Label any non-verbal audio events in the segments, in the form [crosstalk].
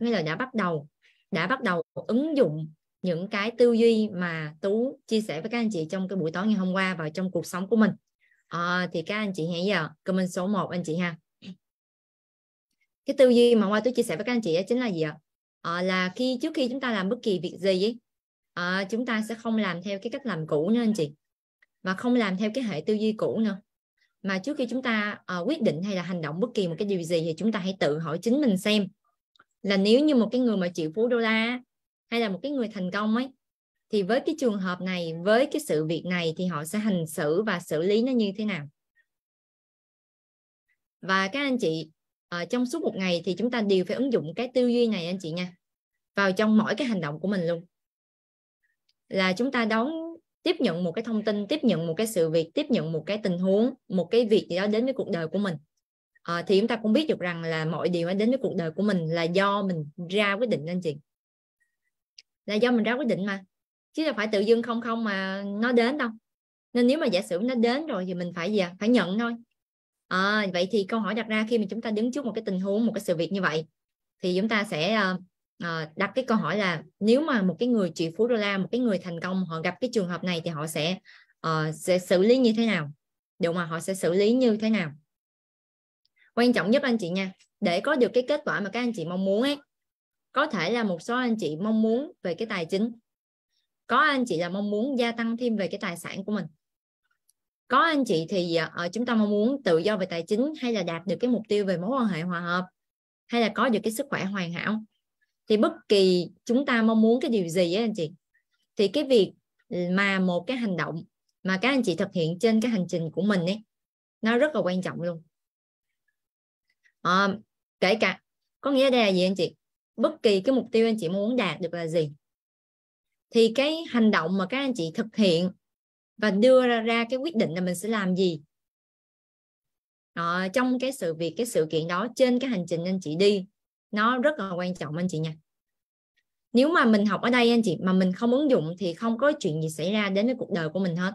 hay là đã bắt đầu đã bắt đầu ứng dụng những cái tư duy mà tú chia sẻ với các anh chị trong cái buổi tối ngày hôm qua vào trong cuộc sống của mình à, thì các anh chị hãy giờ comment số 1 anh chị ha cái tư duy mà qua tôi chia sẻ với các anh chị đó chính là gì ạ à, là khi trước khi chúng ta làm bất kỳ việc gì ấy, à, chúng ta sẽ không làm theo cái cách làm cũ nữa anh chị và không làm theo cái hệ tư duy cũ nữa mà trước khi chúng ta à, quyết định hay là hành động bất kỳ một cái điều gì thì chúng ta hãy tự hỏi chính mình xem là nếu như một cái người mà triệu phú đô la hay là một cái người thành công ấy thì với cái trường hợp này với cái sự việc này thì họ sẽ hành xử và xử lý nó như thế nào và các anh chị ở ờ, trong suốt một ngày thì chúng ta đều phải ứng dụng cái tư duy này anh chị nha vào trong mỗi cái hành động của mình luôn là chúng ta đón tiếp nhận một cái thông tin tiếp nhận một cái sự việc tiếp nhận một cái tình huống một cái việc gì đó đến với cuộc đời của mình à, thì chúng ta cũng biết được rằng là mọi điều đến với cuộc đời của mình là do mình ra quyết định anh chị là do mình ra quyết định mà chứ đâu phải tự dưng không không mà nó đến đâu nên nếu mà giả sử nó đến rồi thì mình phải gì à? phải nhận thôi à, vậy thì câu hỏi đặt ra khi mà chúng ta đứng trước một cái tình huống một cái sự việc như vậy thì chúng ta sẽ uh, uh, đặt cái câu hỏi là nếu mà một cái người triệu phú đô la một cái người thành công họ gặp cái trường hợp này thì họ sẽ uh, sẽ xử lý như thế nào đúng mà họ sẽ xử lý như thế nào quan trọng nhất anh chị nha để có được cái kết quả mà các anh chị mong muốn ấy có thể là một số anh chị mong muốn về cái tài chính có anh chị là mong muốn gia tăng thêm về cái tài sản của mình có anh chị thì ở à, ờ, chúng ta mong muốn tự do về tài chính hay là đạt được cái mục tiêu về mối quan hệ hòa hợp hay là có được cái sức khỏe hoàn hảo thì bất kỳ chúng ta mong muốn cái điều gì ấy anh chị thì cái việc mà một cái hành động mà các anh chị thực hiện trên cái hành trình của mình ấy nó rất là quan trọng luôn à, kể cả có nghĩa đây là gì anh chị bất kỳ cái mục tiêu anh chị muốn đạt được là gì thì cái hành động mà các anh chị thực hiện và đưa ra, ra cái quyết định là mình sẽ làm gì à, trong cái sự việc cái sự kiện đó trên cái hành trình anh chị đi nó rất là quan trọng anh chị nha nếu mà mình học ở đây anh chị mà mình không ứng dụng thì không có chuyện gì xảy ra đến với cuộc đời của mình hết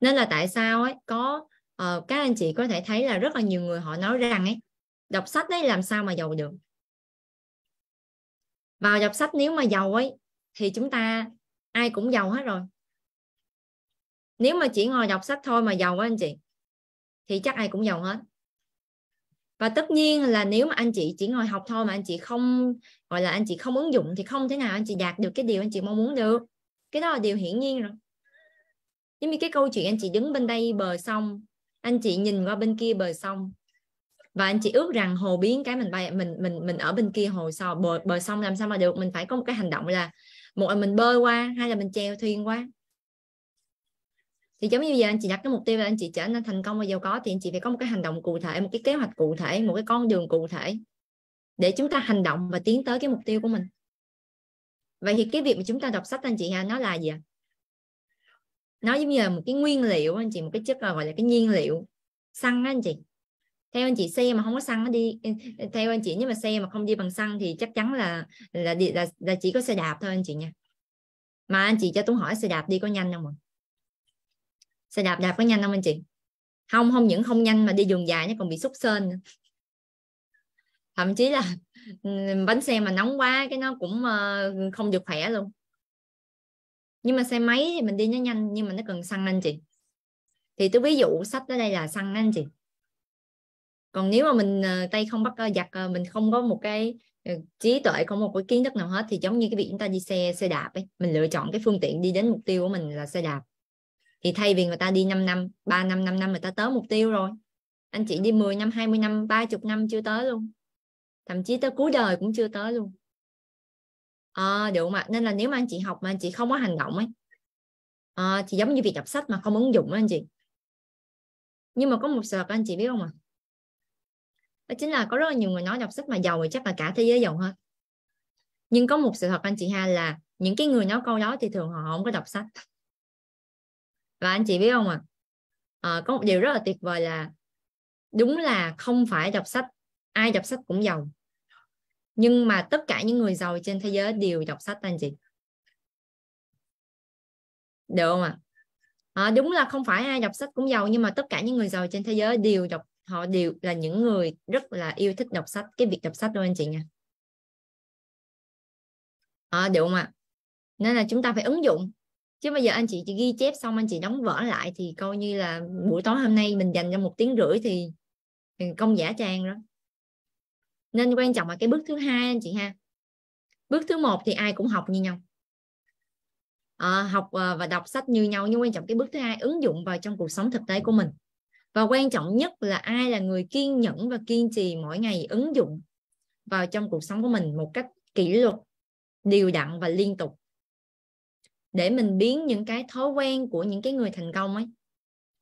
nên là tại sao ấy có Ờ, các anh chị có thể thấy là rất là nhiều người họ nói rằng ấy đọc sách đấy làm sao mà giàu được vào đọc sách nếu mà giàu ấy thì chúng ta ai cũng giàu hết rồi nếu mà chỉ ngồi đọc sách thôi mà giàu quá anh chị thì chắc ai cũng giàu hết và tất nhiên là nếu mà anh chị chỉ ngồi học thôi mà anh chị không gọi là anh chị không ứng dụng thì không thể nào anh chị đạt được cái điều anh chị mong muốn được cái đó là điều hiển nhiên rồi giống như cái câu chuyện anh chị đứng bên đây bờ sông anh chị nhìn qua bên kia bờ sông và anh chị ước rằng hồ biến cái mình bay mình mình mình ở bên kia hồ sò bờ bờ sông làm sao mà được mình phải có một cái hành động là một là mình bơi qua hay là mình treo thuyền qua thì giống như bây giờ anh chị đặt cái mục tiêu là anh chị trở nên thành công và giàu có thì anh chị phải có một cái hành động cụ thể một cái kế hoạch cụ thể một cái con đường cụ thể để chúng ta hành động và tiến tới cái mục tiêu của mình vậy thì cái việc mà chúng ta đọc sách anh chị ha nó là gì ạ à? nó giống như là một cái nguyên liệu anh chị một cái chất là gọi là cái nhiên liệu xăng á anh chị theo anh chị xe mà không có xăng nó đi theo anh chị nhưng mà xe mà không đi bằng xăng thì chắc chắn là là đi là, là chỉ có xe đạp thôi anh chị nha mà anh chị cho tôi hỏi xe đạp đi có nhanh không ạ xe đạp đạp có nhanh không anh chị không không những không nhanh mà đi đường dài nó còn bị xúc sơn nữa. thậm chí là ừ, bánh xe mà nóng quá cái nó cũng ờ, không được khỏe luôn nhưng mà xe máy thì mình đi nó nhanh nhưng mà nó cần xăng anh chị thì tôi ví dụ sách ở đây là xăng anh chị còn nếu mà mình ờ, tay không bắt ờ, giặt ờ, mình không có một cái trí tuệ không một cái kiến thức nào hết thì giống như cái việc chúng ta đi xe xe đạp ấy mình lựa chọn cái phương tiện đi đến mục tiêu của mình là xe đạp thì thay vì người ta đi 5 năm 3 năm 5 năm người ta tới mục tiêu rồi anh chị đi 10 năm 20 năm 30 năm chưa tới luôn thậm chí tới cuối đời cũng chưa tới luôn à, ờ, đúng mà nên là nếu mà anh chị học mà anh chị không có hành động ấy à, thì giống như việc đọc sách mà không ứng dụng ấy anh chị nhưng mà có một sợ anh chị biết không ạ à? đó chính là có rất là nhiều người nói đọc sách mà giàu thì chắc là cả thế giới giàu hơn nhưng có một sự thật anh chị ha là những cái người nói câu đó thì thường họ không có đọc sách và anh chị biết không ạ à? à, có một điều rất là tuyệt vời là đúng là không phải đọc sách ai đọc sách cũng giàu nhưng mà tất cả những người giàu trên thế giới đều đọc sách anh chị được không ạ à? à, đúng là không phải ai đọc sách cũng giàu nhưng mà tất cả những người giàu trên thế giới đều đọc họ đều là những người rất là yêu thích đọc sách cái việc đọc sách luôn anh chị nha à, được không ạ à? nên là chúng ta phải ứng dụng chứ bây giờ anh chị chỉ ghi chép xong anh chị đóng vở lại thì coi như là buổi tối hôm nay mình dành ra một tiếng rưỡi thì công giả trang rồi nên quan trọng là cái bước thứ hai anh chị ha bước thứ một thì ai cũng học như nhau à, học ờ, và đọc sách như nhau nhưng quan trọng cái bước thứ hai ứng dụng vào trong cuộc sống thực tế của mình và quan trọng nhất là ai là người kiên nhẫn và kiên trì mỗi ngày ứng dụng vào trong cuộc sống của mình một cách kỷ luật đều đặn và liên tục để mình biến những cái thói quen của những cái người thành công ấy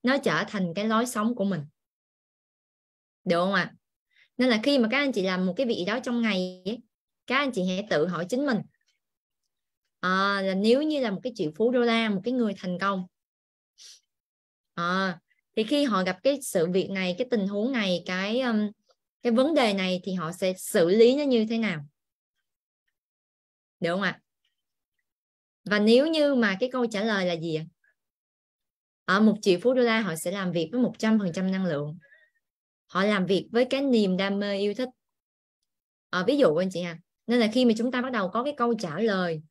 nó trở thành cái lối sống của mình được không ạ à? nên là khi mà các anh chị làm một cái việc đó trong ngày ấy, các anh chị hãy tự hỏi chính mình à, là nếu như là một cái triệu phú đô la một cái người thành công à, thì khi họ gặp cái sự việc này cái tình huống này cái um, cái vấn đề này thì họ sẽ xử lý nó như thế nào được không ạ và nếu như mà cái câu trả lời là gì ạ? ở một triệu phú đô la họ sẽ làm việc với 100% năng lượng họ làm việc với cái niềm đam mê yêu thích à, ví dụ anh chị à nên là khi mà chúng ta bắt đầu có cái câu trả lời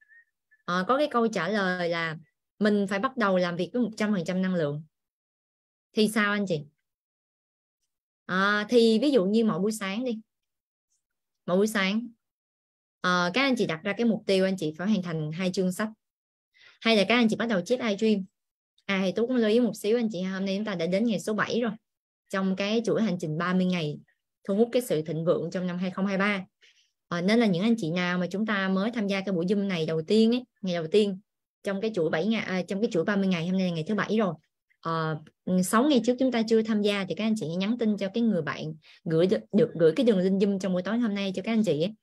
à, có cái câu trả lời là mình phải bắt đầu làm việc với 100% năng lượng thì sao anh chị à, thì ví dụ như mỗi buổi sáng đi mỗi buổi sáng à, các anh chị đặt ra cái mục tiêu anh chị phải hoàn thành hai chương sách hay là các anh chị bắt đầu chép livestream à thì tôi cũng lưu ý một xíu anh chị hôm nay chúng ta đã đến ngày số 7 rồi trong cái chuỗi hành trình 30 ngày thu hút cái sự thịnh vượng trong năm 2023 à, ờ, nên là những anh chị nào mà chúng ta mới tham gia cái buổi Zoom này đầu tiên ấy, ngày đầu tiên trong cái chuỗi 7 ngày à, trong cái chuỗi 30 ngày hôm nay là ngày thứ bảy rồi à, ờ, 6 ngày trước chúng ta chưa tham gia thì các anh chị nhắn tin cho cái người bạn gửi được, được gửi cái đường link Zoom trong buổi tối hôm nay cho các anh chị ấy,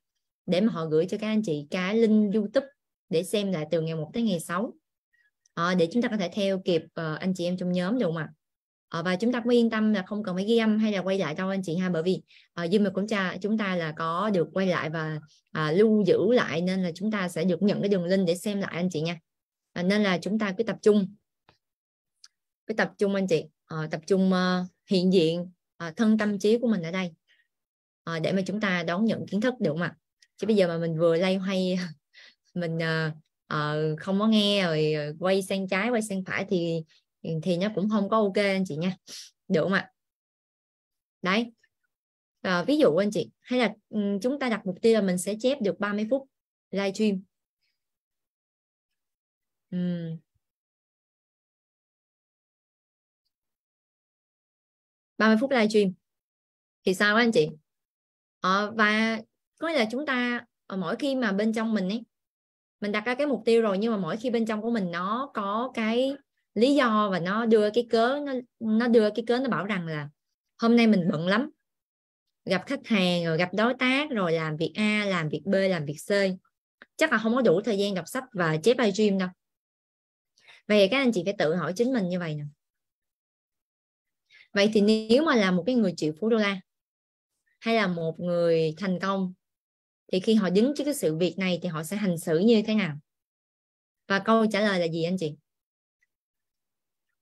để mà họ gửi cho các anh chị cái link YouTube để xem lại từ ngày 1 tới ngày 6 à, ờ, để chúng ta có thể theo kịp uh, anh chị em trong nhóm được không ạ? À? Ờ, và chúng ta cũng yên tâm là không cần phải ghi âm hay là quay lại cho anh chị ha bởi vì uh, Zoom của cha chúng ta là có được quay lại và uh, lưu giữ lại nên là chúng ta sẽ được nhận cái đường link để xem lại anh chị nha uh, nên là chúng ta cứ tập trung cứ tập trung anh chị uh, tập trung uh, hiện diện uh, thân tâm trí của mình ở đây uh, để mà chúng ta đón nhận kiến thức được mà chứ bây giờ mà mình vừa lay hoay [laughs] mình uh, uh, không có nghe rồi quay sang trái quay sang phải thì Ừ, thì nó cũng không có ok anh chị nha được không ạ đấy à, ví dụ anh chị hay là ừ, chúng ta đặt mục tiêu là mình sẽ chép được 30 phút live stream uhm. ba mươi phút live stream thì sao đó anh chị à, và có nghĩa là chúng ta ờ, mỗi khi mà bên trong mình ấy mình đặt ra cái mục tiêu rồi nhưng mà mỗi khi bên trong của mình nó có cái lý do và nó đưa cái cớ nó nó đưa cái cớ nó bảo rằng là hôm nay mình bận lắm gặp khách hàng rồi gặp đối tác rồi làm việc A làm việc B làm việc C chắc là không có đủ thời gian đọc sách và chép live stream đâu vậy các anh chị phải tự hỏi chính mình như vậy nè vậy thì nếu mà là một cái người triệu phú đô la hay là một người thành công thì khi họ đứng trước cái sự việc này thì họ sẽ hành xử như thế nào và câu trả lời là gì anh chị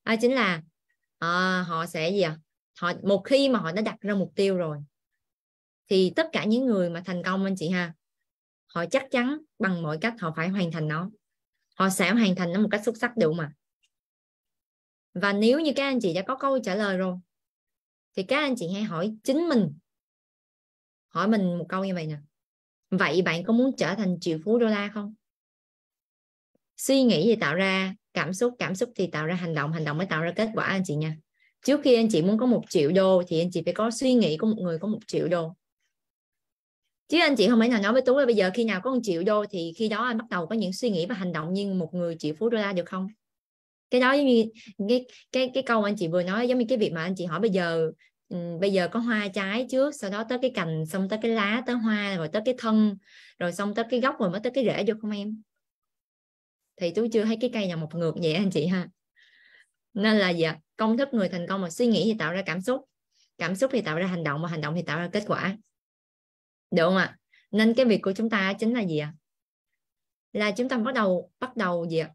à, chính là à, họ sẽ gì à họ một khi mà họ đã đặt ra mục tiêu rồi thì tất cả những người mà thành công anh chị ha họ chắc chắn bằng mọi cách họ phải hoàn thành nó họ sẽ hoàn thành nó một cách xuất sắc được mà và nếu như các anh chị đã có câu trả lời rồi thì các anh chị hãy hỏi chính mình hỏi mình một câu như vậy nè vậy bạn có muốn trở thành triệu phú đô la không suy nghĩ gì tạo ra cảm xúc cảm xúc thì tạo ra hành động hành động mới tạo ra kết quả anh chị nha trước khi anh chị muốn có một triệu đô thì anh chị phải có suy nghĩ của một người có một triệu đô chứ anh chị không thể nào nói với tú là bây giờ khi nào có một triệu đô thì khi đó anh bắt đầu có những suy nghĩ và hành động như một người triệu phú đô la được không cái đó giống như cái cái cái câu anh chị vừa nói giống như cái việc mà anh chị hỏi bây giờ ừ, bây giờ có hoa trái trước sau đó tới cái cành xong tới cái lá tới hoa rồi tới cái thân rồi xong tới cái gốc rồi mới tới cái rễ được không em thì tôi chưa thấy cái cây nào một ngược vậy anh chị ha nên là gì dạ, công thức người thành công mà suy nghĩ thì tạo ra cảm xúc cảm xúc thì tạo ra hành động và hành động thì tạo ra kết quả được không ạ nên cái việc của chúng ta chính là gì ạ là chúng ta bắt đầu bắt đầu gì ạ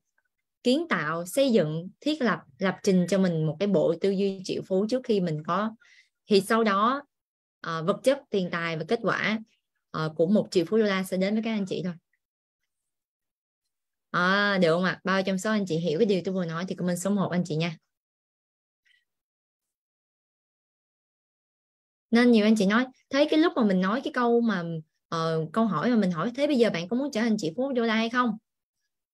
kiến tạo xây dựng thiết lập lập trình cho mình một cái bộ tư duy triệu phú trước khi mình có thì sau đó uh, vật chất tiền tài và kết quả uh, của một triệu phú đô la sẽ đến với các anh chị thôi à, được không ạ bao trong số anh chị hiểu cái điều tôi vừa nói thì comment số 1 anh chị nha nên nhiều anh chị nói thấy cái lúc mà mình nói cái câu mà uh, câu hỏi mà mình hỏi thế bây giờ bạn có muốn trở thành chị Phú vô đây hay không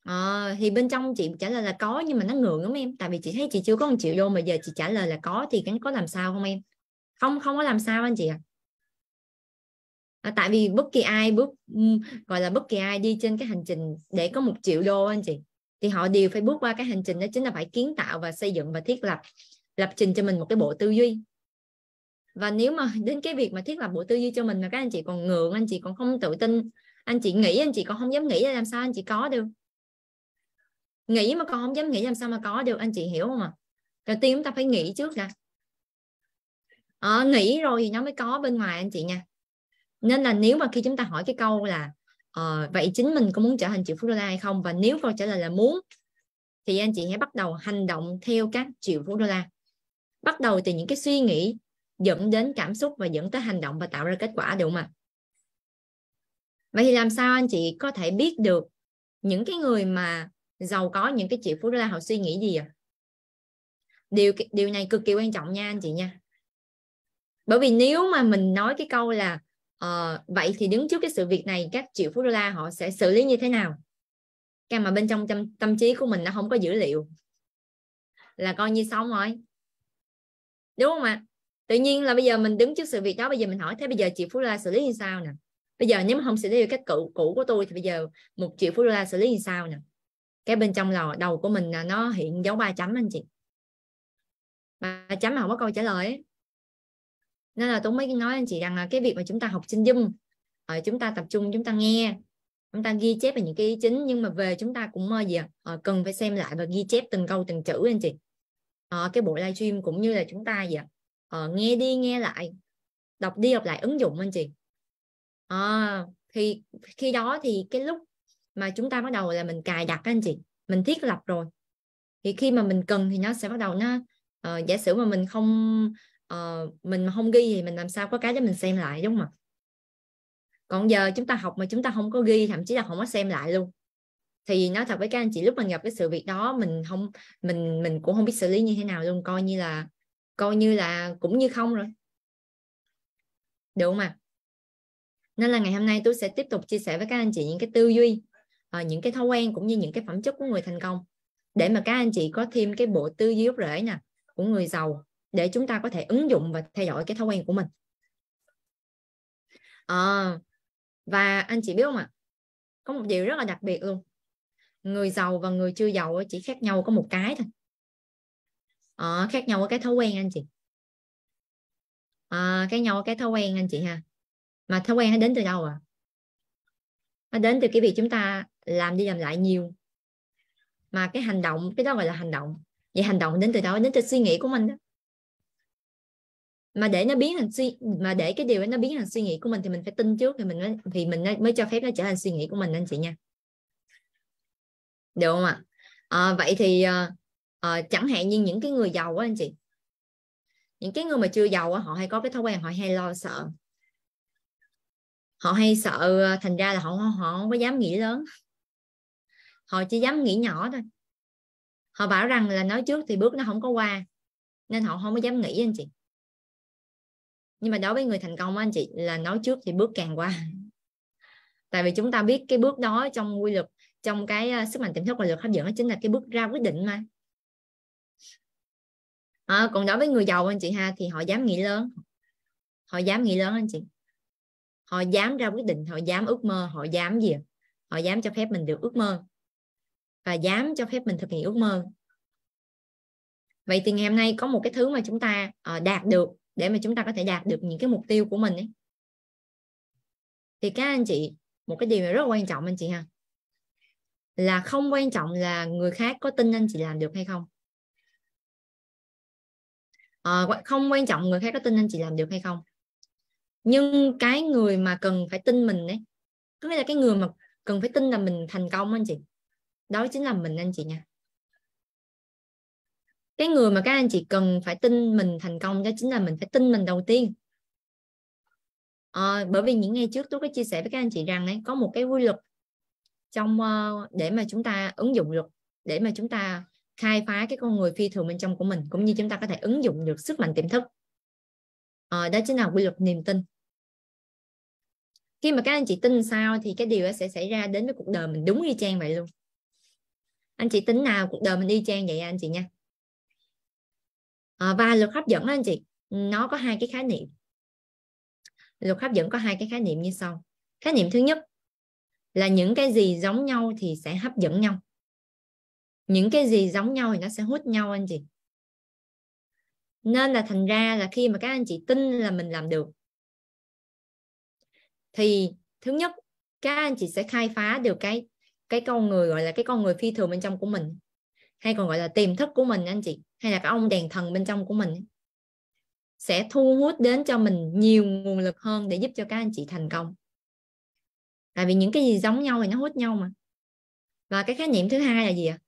à, thì bên trong chị trả lời là có nhưng mà nó ngượng lắm em tại vì chị thấy chị chưa có một triệu vô mà giờ chị trả lời là có thì cái có làm sao không em không không có làm sao anh chị ạ à? à, tại vì bất kỳ ai bước gọi là bất kỳ ai đi trên cái hành trình để có một triệu đô anh chị thì họ đều phải bước qua cái hành trình đó chính là phải kiến tạo và xây dựng và thiết lập lập trình cho mình một cái bộ tư duy và nếu mà đến cái việc mà thiết lập bộ tư duy cho mình mà các anh chị còn ngượng anh chị còn không tự tin anh chị nghĩ anh chị còn không dám nghĩ là làm sao anh chị có được nghĩ mà còn không dám nghĩ làm sao mà có được anh chị hiểu không ạ à? đầu tiên chúng ta phải nghĩ trước đã à, nghĩ rồi thì nó mới có bên ngoài anh chị nha nên là nếu mà khi chúng ta hỏi cái câu là uh, vậy chính mình có muốn trở thành triệu phú đô la hay không và nếu câu trả lời là muốn thì anh chị hãy bắt đầu hành động theo các triệu phú đô la bắt đầu từ những cái suy nghĩ dẫn đến cảm xúc và dẫn tới hành động và tạo ra kết quả được mà vậy thì làm sao anh chị có thể biết được những cái người mà giàu có những cái triệu phú đô la họ suy nghĩ gì à điều điều này cực kỳ quan trọng nha anh chị nha bởi vì nếu mà mình nói cái câu là uh, vậy thì đứng trước cái sự việc này các triệu phú đô la họ sẽ xử lý như thế nào cái mà bên trong tâm, tâm trí của mình nó không có dữ liệu là coi như xong rồi đúng không ạ tự nhiên là bây giờ mình đứng trước sự việc đó bây giờ mình hỏi thế bây giờ triệu phú đô la xử lý như sao nè bây giờ nếu mà không xử lý được cách cũ cũ của tôi thì bây giờ một triệu phú đô la xử lý như sao nè cái bên trong lò đầu của mình là nó hiện dấu ba chấm anh chị ba chấm mà không có câu trả lời ấy nên là tôi mới nói anh chị rằng là cái việc mà chúng ta học trên Zoom ở ờ, chúng ta tập trung chúng ta nghe chúng ta ghi chép về những cái ý chính nhưng mà về chúng ta cũng ờ, gì à, cần phải xem lại và ghi chép từng câu từng chữ anh chị à, cái buổi livestream cũng như là chúng ta gì à, à, nghe đi nghe lại đọc đi đọc lại ứng dụng anh chị à, thì khi đó thì cái lúc mà chúng ta bắt đầu là mình cài đặt anh chị mình thiết lập rồi thì khi mà mình cần thì nó sẽ bắt đầu nó uh, giả sử mà mình không uh, mình mà không ghi thì mình làm sao có cái để mình xem lại đúng không ạ còn giờ chúng ta học mà chúng ta không có ghi thậm chí là không có xem lại luôn thì nói thật với các anh chị lúc mình gặp cái sự việc đó mình không mình mình cũng không biết xử lý như thế nào luôn coi như là coi như là cũng như không rồi đúng mà nên là ngày hôm nay tôi sẽ tiếp tục chia sẻ với các anh chị những cái tư duy ờ, những cái thói quen cũng như những cái phẩm chất của người thành công để mà các anh chị có thêm cái bộ tư duy gốc rễ nè của người giàu để chúng ta có thể ứng dụng và theo dõi cái thói quen của mình à, và anh chị biết không ạ à, có một điều rất là đặc biệt luôn người giàu và người chưa giàu chỉ khác nhau có một cái thôi à, khác nhau ở cái thói quen anh chị à, khác nhau ở cái thói quen anh chị ha mà thói quen nó đến từ đâu à nó đến từ cái việc chúng ta làm đi làm lại nhiều mà cái hành động cái đó gọi là hành động vậy hành động đến từ đâu đến từ suy nghĩ của mình đó mà để nó biến thành suy mà để cái điều đó nó biến thành suy nghĩ của mình thì mình phải tin trước thì mình mới, thì mình mới cho phép nó trở thành suy nghĩ của mình anh chị nha được không ạ à? vậy thì à, à, chẳng hạn như những cái người giàu á anh chị những cái người mà chưa giàu á họ hay có cái thói quen họ hay lo sợ họ hay sợ thành ra là họ họ không có dám nghĩ lớn họ chỉ dám nghĩ nhỏ thôi họ bảo rằng là nói trước thì bước nó không có qua nên họ không có dám nghĩ anh chị nhưng mà đối với người thành công anh chị là nói trước thì bước càng qua [laughs] tại vì chúng ta biết cái bước đó trong quy luật trong cái ờ, sức mạnh tiềm thức và lực hấp dẫn đó chính là cái bước ra quyết định mà à, còn đối với người giàu anh chị ha thì họ dám nghĩ lớn họ dám nghĩ lớn anh chị họ dám ra quyết định họ dám ước mơ họ dám gì họ dám cho phép mình được ước mơ và dám cho phép mình thực hiện ước mơ vậy thì ngày hôm nay có một cái thứ mà chúng ta ờ, đạt được để mà chúng ta có thể đạt được những cái mục tiêu của mình ấy. thì các anh chị một cái điều rất quan trọng anh chị ha là không quan trọng là người khác có tin anh chị làm được hay không à, không quan trọng người khác có tin anh chị làm được hay không nhưng cái người mà cần phải tin mình đấy có nghĩa là cái người mà cần phải tin là mình thành công anh chị đó chính là mình anh chị nha cái người mà các anh chị cần phải tin mình thành công đó chính là mình phải tin mình đầu tiên à, bởi vì những ngày trước tôi có chia sẻ với các anh chị rằng ấy, có một cái quy luật trong ờ, để mà chúng ta ứng dụng được để mà chúng ta khai phá cái con người phi thường bên trong của mình cũng như chúng ta có thể ứng dụng được sức mạnh tiềm thức à, đó chính là quy luật niềm tin khi mà các anh chị tin sao thì cái điều đó sẽ xảy ra đến với cuộc đời mình đúng y chang vậy luôn anh chị tính nào cuộc đời mình y chang vậy anh chị nha à, và luật hấp dẫn đó anh chị nó có hai cái khái niệm luật hấp dẫn có hai cái khái niệm như sau khái niệm thứ nhất là những cái gì giống nhau thì sẽ hấp dẫn nhau những cái gì giống nhau thì nó sẽ hút nhau anh chị nên là thành ra là khi mà các anh chị tin là mình làm được thì thứ nhất các anh chị sẽ khai phá được cái cái con người gọi là cái con người phi thường bên trong của mình hay còn gọi là tiềm thức của mình anh chị hay là cái ông đèn thần bên trong của mình sẽ thu hút đến cho mình nhiều nguồn lực hơn để giúp cho các anh chị thành công tại vì những cái gì giống nhau thì nó hút nhau mà và cái khái niệm thứ hai là gì ạ à?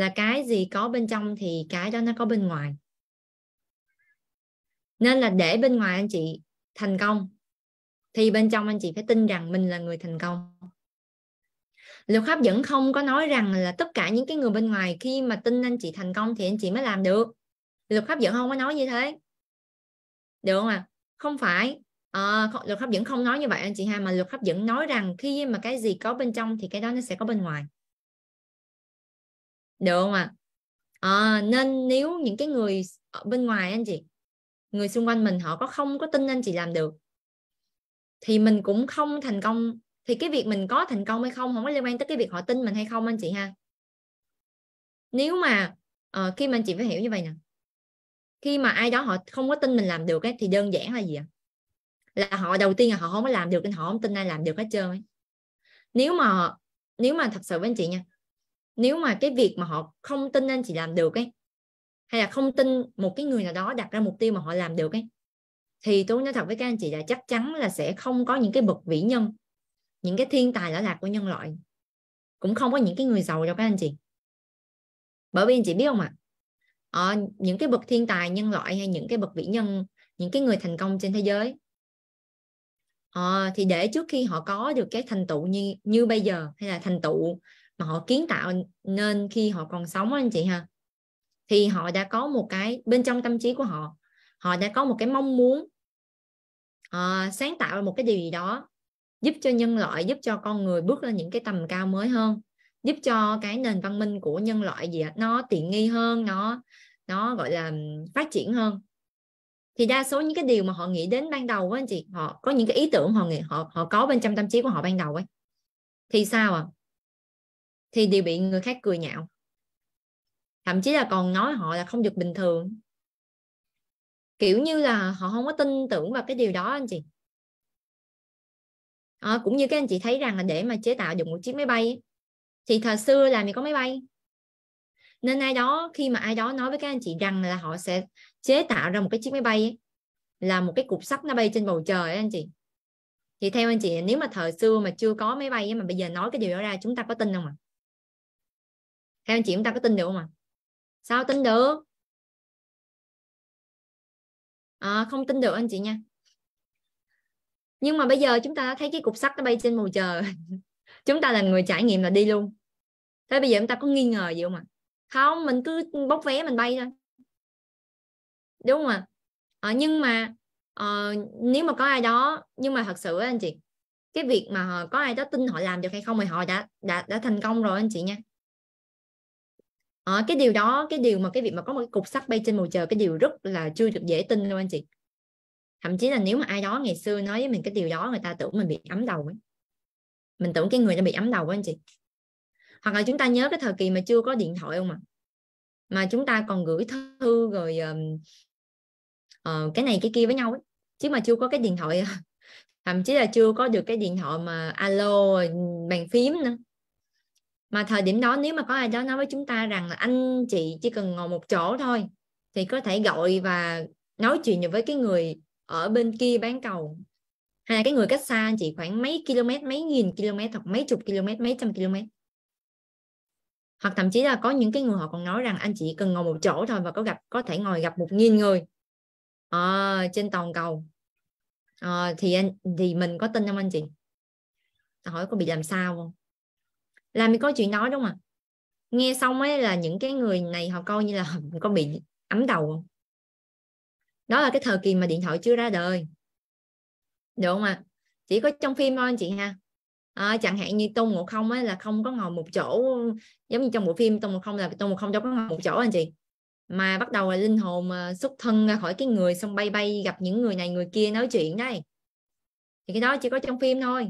là cái gì có bên trong thì cái đó nó có bên ngoài nên là để bên ngoài anh chị thành công thì bên trong anh chị phải tin rằng mình là người thành công luật hấp dẫn không có nói rằng là tất cả những cái người bên ngoài khi mà tin anh chị thành công thì anh chị mới làm được luật hấp dẫn không có nói như thế được không ạ à? không phải à, luật hấp dẫn không nói như vậy anh chị ha mà luật hấp dẫn nói rằng khi mà cái gì có bên trong thì cái đó nó sẽ có bên ngoài được không ạ à? à, nên nếu những cái người ở bên ngoài anh chị người xung quanh mình họ có không có tin anh chị làm được thì mình cũng không thành công thì cái việc mình có thành công hay không không có liên quan tới cái việc họ tin mình hay không anh chị ha nếu mà uh, khi mà anh chị phải hiểu như vậy nè khi mà ai đó họ không có tin mình làm được ấy, thì đơn giản là gì ạ là họ đầu tiên là họ không có làm được nên họ không tin ai làm được hết trơn ấy. nếu mà nếu mà thật sự với anh chị nha nếu mà cái việc mà họ không tin anh chị làm được ấy hay là không tin một cái người nào đó đặt ra mục tiêu mà họ làm được ấy thì tôi nói thật với các anh chị là chắc chắn là sẽ không có những cái bậc vĩ nhân những cái thiên tài lã lạc của nhân loại cũng không có những cái người giàu đâu các anh chị bởi vì anh chị biết không ạ à? những cái bậc thiên tài nhân loại hay những cái bậc vĩ nhân những cái người thành công trên thế giới à, thì để trước khi họ có được cái thành tựu như như bây giờ hay là thành tựu mà họ kiến tạo nên khi họ còn sống anh chị ha thì họ đã có một cái bên trong tâm trí của họ họ đã có một cái mong muốn uh, sáng tạo một cái điều gì đó giúp cho nhân loại giúp cho con người bước lên những cái tầm cao mới hơn giúp cho cái nền văn minh của nhân loại gì đó, nó tiện nghi hơn nó nó gọi là phát triển hơn thì đa số những cái điều mà họ nghĩ đến ban đầu á anh chị họ có những cái ý tưởng họ nghĩ họ họ có bên trong tâm trí của họ ban đầu ấy thì sao à thì đều bị người khác cười nhạo thậm chí là còn nói họ là không được bình thường kiểu như là họ không có tin tưởng vào cái điều đó anh chị à, cũng như các anh chị thấy rằng là để mà chế tạo được một chiếc máy bay thì thời xưa là mình có máy bay nên ai đó khi mà ai đó nói với các anh chị rằng là họ sẽ chế tạo ra một cái chiếc máy bay là một cái cục sắt nó bay trên bầu trời anh chị thì theo anh chị nếu mà thời xưa mà chưa có máy bay mà bây giờ nói cái điều đó ra chúng ta có tin không ạ theo anh chị chúng ta có tin được không ạ sao tin được à, không tin được anh chị nha nhưng mà bây giờ chúng ta thấy cái cục sắt nó bay trên bầu trời [laughs] chúng ta là người trải nghiệm là đi luôn thế bây giờ chúng ta có nghi ngờ gì không ạ không mình cứ bốc vé mình bay thôi đúng không ạ à? nhưng mà à, nếu mà có ai đó nhưng mà thật sự á, anh chị cái việc mà có ai đó tin họ làm được hay không thì họ đã đã đã thành công rồi anh chị nha à, cái điều đó cái điều mà cái việc mà có một cái cục sắt bay trên bầu trời cái điều rất là chưa được dễ tin luôn anh chị thậm chí là nếu mà ai đó ngày xưa nói với mình cái điều đó người ta tưởng mình bị ấm đầu ấy mình tưởng cái người đã bị ấm đầu ấy anh chị hoặc là chúng ta nhớ cái thời kỳ mà chưa có điện thoại không ạ mà chúng ta còn gửi thư rồi uh, cái này cái kia với nhau ấy. chứ mà chưa có cái điện thoại [laughs] thậm chí là chưa có được cái điện thoại mà alo bàn phím nữa mà thời điểm đó nếu mà có ai đó nói với chúng ta rằng là anh chị chỉ cần ngồi một chỗ thôi thì có thể gọi và nói chuyện với cái người ở bên kia bán cầu hay là cái người cách xa anh chị khoảng mấy km mấy nghìn km hoặc mấy chục km mấy trăm km hoặc thậm chí là có những cái người họ còn nói rằng anh chị cần ngồi một chỗ thôi và có gặp có thể ngồi gặp một nghìn người à, trên toàn cầu à, thì anh thì mình có tin không anh chị hỏi có bị làm sao không làm mình có chuyện đó đúng không nghe xong ấy là những cái người này họ coi như là [laughs] có bị ấm đầu không đó là cái thời kỳ mà điện thoại chưa ra đời được không ạ à? chỉ có trong phim thôi anh chị ha à, chẳng hạn như tôn ngộ không ấy là không có ngồi một chỗ giống như trong bộ phim tôn ngộ không là tôn ngộ không đâu có ngồi một chỗ anh chị mà bắt đầu là linh hồn ờ, xuất thân ra khỏi cái người xong bay bay gặp những người này người kia nói chuyện đây thì cái đó chỉ có trong phim thôi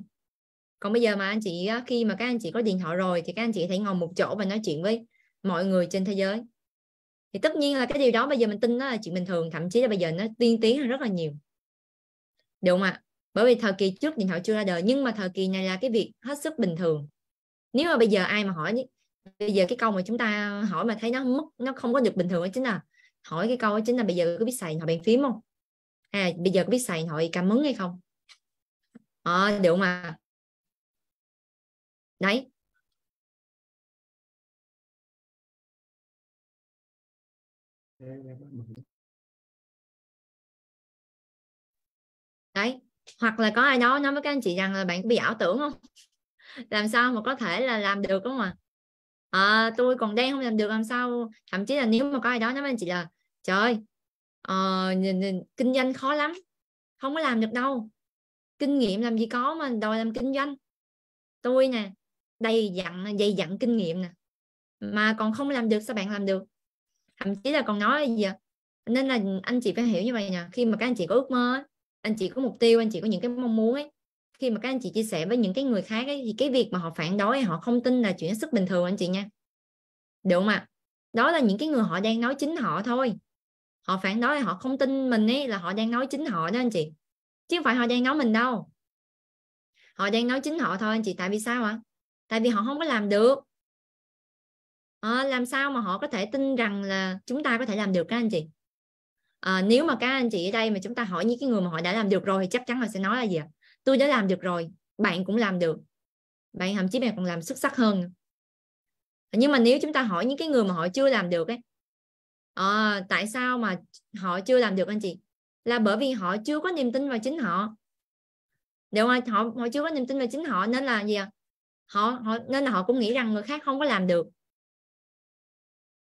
còn bây giờ mà anh chị khi mà các anh chị có điện thoại rồi thì các anh chị thấy ngồi một chỗ và nói chuyện với mọi người trên thế giới thì tất nhiên là cái điều đó bây giờ mình tin đó là chuyện bình thường thậm chí là bây giờ nó tiên tiến hơn rất là nhiều được không ạ bởi vì thời kỳ trước điện thoại chưa ra đời nhưng mà thời kỳ này là cái việc hết sức bình thường nếu mà bây giờ ai mà hỏi bây giờ cái câu mà chúng ta hỏi mà thấy nó mất nó không có được bình thường đó chính là hỏi cái câu đó chính là bây giờ có biết xài điện thoại bàn phím không à bây giờ có biết xài điện thoại cảm ứng hay không ờ à, được mà đấy đấy hoặc là có ai đó nói với các anh chị rằng là bạn có bị ảo tưởng không làm sao mà có thể là làm được đúng không ạ à? à, tôi còn đang không làm được làm sao thậm chí là nếu mà có ai đó nói với anh chị là trời à, nhìn, nhìn, kinh doanh khó lắm không có làm được đâu kinh nghiệm làm gì có mà đòi làm kinh doanh tôi nè đầy dặn dày dặn kinh nghiệm nè mà còn không làm được sao bạn làm được thậm chí là còn nói gì à? nên là anh chị phải hiểu như vậy nè khi mà các anh chị có ước mơ anh chị có mục tiêu anh chị có những cái mong muốn ấy khi mà các anh chị chia sẻ với những cái người khác ấy, thì cái việc mà họ phản đối họ không tin là chuyện sức bình thường anh chị nha được không ạ đó là những cái người họ đang nói chính họ thôi họ phản đối họ không tin mình ấy là họ đang nói chính họ đó anh chị chứ không phải họ đang nói mình đâu họ đang nói chính họ thôi anh chị tại vì sao ạ tại vì họ không có làm được à, làm sao mà họ có thể tin rằng là chúng ta có thể làm được các anh chị à, nếu mà các anh chị ở đây mà chúng ta hỏi những cái người mà họ đã làm được rồi thì chắc chắn họ sẽ nói là gì ạ tôi đã làm được rồi bạn cũng làm được bạn thậm chí bạn còn làm xuất sắc hơn nhưng mà nếu chúng ta hỏi những cái người mà họ chưa làm được ấy à, tại sao mà họ chưa làm được anh chị là bởi vì họ chưa có niềm tin vào chính họ Điều đều họ họ chưa có niềm tin vào chính họ nên là gì ạ họ họ nên là họ cũng nghĩ rằng người khác không có làm được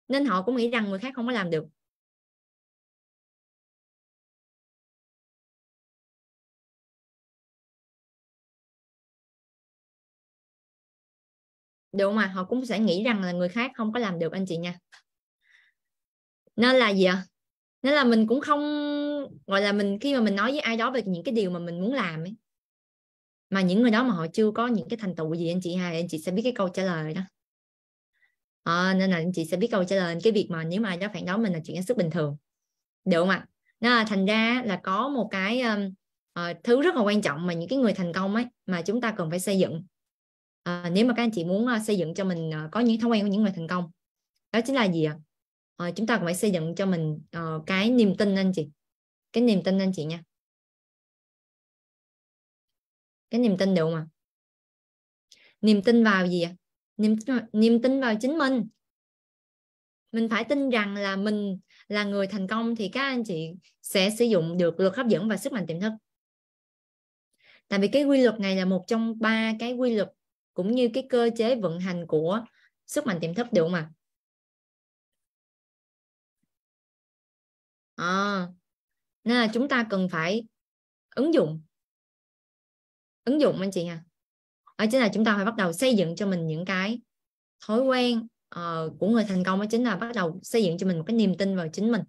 nên họ cũng nghĩ rằng người khác không có làm được Đúng mà họ cũng sẽ nghĩ rằng là người khác không có làm được anh chị nha nên là gì ạ nên là mình cũng không gọi là mình khi mà mình nói với ai đó về những cái điều mà mình muốn làm ấy mà những người đó mà họ chưa có những cái thành tựu gì anh chị hai anh chị sẽ biết cái câu trả lời đó à, nên là anh chị sẽ biết câu trả lời cái việc mà nếu mà nó phản đối mình là chuyện hết sức bình thường được không ạ à? thành ra là có một cái um, uh, thứ rất là quan trọng mà những cái người thành công ấy mà chúng ta cần phải xây dựng à, nếu mà các anh chị muốn uh, xây dựng cho mình uh, có những thói quen của những người thành công đó chính là gì ạ uh, chúng ta cần phải xây dựng cho mình uh, cái niềm tin anh chị cái niềm tin anh chị nha cái niềm tin được không ạ niềm tin vào gì ạ niềm niềm tin vào chính mình mình phải tin rằng là mình là người thành công thì các anh chị sẽ sử dụng được luật hấp dẫn và sức mạnh tiềm thức tại vì cái quy luật này là một trong ba cái quy luật cũng như cái cơ chế vận hành của sức mạnh tiềm thức được mà. à, nên là chúng ta cần phải ứng dụng ứng dụng anh chị nha à đó chính là chúng ta phải bắt đầu xây dựng cho mình những cái thói quen uh, của người thành công đó chính là bắt đầu xây dựng cho mình một cái niềm tin vào chính mình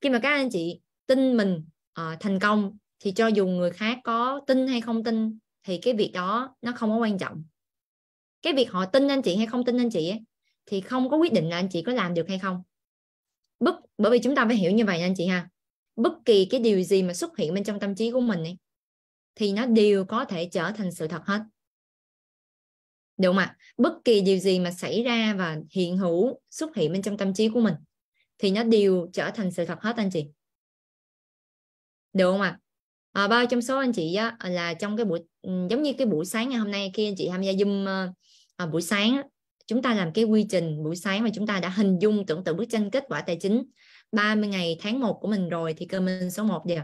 khi mà các anh chị tin mình uh, thành công thì cho dù người khác có tin hay không tin thì cái việc đó nó không có quan trọng cái việc họ tin anh chị hay không tin anh chị ấy, thì không có quyết định là anh chị có làm được hay không bất bởi vì chúng ta phải hiểu như vậy anh chị ha bất kỳ cái điều gì mà xuất hiện bên trong tâm trí của mình ấy, thì nó đều có thể trở thành sự thật hết đúng không ạ bất kỳ điều gì mà xảy ra và hiện hữu xuất hiện bên trong tâm trí của mình thì nó đều trở thành sự thật hết anh chị được không ạ à? à, bao trong số anh chị á, ờ, là trong cái buổi ừ, giống như cái buổi sáng ngày hôm nay khi anh chị tham gia zoom à, buổi sáng chúng ta làm cái quy trình buổi sáng mà chúng ta đã hình dung tưởng tượng bức tranh kết quả tài chính 30 ngày tháng 1 của mình rồi thì cơ minh số 1 giờ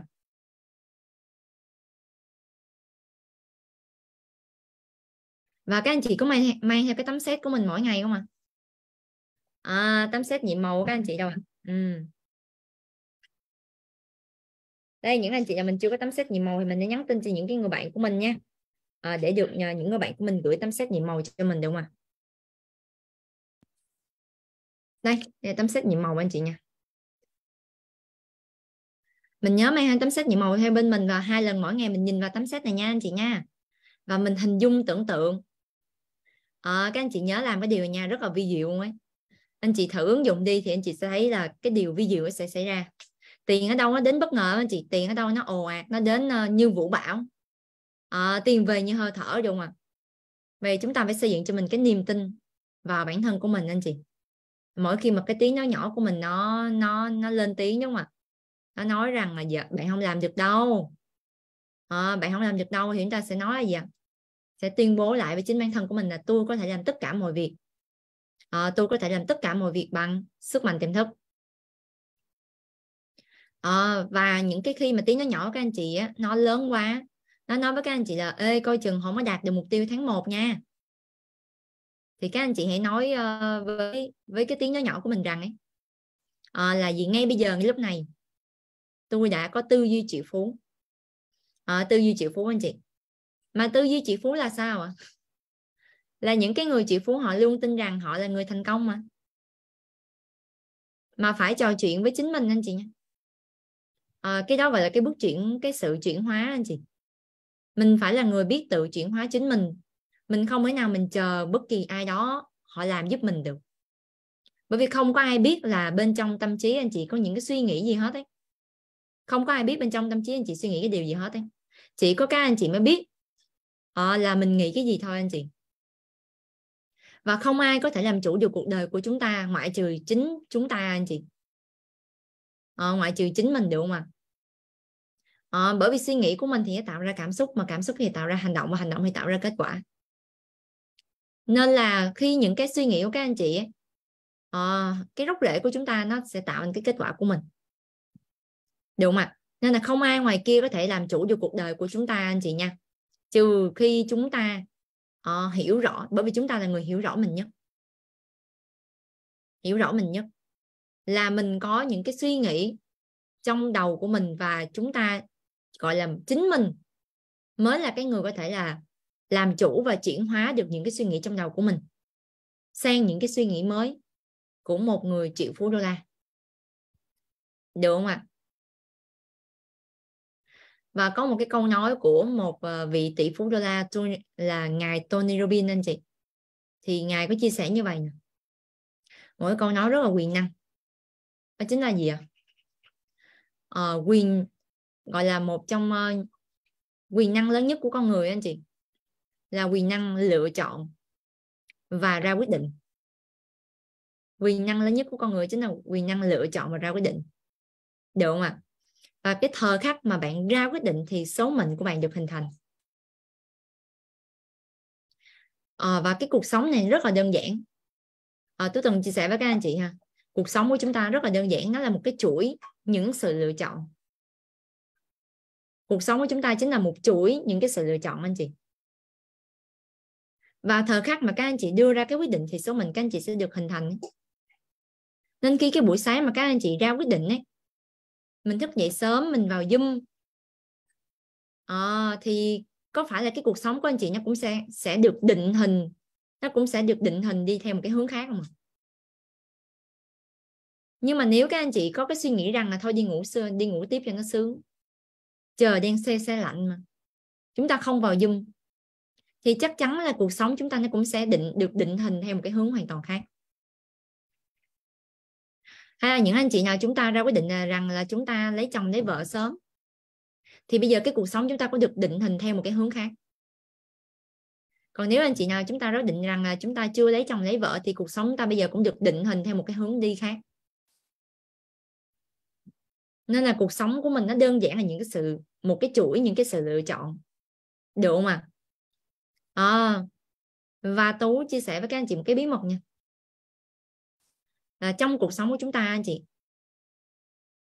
và các anh chị có mang mang theo cái tấm xét của mình mỗi ngày không ạ à? à, tấm xét nhiệm màu của các anh chị đâu ạ ừ. đây những anh chị nào mình chưa có tấm xét nhiệm màu thì mình sẽ nhắn tin cho những cái người bạn của mình nha à, để được nhờ những người bạn của mình gửi tấm xét nhiệm màu cho mình được không ạ đây, đây tấm xét nhiệm màu của anh chị nha mình nhớ mang hai tấm xét nhiệm màu theo bên mình và hai lần mỗi ngày mình nhìn vào tấm xét này nha anh chị nha và mình hình dung tưởng tượng à, ờ, các anh chị nhớ làm cái điều nha rất là vi diệu luôn ấy anh chị thử ứng dụng đi thì anh chị sẽ thấy là cái điều vi diệu sẽ xảy ra tiền ở đâu nó đến bất ngờ anh chị tiền ở đâu nó ồ ạt nó đến ờ, như vũ bão à, tiền về như hơi thở đúng không ạ vậy chúng ta phải xây dựng cho mình cái niềm tin vào bản thân của mình anh chị mỗi khi mà cái tiếng nói nhỏ của mình nó nó nó lên tiếng đúng không ạ nó nói rằng là dạ, bạn không làm được đâu à, bạn không làm được đâu thì chúng ta sẽ nói là gì dạ, sẽ tuyên bố lại với chính bản thân của mình là tôi có thể làm tất cả mọi việc à, tôi có thể làm tất cả mọi việc bằng sức mạnh tiềm thức à, và những cái khi mà tiếng nó nhỏ các anh chị á, nó lớn quá nó nói với các anh chị là ê coi chừng không có đạt được mục tiêu tháng 1 nha thì các anh chị hãy nói uh, với với cái tiếng nhỏ nhỏ của mình rằng ấy uh, là gì ngay bây giờ ngay lúc này tôi đã có tư duy triệu phú uh, tư duy triệu phú anh chị mà tư duy triệu phú là sao ạ à? là những cái người triệu phú họ luôn tin rằng họ là người thành công mà mà phải trò chuyện với chính mình anh chị nhé à, cái đó gọi là cái bước chuyển cái sự chuyển hóa anh chị mình phải là người biết tự chuyển hóa chính mình mình không thể nào mình chờ bất kỳ ai đó họ làm giúp mình được bởi vì không có ai biết là bên trong tâm trí anh chị có những cái suy nghĩ gì hết ấy không có ai biết bên trong tâm trí anh chị suy nghĩ cái điều gì hết ấy chỉ có các anh chị mới biết à, là mình nghĩ cái gì thôi anh chị và không ai có thể làm chủ được cuộc đời của chúng ta ngoại trừ chính chúng ta anh chị à, ngoại trừ chính mình được không ạ à? à, bởi vì suy nghĩ của mình thì tạo ra cảm xúc mà cảm xúc thì tạo ra hành động và hành động thì tạo ra kết quả nên là khi những cái suy nghĩ của các anh chị à, cái gốc rễ của chúng ta nó sẽ tạo nên cái kết quả của mình được không ạ à? nên là không ai ngoài kia có thể làm chủ được cuộc đời của chúng ta anh chị nha trừ khi chúng ta uh, hiểu rõ bởi vì chúng ta là người hiểu rõ mình nhất hiểu rõ mình nhất là mình có những cái suy nghĩ trong đầu của mình và chúng ta gọi là chính mình mới là cái người có thể là làm chủ và chuyển hóa được những cái suy nghĩ trong đầu của mình sang những cái suy nghĩ mới của một người triệu phú đô la được không ạ à? và có một cái câu nói của một ờ, vị tỷ phú đô la là ngài Tony Robbins anh chị thì ngài có chia sẻ như vậy nè mỗi câu nói rất là quyền năng đó chính là gì ạ à, quyền gọi là một trong uh, quyền năng lớn nhất của con người anh chị là quyền năng lựa chọn và ra quyết định quyền năng lớn nhất của con người chính là quyền năng lựa chọn và ra quyết định được không ạ à? và cái thời khắc mà bạn ra quyết định thì số mệnh của bạn được hình thành à, và cái cuộc sống này rất là đơn giản à, ờ, tôi từng chia sẻ với các anh chị ha cuộc sống của chúng ta rất là đơn giản nó là một cái chuỗi những sự lựa chọn cuộc sống của chúng ta chính là một chuỗi những cái sự lựa chọn anh chị và thời khắc mà các anh chị đưa ra cái quyết định thì số mệnh các anh chị sẽ được hình thành nên khi cái buổi sáng mà các anh chị ra quyết định ấy mình thức dậy sớm mình vào zoom à, thì có phải là cái cuộc sống của anh chị nó cũng sẽ sẽ được định hình nó cũng sẽ được định hình đi theo một cái hướng khác không ạ nhưng mà nếu các anh chị có cái suy nghĩ rằng là thôi đi ngủ xưa đi ngủ tiếp cho nó sướng chờ đen xe xe lạnh mà chúng ta không vào zoom thì chắc chắn là cuộc sống chúng ta nó cũng sẽ định được định hình theo một cái hướng hoàn toàn khác hay là những anh chị nào chúng ta ra quyết định à, rằng là chúng ta lấy chồng lấy vợ sớm thì bây giờ cái cuộc sống chúng ta có được định hình theo một cái hướng khác còn nếu anh chị nào chúng ta đã định rằng là chúng ta chưa lấy chồng lấy vợ thì cuộc sống ta bây giờ cũng được định hình theo một cái hướng đi khác nên là cuộc sống của mình nó đơn giản là những cái sự một cái chuỗi những cái sự lựa chọn được không ạ à? à, và tú chia sẻ với các anh chị một cái bí mật nha à, trong cuộc sống của chúng ta anh chị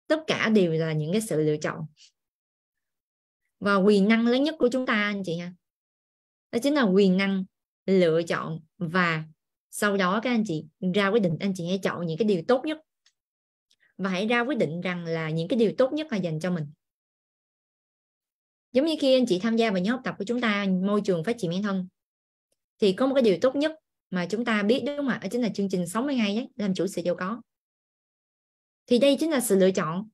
tất cả đều là những cái sự lựa chọn và quyền năng lớn nhất của chúng ta anh chị ha đó chính là quyền năng lựa chọn và sau đó các anh chị ra quyết định anh chị hãy chọn những cái điều tốt nhất và hãy ra quyết định rằng là những cái điều tốt nhất là dành cho mình giống như khi anh chị tham gia vào nhóm học tập của chúng ta môi trường phát triển bản thân thì có một cái điều tốt nhất mà chúng ta biết đúng không ạ chính là chương trình 60 ngày ấy, làm chủ sự giàu có thì đây chính là sự lựa chọn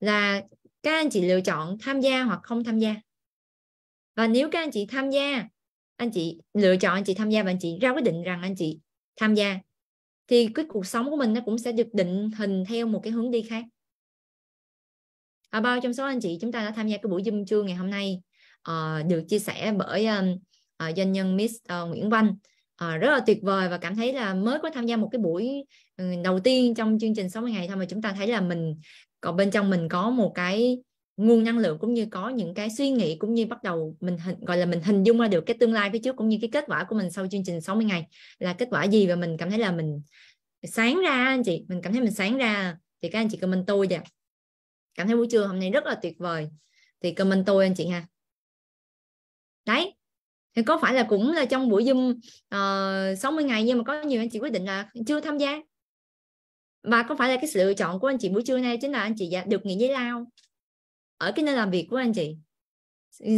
là các anh chị lựa chọn tham gia hoặc không tham gia và nếu các anh chị tham gia anh chị lựa chọn anh chị tham gia và anh chị ra quyết định rằng anh chị tham gia thì cái cuộc sống của mình nó cũng sẽ được định hình theo một cái hướng đi khác à, bao trong số anh chị chúng ta đã tham gia cái buổi zoom trưa ngày hôm nay uh, được chia sẻ bởi um, uh, doanh nhân Miss uh, Nguyễn Văn à, rất là tuyệt vời và cảm thấy là mới có tham gia một cái buổi ừ, đầu tiên trong chương trình 60 ngày thôi mà chúng ta thấy là mình còn bên trong mình có một cái nguồn năng lượng cũng như có những cái suy nghĩ cũng như bắt đầu mình hình, gọi là mình hình dung ra được cái tương lai phía trước cũng như cái kết quả của mình sau chương trình 60 ngày là kết quả gì và mình cảm thấy là mình sáng ra anh chị mình cảm thấy mình sáng ra thì các anh chị comment tôi vậy cảm thấy buổi trưa hôm nay rất là tuyệt vời thì comment tôi anh chị ha đấy thì có phải là cũng là trong buổi zoom ờ, uh, 60 ngày nhưng mà có nhiều anh chị quyết định là chưa tham gia và có phải là cái sự lựa chọn của anh chị buổi trưa nay chính là anh chị dạ, được nghỉ giấy lao ở cái nơi làm việc của anh chị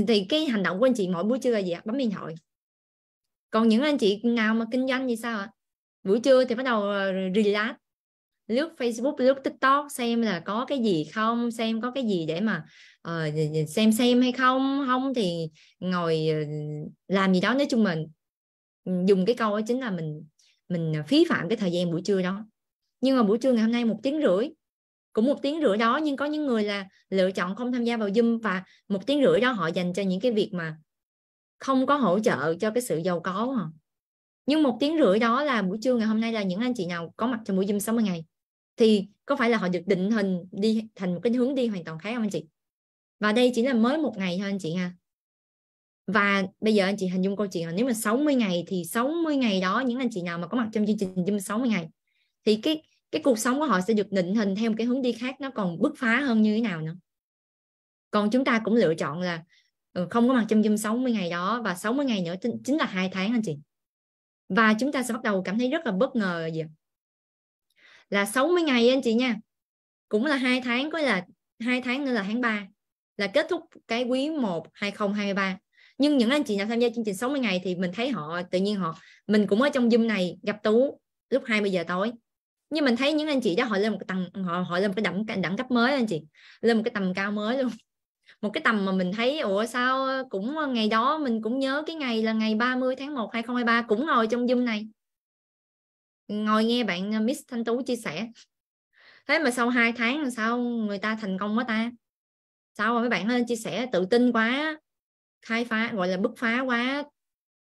thì cái hành động của anh chị mỗi buổi trưa là gì bấm điện thoại còn những anh chị nào mà kinh doanh thì sao ạ buổi trưa thì bắt đầu ờ, relax lướt Facebook lướt TikTok xem là có cái gì không xem có cái gì để mà Ờ, xem xem hay không không thì ngồi ờ, làm gì đó nói chung mình ừ, dùng cái câu đó chính là mình mình ờ, phí phạm cái thời gian buổi trưa đó nhưng mà buổi trưa ngày hôm nay một tiếng rưỡi cũng một tiếng rưỡi đó nhưng có những người là lựa chọn không tham gia vào zoom và một tiếng rưỡi đó họ dành cho những cái việc mà không có hỗ trợ cho cái sự giàu có của họ nhưng một tiếng rưỡi đó là buổi trưa ngày hôm nay là những anh chị nào có mặt trong buổi zoom 60 ngày thì có phải là họ được định hình đi thành một cái hướng đi hoàn toàn khác không anh chị và đây chỉ là mới một ngày thôi anh chị ha và bây giờ anh chị hình dung câu chuyện là nếu mà 60 ngày thì 60 ngày đó những anh chị nào mà có mặt trong chương trình Zoom 60 ngày thì cái cái cuộc sống của họ sẽ được định hình theo một cái hướng đi khác nó còn bứt phá hơn như thế nào nữa còn chúng ta cũng lựa chọn là ừ, không có mặt trong Zoom 60 ngày đó và 60 ngày nữa chính là hai tháng anh chị và chúng ta sẽ bắt đầu cảm thấy rất là bất ngờ là gì là 60 ngày anh chị nha cũng là hai tháng có là hai tháng nữa là tháng 3 là kết thúc cái quý 1 2023 nhưng những anh chị nào tham gia chương trình 60 ngày thì mình thấy họ tự nhiên họ mình cũng ở trong Zoom này gặp Tú lúc 20 giờ tối nhưng mình thấy những anh chị đó họ lên một tầng họ họ lên một cái đẳng đẳng cấp mới anh chị lên một cái tầm cao mới luôn [laughs] một cái tầm mà mình thấy ủa sao cũng ngày đó mình cũng nhớ cái ngày là ngày 30 tháng 1 2023 cũng ngồi trong Zoom này ngồi nghe bạn ờ, Miss Thanh Tú chia sẻ thế mà sau 2 tháng sao người ta thành công quá ta sao mà mấy bạn nó chia sẻ tự tin quá khai phá gọi là bứt phá quá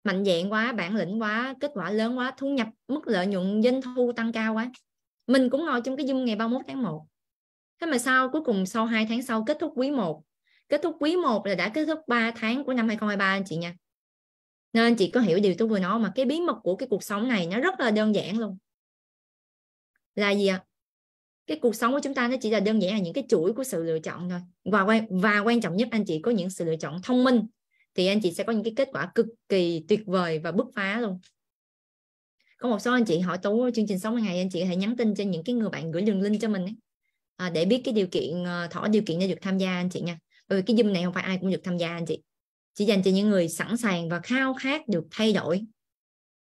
mạnh dạn quá bản lĩnh quá kết quả lớn quá thu nhập mức lợi nhuận doanh thu tăng cao quá mình cũng ngồi trong cái zoom ngày 31 tháng 1 thế mà sau cuối cùng sau 2 tháng sau kết thúc quý 1 kết thúc quý 1 là đã kết thúc 3 tháng của năm 2023 anh chị nha nên chị có hiểu điều tôi vừa nói mà cái bí mật của cái cuộc sống này nó rất là đơn giản luôn là gì ạ à? cái cuộc sống của chúng ta nó chỉ là đơn giản là những cái chuỗi của sự lựa chọn thôi và quan và quan trọng nhất anh chị có những sự lựa chọn thông minh thì anh chị sẽ có những cái kết quả cực kỳ tuyệt vời và bứt phá luôn có một số anh chị hỏi tú chương trình sống hàng ngày anh chị hãy nhắn tin cho những cái người bạn gửi đường link cho mình ấy, à, để biết cái điều kiện ờ, thỏa điều kiện để được tham gia anh chị nha bởi vì cái zoom này không phải ai cũng được tham gia anh chị chỉ dành cho những người sẵn sàng và khao khát được thay đổi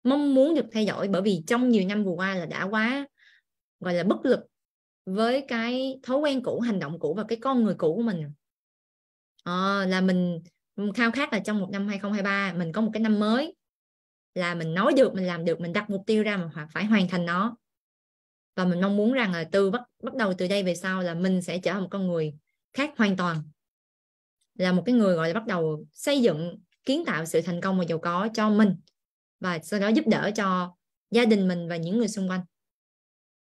mong muốn được thay đổi bởi vì trong nhiều năm vừa qua là đã quá gọi là bất lực với cái thói quen cũ hành động cũ và cái con người cũ của mình à, là mình khao khát là trong một năm 2023 mình có một cái năm mới là mình nói được mình làm được mình đặt mục tiêu ra mà phải hoàn thành nó và mình mong muốn rằng là từ bắt bắt đầu từ đây về sau là mình sẽ trở thành một con người khác hoàn toàn là một cái người gọi là bắt đầu xây dựng kiến tạo sự thành công và giàu có cho mình và sau đó giúp đỡ cho gia đình mình và những người xung quanh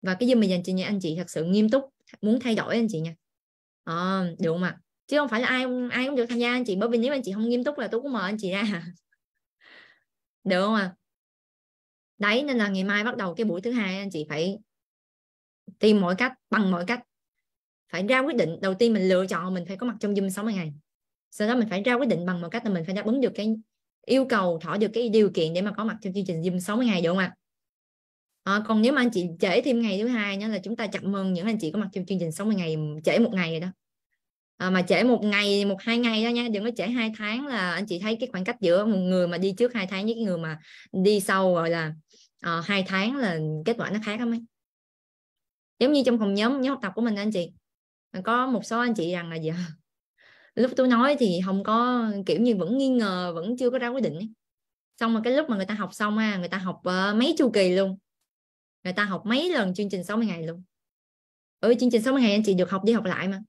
và cái gì mình dành cho những anh chị thật sự nghiêm túc muốn thay đổi anh chị nha à, được mà chứ không phải là ai ai cũng được tham gia anh chị bởi vì nếu anh chị không nghiêm túc là tôi cũng mời anh chị ra [laughs] được không ạ à? đấy nên là ngày mai bắt đầu cái buổi thứ hai anh chị phải tìm mọi cách bằng mọi cách phải ra quyết định đầu tiên mình lựa chọn mình phải có mặt trong Zoom 60 ngày sau đó mình phải ra quyết định bằng một cách là mình phải đáp ứng được cái yêu cầu thỏa được cái điều kiện để mà có mặt trong chương trình Zoom 60 ngày được không ạ à? à, còn nếu mà anh chị trễ thêm ngày thứ hai nữa là chúng ta chặt mừng những anh chị có mặt trong chương trình 60 ngày trễ một ngày rồi đó à, mà trễ một ngày một hai ngày đó nha đừng có trễ hai tháng là anh chị thấy cái khoảng cách giữa một người mà đi trước hai tháng với cái người mà đi sau rồi là uh, hai tháng là kết quả nó khác lắm ấy giống như trong phòng nhóm nhóm học tập của mình anh chị có một số anh chị rằng là giờ [laughs] lúc tôi nói thì không có kiểu như vẫn nghi ngờ vẫn chưa có ra quyết định ấy. xong mà cái lúc mà người ta học xong à người ta học uh, mấy chu kỳ luôn người ta học mấy lần chương trình 60 ngày luôn ở ừ, chương trình 60 ngày anh chị được học đi học lại mà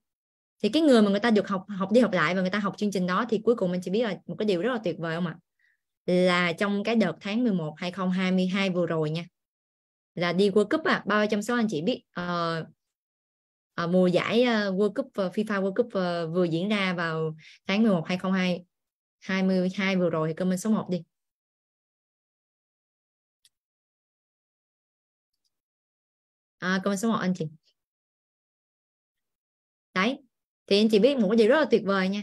thì cái người mà người ta được học học đi học lại và người ta học chương trình đó thì cuối cùng anh chị biết là một cái điều rất là tuyệt vời không ạ là trong cái đợt tháng 11 2022 vừa rồi nha là đi World Cup à bao nhiêu trong số anh chị biết uh, uh, mùa giải uh, World Cup uh, FIFA World Cup uh, vừa diễn ra vào tháng 11 2022 22 vừa rồi thì comment số 1 đi à, câu số 1 anh chị đấy thì anh chị biết một cái điều rất là tuyệt vời nha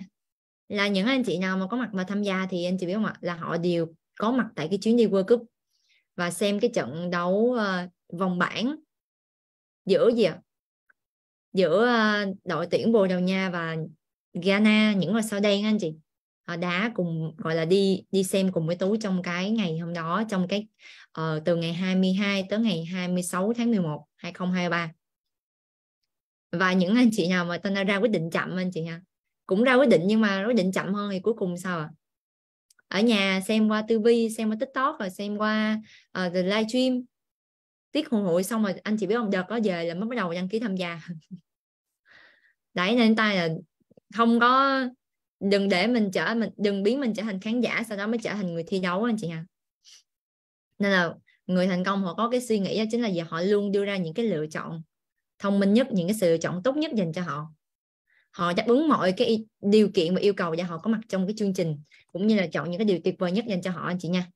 là những anh chị nào mà có mặt và tham gia thì anh chị biết không ạ là họ đều có mặt tại cái chuyến đi World Cup và xem cái trận đấu uh, vòng bảng giữa gì ạ giữa uh, đội tuyển Bồ Đào Nha và Ghana những ngôi sao đen anh chị họ đá cùng gọi là đi đi xem cùng với tú trong cái ngày hôm đó trong cái Ờ, từ ngày 22 tới ngày 26 tháng 11 2023 và những anh chị nào mà tên ra quyết định chậm anh chị nha cũng ra quyết định nhưng mà quyết định chậm hơn thì cuối cùng sao ạ à? ở nhà xem qua tivi xem qua tiktok rồi xem qua uh, the live stream tiết hồn hội xong rồi anh chị biết không đợt có về là mới bắt đầu đăng ký tham gia [laughs] đấy nên tay là không có đừng để mình trở mình đừng biến mình trở thành khán giả sau đó mới trở thành người thi đấu anh chị nha nên là người thành công họ có cái suy nghĩ đó chính là gì họ luôn đưa ra những cái lựa chọn thông minh nhất những cái sự lựa chọn tốt nhất dành cho họ họ đáp ứng mọi cái điều kiện và yêu cầu và họ có mặt trong cái chương trình cũng như là chọn những cái điều tuyệt vời nhất dành cho họ anh chị nha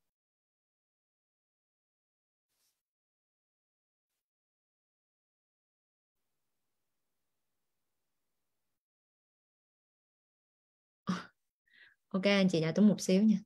ờ. ok anh chị đã túng một xíu nha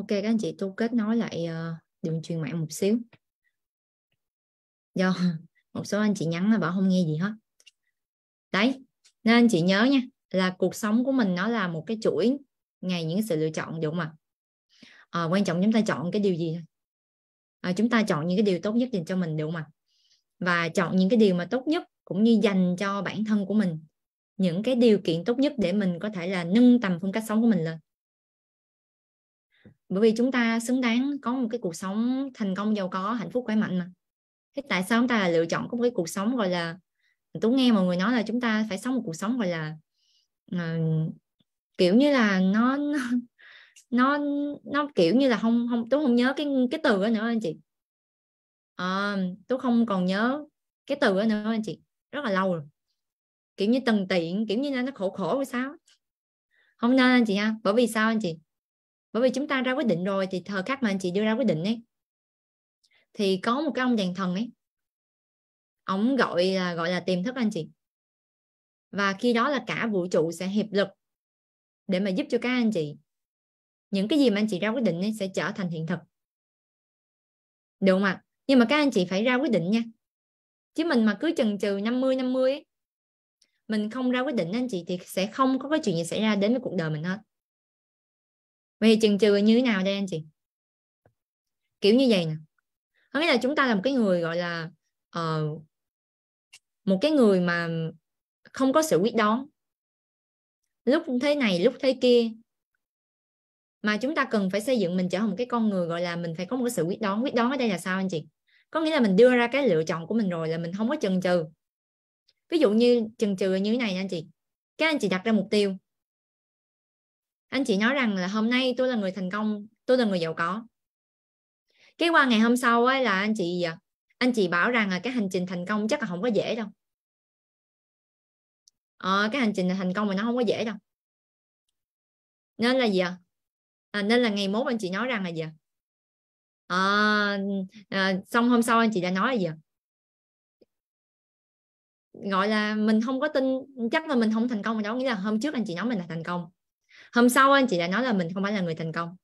ok các anh chị tôi kết nối lại đường truyền mạng một xíu do [laughs] một số anh chị nhắn là bảo không nghe gì hết đấy nên anh chị nhớ nha là cuộc sống của mình nó là một cái chuỗi ngày những sự lựa chọn đúng không ạ à, quan trọng chúng ta chọn cái điều gì à, chúng ta chọn những cái điều tốt nhất dành cho mình đúng không ạ và chọn những cái điều mà tốt nhất cũng như dành cho bản thân của mình những cái điều kiện tốt nhất để mình có thể là nâng tầm phong cách sống của mình lên bởi vì chúng ta xứng đáng có một cái cuộc sống thành công giàu có hạnh phúc khỏe mạnh mà thế tại sao chúng ta lại lựa chọn có một cái cuộc sống gọi là tú nghe mọi người nói là chúng ta phải sống một cuộc sống gọi là uh, kiểu như là nó nó nó kiểu như là không không tôi không nhớ cái cái từ đó nữa anh chị à, tôi không còn nhớ cái từ đó nữa anh chị rất là lâu rồi kiểu như tần tiện kiểu như là nó khổ khổ hay sao không nên anh chị ha bởi vì sao anh chị bởi vì chúng ta ra quyết định rồi thì thời khắc mà anh chị đưa ra quyết định ấy thì có một cái ông đàn thần ấy ông gọi là gọi là tiềm thức anh chị và khi đó là cả vũ trụ sẽ hiệp lực để mà giúp cho các anh chị những cái gì mà anh chị ra quyết định ấy sẽ trở thành hiện thực được không ạ nhưng mà các anh chị phải ra quyết định nha chứ mình mà cứ chần chừ 50 50 ấy, mình không ra quyết định anh chị thì sẽ không có cái chuyện gì xảy ra đến với cuộc đời mình hết vậy chừng chừ như thế nào đây anh chị kiểu như vậy nè có nghĩa là chúng ta là một cái người gọi là uh, một cái người mà không có sự quyết đoán lúc thế này lúc thế kia mà chúng ta cần phải xây dựng mình trở thành một cái con người gọi là mình phải có một cái sự quyết đoán quyết đoán ở đây là sao anh chị có nghĩa là mình đưa ra cái lựa chọn của mình rồi là mình không có chần chừ ví dụ như chần chừ như thế này anh chị các anh chị đặt ra mục tiêu anh chị nói rằng là hôm nay tôi là người thành công tôi là người giàu có cái qua ngày hôm sau ấy là anh chị à, anh chị bảo rằng là cái hành trình thành công chắc là không có dễ đâu ờ, cái hành trình thành công mà nó không có dễ đâu nên là gì ạ à, nên là ngày mốt anh chị nói rằng là gì ạ à, à, xong hôm sau anh chị đã nói là gì ạ gọi là mình không có tin chắc là mình không thành công đâu nghĩa là hôm trước anh chị nói mình là thành công hôm sau anh chị đã nói là mình không phải là người thành công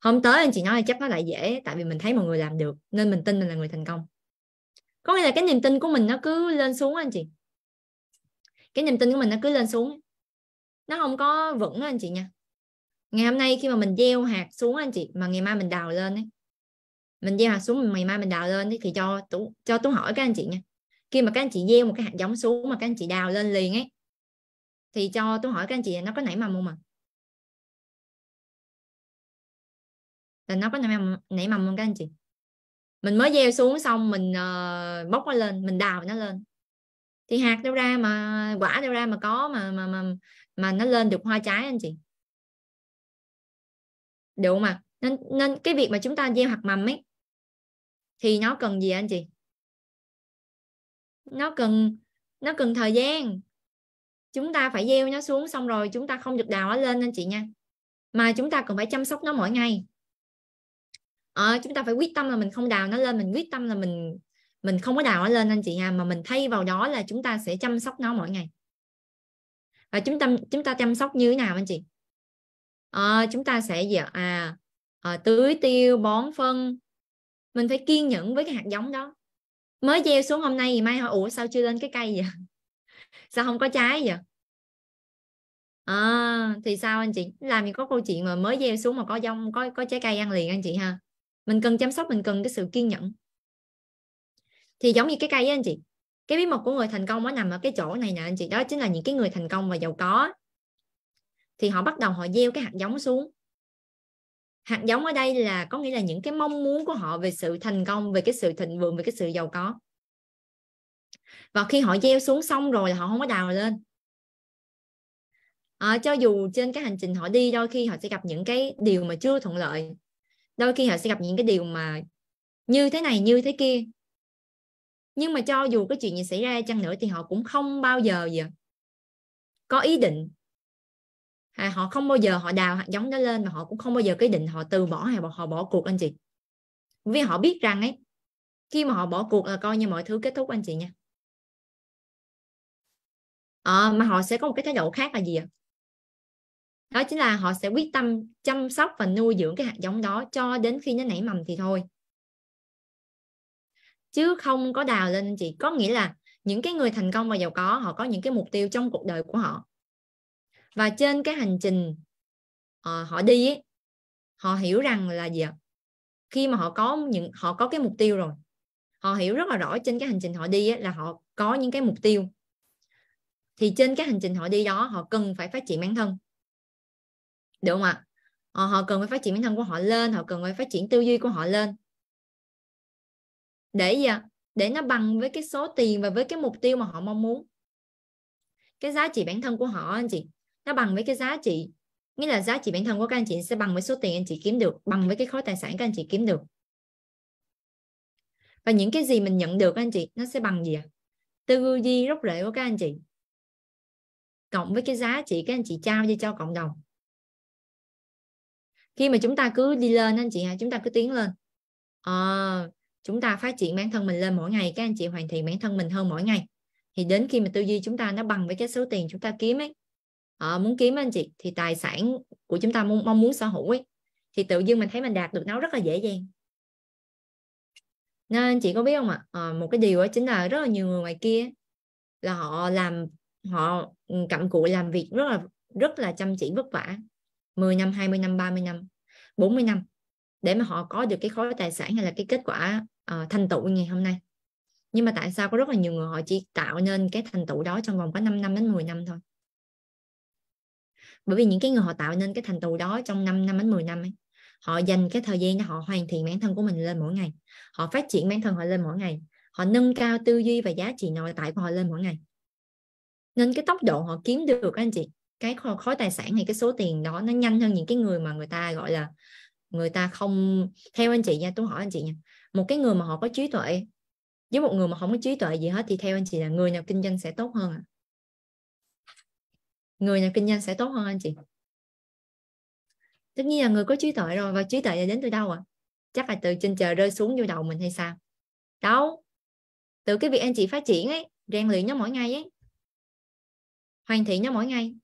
hôm tới anh chị nói là chắc nó lại dễ tại vì mình thấy mọi người làm được nên mình tin mình là người thành công có nghĩa là cái niềm tin của mình nó cứ lên xuống anh chị cái niềm tin của mình nó cứ lên xuống nó không có vững anh chị nha ngày hôm nay khi mà mình gieo hạt xuống anh chị mà ngày mai mình đào lên ấy, mình gieo hạt xuống ngày mai mình đào lên ấy, thì cho tú cho tú hỏi các anh chị nha khi mà các anh chị gieo một cái hạt giống xuống mà các anh chị đào lên liền ấy thì cho tôi hỏi các anh chị nó có nảy mầm không ạ à? là nó có nảy mầm nảy mầm không các anh chị mình mới gieo xuống xong mình uh, bóc nó lên mình đào nó lên thì hạt đâu ra mà quả đâu ra mà có mà mà mà mà nó lên được hoa trái anh chị được không ạ nên nên cái việc mà chúng ta gieo hạt mầm ấy thì nó cần gì anh chị nó cần nó cần thời gian chúng ta phải gieo nó xuống xong rồi chúng ta không được đào nó lên anh chị nha mà chúng ta cần phải chăm sóc nó mỗi ngày à, chúng ta phải quyết tâm là mình không đào nó lên mình quyết tâm là mình mình không có đào nó lên anh chị nha à, mà mình thay vào đó là chúng ta sẽ chăm sóc nó mỗi ngày và chúng ta chúng ta chăm sóc như thế nào anh chị à, chúng ta sẽ giờ à, à tưới tiêu bón phân mình phải kiên nhẫn với cái hạt giống đó mới gieo xuống hôm nay thì mai hỏi ủa sao chưa lên cái cây vậy [laughs] sao không có trái vậy à, thì sao anh chị làm gì có câu chuyện mà mới gieo xuống mà có giống có có trái cây ăn liền anh chị ha mình cần chăm sóc mình cần cái sự kiên nhẫn thì giống như cái cây ấy anh chị cái bí mật của người thành công nó nằm ở cái chỗ này nè anh chị đó chính là những cái người thành công và giàu có thì họ bắt đầu họ gieo cái hạt giống xuống hạt giống ở đây là có nghĩa là những cái mong muốn của họ về sự thành công về cái sự thịnh vượng về cái sự giàu có và khi họ gieo xuống xong rồi là họ không có đào lên à, cho dù trên cái hành trình họ đi đôi khi họ sẽ gặp những cái điều mà chưa thuận lợi đôi khi họ sẽ gặp những cái điều mà như thế này như thế kia nhưng mà cho dù cái chuyện gì xảy ra chăng nữa thì họ cũng không bao giờ gì có ý định à, họ không bao giờ họ đào hạt giống nó lên mà họ cũng không bao giờ cái định họ từ bỏ hay họ bỏ cuộc anh chị vì họ biết rằng ấy khi mà họ bỏ cuộc là coi như mọi thứ kết thúc anh chị nha à, mà họ sẽ có một cái thái độ khác là gì ạ đó chính là họ sẽ quyết tâm chăm sóc và nuôi dưỡng cái hạt giống đó cho đến khi nó nảy mầm thì thôi chứ không có đào lên chị có nghĩa là những cái người thành công và giàu có họ có những cái mục tiêu trong cuộc đời của họ và trên cái hành trình uh, họ đi ấy, họ hiểu rằng là gì ạ khi mà họ có những họ có cái mục tiêu rồi họ hiểu rất là rõ trên cái hành trình họ đi ấy, là họ có những cái mục tiêu thì trên cái hành trình họ đi đó họ cần phải phát triển bản thân được không ạ à? họ cần phải phát triển bản thân của họ lên họ cần phải phát triển tư duy của họ lên để gì ạ để nó bằng với cái số tiền và với cái mục tiêu mà họ mong muốn cái giá trị bản thân của họ anh chị nó bằng với cái giá trị nghĩa là giá trị bản thân của các anh chị sẽ bằng với số tiền anh chị kiếm được bằng với cái khối tài sản các anh chị kiếm được và những cái gì mình nhận được các anh chị nó sẽ bằng gì ạ tư duy rốc rễ của các anh chị cộng với cái giá trị các anh chị trao cho cộng đồng khi mà chúng ta cứ đi lên anh chị ha chúng ta cứ tiến lên à, chúng ta phát triển bản thân mình lên mỗi ngày các anh chị hoàn thiện bản thân mình hơn mỗi ngày thì đến khi mà tư duy chúng ta nó bằng với cái số tiền chúng ta kiếm ấy à, muốn kiếm anh chị thì tài sản của chúng ta mong, mong muốn sở hữu ấy thì tự dưng mình thấy mình đạt được nó rất là dễ dàng nên anh chị có biết không ạ à, một cái điều đó chính là rất là nhiều người ngoài kia là họ làm họ ừ, cặm cụi làm việc rất là rất là chăm chỉ vất vả 10 năm 20 năm 30 năm 40 năm để mà họ có được cái khối tài sản hay là cái kết quả uh, thành tựu ngày hôm nay nhưng mà tại sao có rất là nhiều người họ chỉ tạo nên cái thành tựu đó trong vòng có 5 năm đến 10 năm thôi bởi vì những cái người họ tạo nên cái thành tựu đó trong 5 năm đến 10 năm ấy, họ dành cái thời gian để họ hoàn thiện bản thân của mình lên mỗi ngày họ phát triển bản thân họ lên mỗi ngày họ nâng cao tư duy và giá trị nội tại của họ lên mỗi ngày nên cái tốc độ họ kiếm được các anh chị cái khối, khối tài sản hay cái số tiền đó nó nhanh hơn những cái người mà người ta gọi là người ta không theo anh chị nha tôi hỏi anh chị nha một cái người mà họ có trí tuệ với một người mà không có trí tuệ gì hết thì theo anh chị là người nào kinh doanh sẽ tốt hơn à? người nào kinh doanh sẽ tốt hơn anh chị tất nhiên là người có trí tuệ rồi và trí tuệ là đến từ đâu ạ à? chắc là từ trên trời rơi xuống vô đầu mình hay sao đâu từ cái việc anh chị phát triển ấy rèn luyện nó mỗi ngày ấy hoàn thiện nó mỗi ngày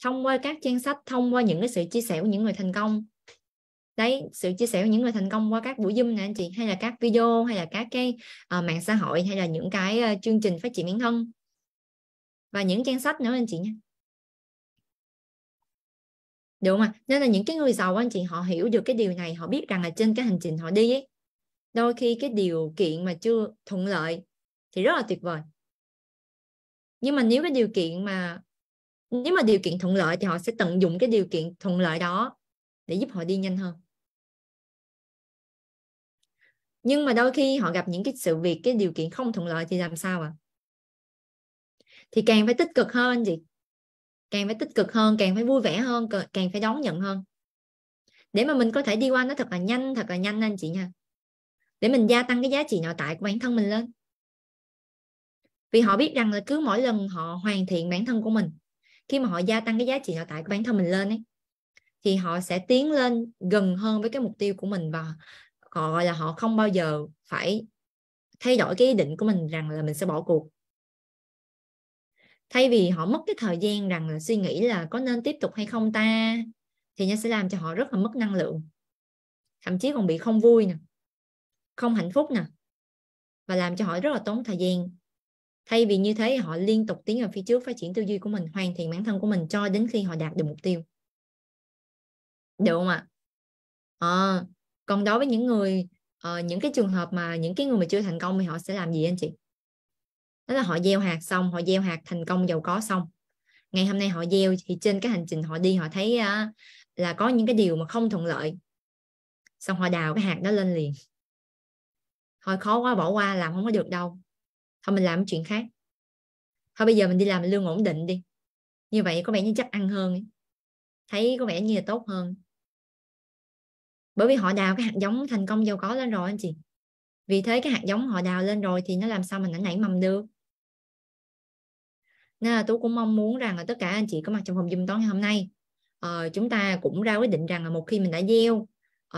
thông qua các trang sách thông qua những cái sự chia sẻ của những người thành công đấy sự chia sẻ của những người thành công qua các buổi zoom nè anh chị hay là các video hay là các cái uh, mạng xã hội hay là những cái uh, chương trình phát triển bản thân và những trang sách nữa anh chị nhé được không ạ nên là những cái người giàu anh chị họ hiểu được cái điều này họ biết rằng là trên cái hành trình họ đi ấy, đôi khi cái điều kiện mà chưa thuận lợi thì rất là tuyệt vời nhưng mà nếu cái điều kiện mà nếu mà điều kiện thuận lợi thì họ sẽ tận dụng cái điều kiện thuận lợi đó để giúp họ đi nhanh hơn nhưng mà đôi khi họ gặp những cái sự việc cái điều kiện không thuận lợi thì làm sao ạ à? thì càng phải tích cực hơn chị càng phải tích cực hơn càng phải vui vẻ hơn càng phải đón nhận hơn để mà mình có thể đi qua nó thật là nhanh thật là nhanh anh chị nha để mình gia tăng cái giá trị nội tại của bản thân mình lên vì họ biết rằng là cứ mỗi lần họ hoàn thiện bản thân của mình khi mà họ gia tăng cái giá trị nội tại của bản thân mình lên ấy thì họ sẽ tiến lên gần hơn với cái mục tiêu của mình và họ gọi là họ không bao giờ phải thay đổi cái ý định của mình rằng là mình sẽ bỏ cuộc thay vì họ mất cái thời gian rằng là suy nghĩ là có nên tiếp tục hay không ta thì nó sẽ làm cho họ rất là mất năng lượng thậm chí còn bị không vui nè không hạnh phúc nè và làm cho họ rất là tốn thời gian thay vì như thế họ liên tục tiến vào phía trước phát triển tư duy của mình hoàn thiện bản thân của mình cho đến khi họ đạt được mục tiêu được không ạ à, còn đối với những người uh, những cái trường hợp mà những cái người mà chưa thành công thì họ sẽ làm gì anh chị đó là họ gieo hạt xong họ gieo hạt thành công giàu có xong ngày hôm nay họ gieo thì trên cái hành trình họ đi họ thấy uh, là có những cái điều mà không thuận lợi xong họ đào cái hạt đó lên liền thôi khó quá bỏ qua làm không có được đâu thôi mình làm chuyện khác thôi bây giờ mình đi làm lương ổn định đi như vậy có vẻ như chắc ăn hơn ấy. thấy có vẻ như là tốt hơn bởi vì họ đào cái hạt giống thành công giàu có lên rồi anh chị vì thế cái hạt giống họ đào lên rồi thì nó làm sao mình nó nảy mầm được nên là tôi cũng mong muốn rằng là tất cả anh chị có mặt trong phòng zoom toán ngày hôm nay uh, chúng ta cũng ra quyết định rằng là một khi mình đã gieo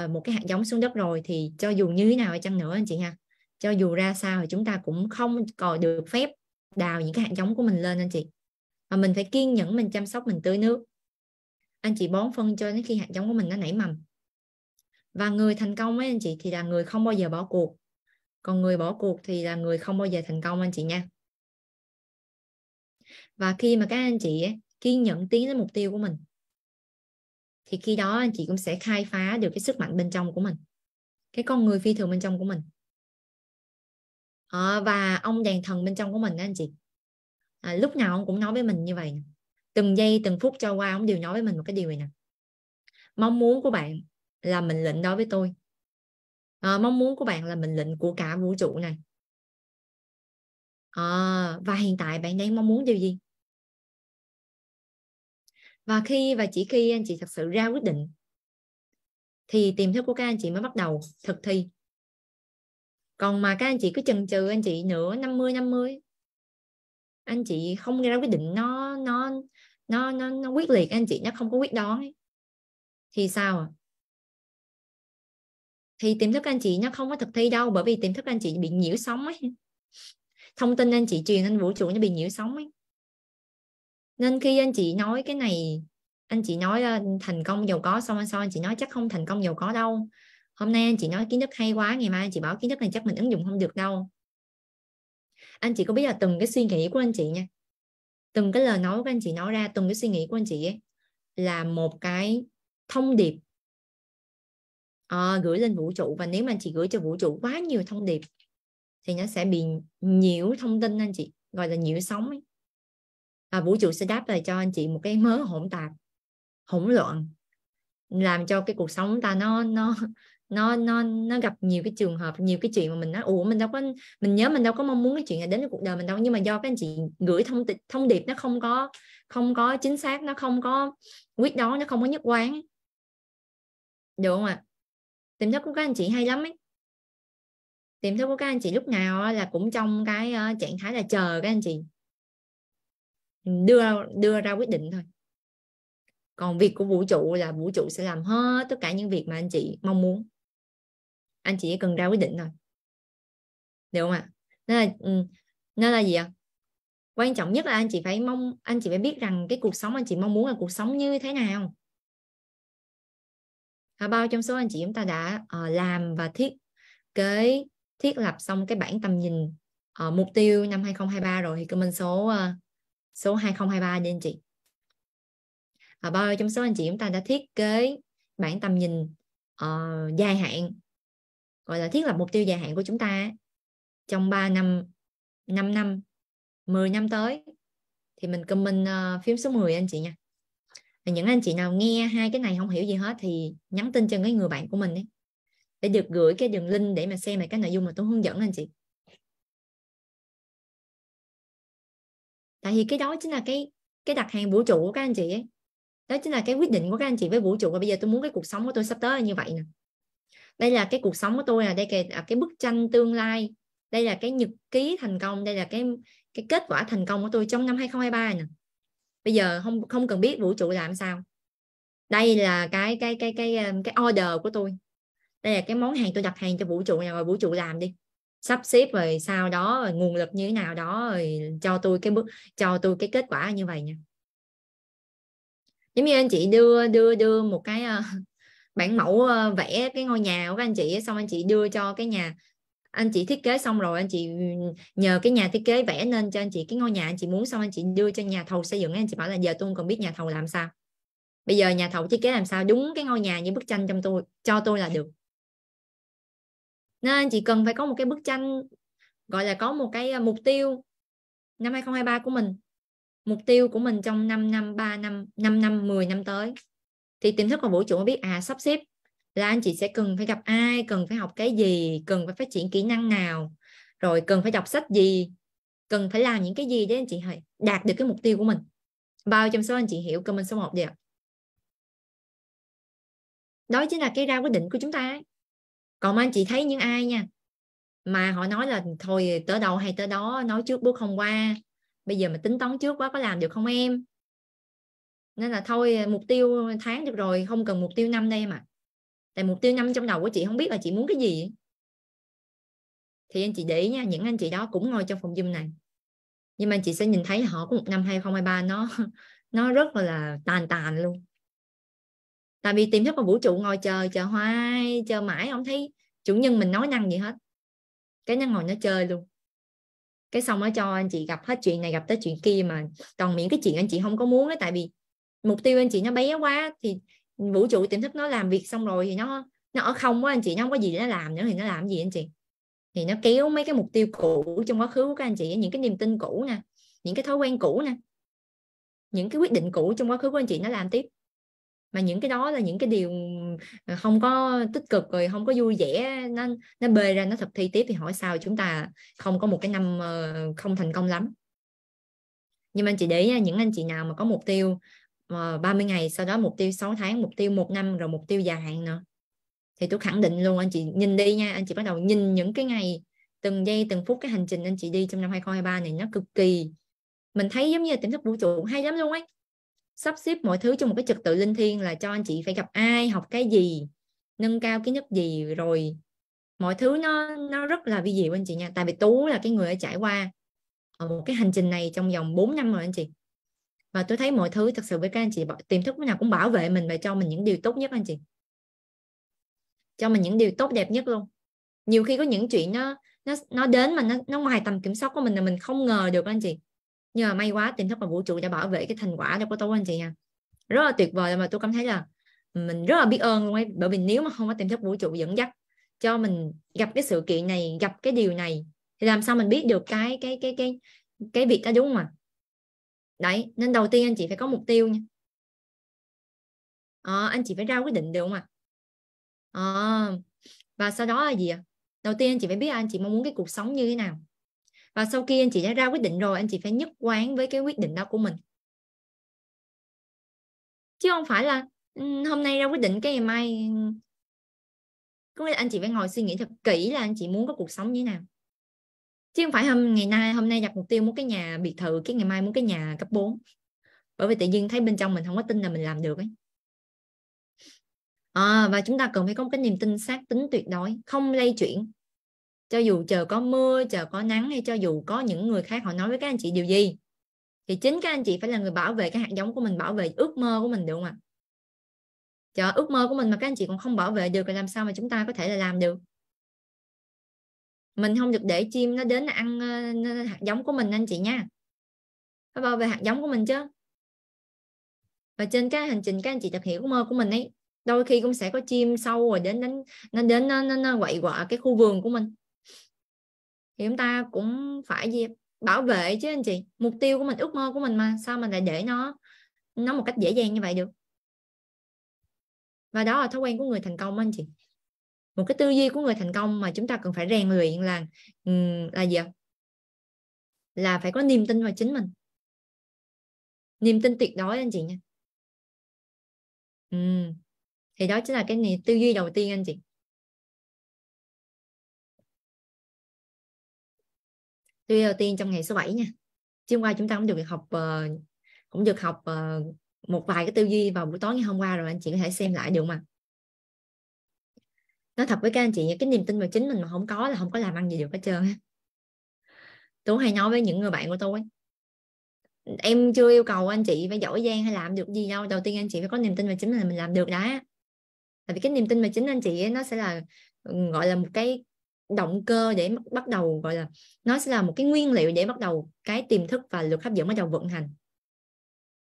uh, một cái hạt giống xuống đất rồi thì cho dù như thế nào chăng nữa anh chị ha cho dù ra sao thì chúng ta cũng không còn được phép đào những cái hạt giống của mình lên anh chị mà mình phải kiên nhẫn mình chăm sóc mình tưới nước anh chị bón phân cho đến khi hạt giống của mình nó nảy mầm và người thành công ấy anh chị thì là người không bao giờ bỏ cuộc còn người bỏ cuộc thì là người không bao giờ thành công anh chị nha và khi mà các anh chị ấy, kiên nhẫn tiến đến mục tiêu của mình thì khi đó anh chị cũng sẽ khai phá được cái sức mạnh bên trong của mình cái con người phi thường bên trong của mình à, và ông đèn thần bên trong của mình đó anh chị à, lúc nào ông cũng nói với mình như vậy từng giây từng phút trôi qua ông đều nói với mình một cái điều này nè mong muốn của bạn là mệnh lệnh đối với tôi à, mong muốn của bạn là mệnh lệnh của cả vũ trụ này à, và hiện tại bạn đang mong muốn điều gì và khi và chỉ khi anh chị thật sự ra quyết định thì tiềm thức của các anh chị mới bắt đầu thực thi còn mà các anh chị cứ chần chừ anh chị nửa 50 50 anh chị không ra quyết định nó nó nó nó, nó quyết liệt anh chị nó không có quyết đoán thì sao à? thì tiềm thức anh chị nó không có thực thi đâu bởi vì tiềm thức anh chị bị nhiễu sóng ấy thông tin anh chị truyền lên vũ trụ nó bị nhiễu sóng ấy nên khi anh chị nói cái này anh chị nói ờ, thành công giàu có xong anh xong anh chị nói chắc không thành công giàu có đâu hôm nay anh chị nói kiến thức hay quá ngày mai anh chị bảo kiến thức này chắc mình ứng dụng không được đâu anh chị có biết là từng cái suy nghĩ của anh chị nha từng cái lời nói của anh chị nói ra từng cái suy nghĩ của anh chị ấy, là một cái thông điệp à, gửi lên vũ trụ và nếu mà anh chị gửi cho vũ trụ quá nhiều thông điệp thì nó sẽ bị nhiễu thông tin anh chị gọi là nhiễu sóng ấy. và vũ trụ sẽ đáp lại cho anh chị một cái mớ hỗn tạp hỗn loạn làm cho cái cuộc sống ta nó nó nó nó nó gặp nhiều cái trường hợp nhiều cái chuyện mà mình nói ủa mình đâu có mình nhớ mình đâu có mong muốn cái chuyện này đến với cuộc đời mình đâu nhưng mà do các anh chị gửi thông điệp thông điệp nó không có không có chính xác nó không có quyết đoán nó không có nhất quán được không ạ à? tiềm thức của các anh chị hay lắm ấy tìm thức của các anh chị lúc nào là cũng trong cái ờ, trạng thái là chờ các anh chị đưa đưa ra quyết định thôi còn việc của vũ trụ là vũ trụ sẽ làm hết tất cả những việc mà anh chị mong muốn anh chị chỉ cần ra quyết định thôi được không ạ à? nên là ừ, nên là gì ạ à? quan trọng nhất là anh chị phải mong anh chị phải biết rằng cái cuộc sống anh chị mong muốn là cuộc sống như thế nào và bao trong số anh chị chúng ta đã uh, làm và thiết kế thiết lập xong cái bản tầm nhìn uh, mục tiêu năm 2023 rồi thì comment số uh, số 2023 đi anh chị và bao trong số anh chị chúng ta đã thiết kế bản tầm nhìn uh, dài hạn gọi là thiết lập mục tiêu dài hạn của chúng ta trong 3 năm 5 năm 10 năm tới thì mình comment uh, phím số 10 anh chị nha và những anh chị nào nghe hai cái này không hiểu gì hết thì nhắn tin cho cái người bạn của mình đi để được gửi cái đường link để mà xem lại cái nội dung mà tôi hướng dẫn anh chị tại vì cái đó chính là cái cái đặt hàng vũ trụ của các anh chị ấy đó chính là cái quyết định của các anh chị với vũ trụ và bây giờ tôi muốn cái cuộc sống của tôi sắp tới là như vậy nè đây là cái cuộc sống của tôi là đây là cái bức tranh tương lai đây là cái nhật ký thành công đây là cái cái kết quả thành công của tôi trong năm 2023 nè bây giờ không không cần biết vũ trụ làm sao đây là cái cái cái cái um, cái order của tôi đây là cái món hàng tôi đặt hàng cho vũ trụ nào rồi vũ trụ làm đi sắp xếp rồi sau đó rồi nguồn lực như thế nào đó rồi cho tôi cái bước cho tôi cái kết quả như vậy nha giống như anh chị đưa đưa đưa một cái ờ, bản mẫu vẽ cái ngôi nhà của các anh chị xong anh chị đưa cho cái nhà anh chị thiết kế xong rồi anh chị ừ, nhờ cái nhà thiết kế vẽ nên cho anh chị cái ngôi nhà anh chị muốn xong anh chị đưa cho nhà thầu xây dựng anh chị bảo là giờ tôi còn biết nhà thầu làm sao bây giờ nhà thầu thiết kế làm sao đúng cái ngôi nhà như bức tranh trong tôi cho tôi là được nên anh chị cần phải có một cái bức tranh gọi là có một cái mục tiêu năm 2023 của mình mục tiêu của mình trong 5 năm 3 năm 5 năm 10 năm tới thì tiềm thức của vũ trụ nó biết à sắp xếp là anh chị sẽ cần phải gặp ai cần phải học cái gì cần phải phát triển kỹ năng nào rồi cần phải đọc sách gì cần phải làm những cái gì để anh chị đạt được cái mục tiêu của mình bao trong số anh chị hiểu comment số 1 đi ạ đó chính là cái ra quyết định của chúng ta ấy. còn anh chị thấy những ai nha mà họ nói là thôi tới đâu hay tới đó nói trước bước không qua bây giờ mà tính toán trước quá có làm được không em nên là thôi à, mục tiêu tháng được rồi không cần mục tiêu năm đây mà tại mục tiêu năm trong đầu của chị không biết là chị muốn cái gì thì anh chị để ý nha những anh chị đó cũng ngồi trong phòng zoom này nhưng mà chị sẽ nhìn thấy họ có một năm 2023 nó [laughs] nó rất là tàn tàn luôn tại vì tìm thức và vũ trụ ngồi chờ chờ hoài chờ mãi không thấy chủ nhân mình nói năng gì hết cái nó ngồi nó chơi luôn cái xong nó cho anh chị gặp hết chuyện này gặp tới chuyện kia mà toàn miệng cái chuyện anh chị không có muốn ấy tại vì mục tiêu anh chị nó bé quá thì vũ trụ tiềm thức nó làm việc xong rồi thì nó nó ở không quá anh chị nó không có gì để nó làm nữa thì nó làm gì anh chị thì nó kéo mấy cái mục tiêu cũ trong quá khứ của các anh chị những cái niềm tin cũ nè những cái thói quen cũ nè những cái quyết định cũ trong quá khứ của anh chị nó làm tiếp mà những cái đó là những cái điều không có tích cực rồi không có vui vẻ nó nó bê ra nó thực thi tiếp thì hỏi sao chúng ta không có một cái năm ờ, không thành công lắm nhưng mà anh chị để ý, những anh chị nào mà có mục tiêu 30 ờ, ngày sau đó mục tiêu 6 tháng mục tiêu một năm rồi mục tiêu dài hạn nữa thì tôi khẳng định luôn anh chị nhìn đi nha anh chị bắt đầu nhìn những cái ngày từng giây từng phút cái hành trình anh chị đi trong năm 2023 này nó cực kỳ mình thấy giống như là tỉnh thức vũ trụ hay lắm luôn ấy sắp xếp mọi thứ trong một cái trật tự linh thiêng là cho anh chị phải gặp ai học cái gì nâng cao kiến thức gì rồi mọi thứ nó nó rất là vi diệu anh chị nha tại vì tú là cái người đã trải qua ờ, một cái hành trình này trong vòng 4 năm rồi anh chị và tôi thấy mọi thứ thật sự với các anh chị tiềm thức nào cũng bảo vệ mình và cho mình những điều tốt nhất anh chị cho mình những điều tốt đẹp nhất luôn nhiều khi có những chuyện nó nó nó đến mà nó nó ngoài tầm kiểm soát của mình là mình không ngờ được anh chị nhưng mà may quá tiềm thức và vũ trụ đã bảo vệ cái thành quả đó của tôi anh chị nha, rất là tuyệt vời mà tôi cảm thấy là mình rất là biết ơn luôn ấy bởi vì nếu mà không có tiềm thức vũ trụ dẫn dắt cho mình gặp cái sự kiện này gặp cái điều này thì làm sao mình biết được cái cái cái cái cái việc đó đúng không ạ à? đấy nên đầu tiên anh chị phải có mục tiêu nha à, anh chị phải ra quyết định được không ạ à? à, và sau đó là gì ạ à? đầu tiên anh chị phải biết anh chị mong muốn cái cuộc sống như thế nào và sau khi anh chị đã ra quyết định rồi anh chị phải nhất quán với cái quyết định đó của mình chứ không phải là ừ, hôm nay ra quyết định cái ngày mai ừ. có nghĩa là anh chị phải ngồi suy nghĩ thật kỹ là anh chị muốn có cuộc sống như thế nào chứ không phải hôm ngày nay hôm nay đặt mục tiêu muốn cái nhà biệt thự cái ngày mai muốn cái nhà cấp 4 bởi vì tự nhiên thấy bên trong mình không có tin là mình làm được ấy à, và chúng ta cần phải có một cái niềm tin xác tính tuyệt đối không lay chuyển cho dù chờ có mưa chờ có nắng hay cho dù có những người khác họ nói với các anh chị điều gì thì chính các anh chị phải là người bảo vệ cái hạt giống của mình bảo vệ ước mơ của mình được không ạ chờ ước mơ của mình mà các anh chị còn không bảo vệ được thì làm sao mà chúng ta có thể là làm được mình không được để chim nó đến ăn hạt giống của mình anh chị nha phải bảo vệ hạt giống của mình chứ và trên cái hành trình các anh chị thực hiện ước mơ của mình ấy đôi khi cũng sẽ có chim sâu rồi đến đến nó đến nó, nó, nó quậy quạ cái khu vườn của mình thì chúng ta cũng phải gì bảo vệ chứ anh chị mục tiêu của mình ước mơ của mình mà sao mình lại để nó nó một cách dễ dàng như vậy được và đó là thói quen của người thành công anh chị một cái tư duy của người thành công mà chúng ta cần phải rèn luyện là là gì ạ là phải có niềm tin vào chính mình niềm tin tuyệt đối anh chị nha ừ. thì đó chính là cái niềm tư duy đầu tiên anh chị tư duy đầu tiên trong ngày số 7 nha chiều qua chúng ta cũng được học ờ, cũng được học ờ, một vài cái tư duy vào buổi tối ngày hôm qua rồi anh chị có thể xem lại được mà nói thật với các anh chị cái niềm tin vào chính mình mà không có là không có làm ăn gì được hết trơn tôi hay nói với những người bạn của tôi em chưa yêu cầu anh chị phải giỏi giang hay làm được gì đâu đầu tiên anh chị phải có niềm tin vào chính mình là mình làm được đã tại vì cái niềm tin vào chính anh chị nó sẽ là ừ, gọi là một cái động cơ để bắt đầu gọi là nó sẽ là một cái nguyên liệu để bắt đầu cái tiềm thức và luật hấp dẫn bắt đầu vận hành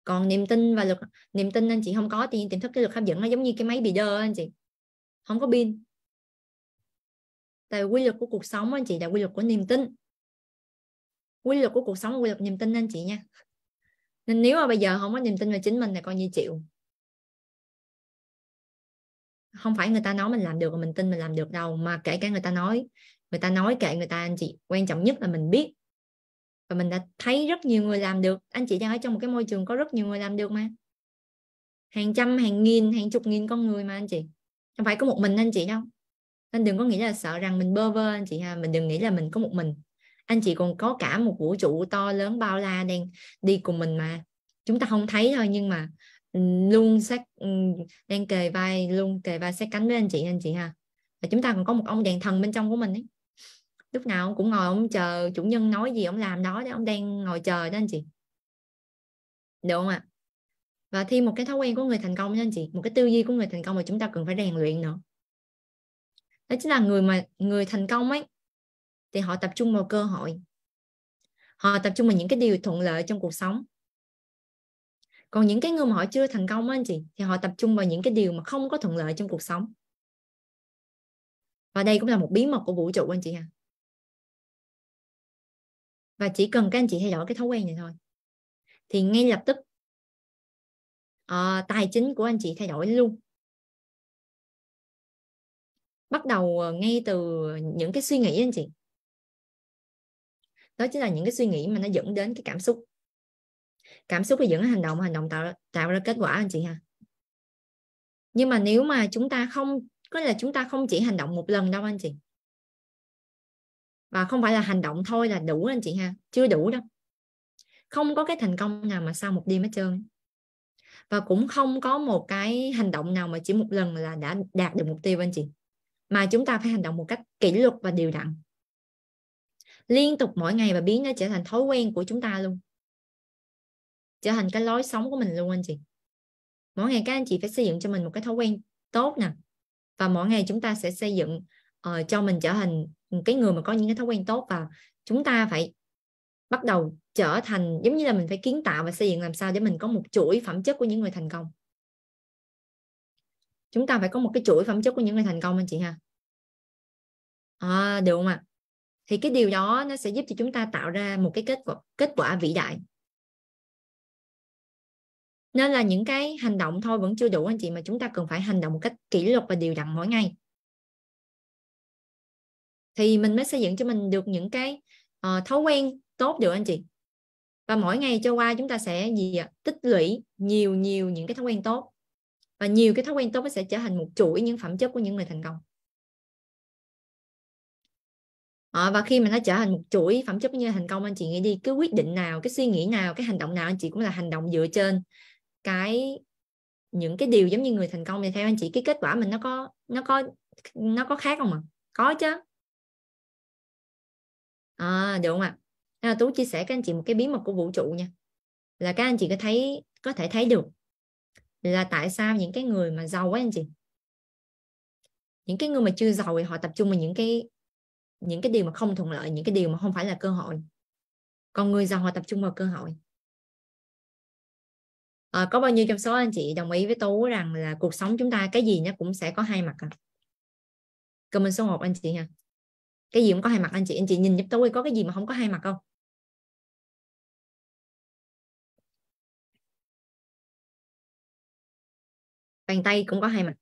còn niềm tin và lực niềm tin anh chị không có thì tiềm thức cái lực hấp dẫn nó giống như cái máy bị đơ anh chị không có pin tại quy luật của cuộc sống anh chị là quy luật của niềm tin quy luật của cuộc sống quy luật niềm tin anh chị nha nên nếu mà bây giờ không có niềm tin về chính mình thì coi như chịu không phải người ta nói mình làm được mà mình tin mình làm được đâu mà kể cả người ta nói người ta nói kệ người ta anh chị quan trọng nhất là mình biết và mình đã thấy rất nhiều người làm được anh chị đang ở trong một cái môi trường có rất nhiều người làm được mà hàng trăm hàng nghìn hàng chục nghìn con người mà anh chị không phải có một mình anh chị đâu anh đừng có nghĩ là sợ rằng mình bơ vơ anh chị ha mình đừng nghĩ là mình có một mình anh chị còn có cả một vũ trụ to lớn bao la đang đi cùng mình mà chúng ta không thấy thôi nhưng mà ừ, luôn sát ừ, đang kề vai luôn kề vai sát cánh với anh chị anh chị ha và chúng ta còn có một ông đèn thần bên trong của mình ấy lúc nào ông cũng ngồi ông chờ chủ nhân nói gì ông làm đó để ông đang ngồi chờ đó anh chị được không ạ và thêm một cái thói quen của người thành công đó anh chị một cái tư duy của người thành công mà chúng ta cần phải rèn luyện nữa đó chính là người mà người thành công ấy thì họ tập trung vào cơ hội họ tập trung vào những cái điều thuận lợi trong cuộc sống còn những cái người mà họ chưa thành công á anh chị thì họ tập trung vào những cái điều mà không có thuận lợi trong cuộc sống và đây cũng là một bí mật của vũ trụ anh chị à và chỉ cần các anh chị thay đổi cái thói quen này thôi thì ngay lập tức uh, tài chính của anh chị thay đổi luôn bắt đầu ờ, ngay từ những cái suy nghĩ anh chị đó chính là những cái suy nghĩ mà nó dẫn đến cái cảm xúc cảm xúc thì dẫn đến hành động hành động tạo tạo ra kết quả anh chị ha nhưng mà nếu mà chúng ta không có là chúng ta không chỉ hành động một lần đâu anh chị và không phải là hành động thôi là đủ anh chị ha chưa đủ đâu không có cái thành công nào mà sau một đêm hết trơn và cũng không có một cái hành động nào mà chỉ một lần là đã đạt được mục tiêu anh chị mà chúng ta phải hành động một cách kỷ luật và đều đặn liên tục mỗi ngày và biến nó trở thành thói quen của chúng ta luôn trở thành cái lối sống của mình luôn anh chị mỗi ngày các anh chị phải xây dựng cho mình một cái thói quen tốt nè và mỗi ngày chúng ta sẽ xây dựng uh, cho mình trở thành cái người mà có những cái thói quen tốt và chúng ta phải bắt đầu trở thành giống như là mình phải kiến tạo và xây dựng làm sao để mình có một chuỗi phẩm chất của những người thành công chúng ta phải có một cái chuỗi phẩm chất của những người thành công anh chị ha à, được không ạ thì cái điều đó nó sẽ giúp cho chúng ta tạo ra một cái kết quả kết quả vĩ đại nên là những cái hành động thôi vẫn chưa đủ anh chị mà chúng ta cần phải hành động một cách kỷ luật và điều đặn mỗi ngày thì mình mới xây dựng cho mình được những cái uh, thói quen tốt được anh chị và mỗi ngày cho qua chúng ta sẽ gì ạ tích lũy nhiều nhiều những cái thói quen tốt và nhiều cái thói quen tốt nó sẽ trở thành một chuỗi những phẩm chất của những người thành công à, và khi mà nó trở thành một chuỗi phẩm chất như thành công anh chị nghĩ đi cái quyết định nào cái suy nghĩ nào cái hành động nào anh chị cũng là hành động dựa trên cái những cái điều giống như người thành công thì theo anh chị cái kết quả mình nó có nó có nó có khác không ạ à? có chứ à, được không ạ à, tú chia sẻ các anh chị một cái bí mật của vũ trụ nha là các anh chị có thấy có thể thấy được là tại sao những cái người mà giàu quá anh chị những cái người mà chưa giàu thì họ tập trung vào những cái những cái điều mà không thuận lợi những cái điều mà không phải là cơ hội còn người giàu họ tập trung vào cơ hội à, có bao nhiêu trong số anh chị đồng ý với tú rằng là cuộc sống chúng ta cái gì nó cũng sẽ có hai mặt à? comment số 1 anh chị ha cái gì cũng có hai mặt anh chị anh chị nhìn giúp tôi có cái gì mà không có hai mặt không bàn tay cũng có hai mặt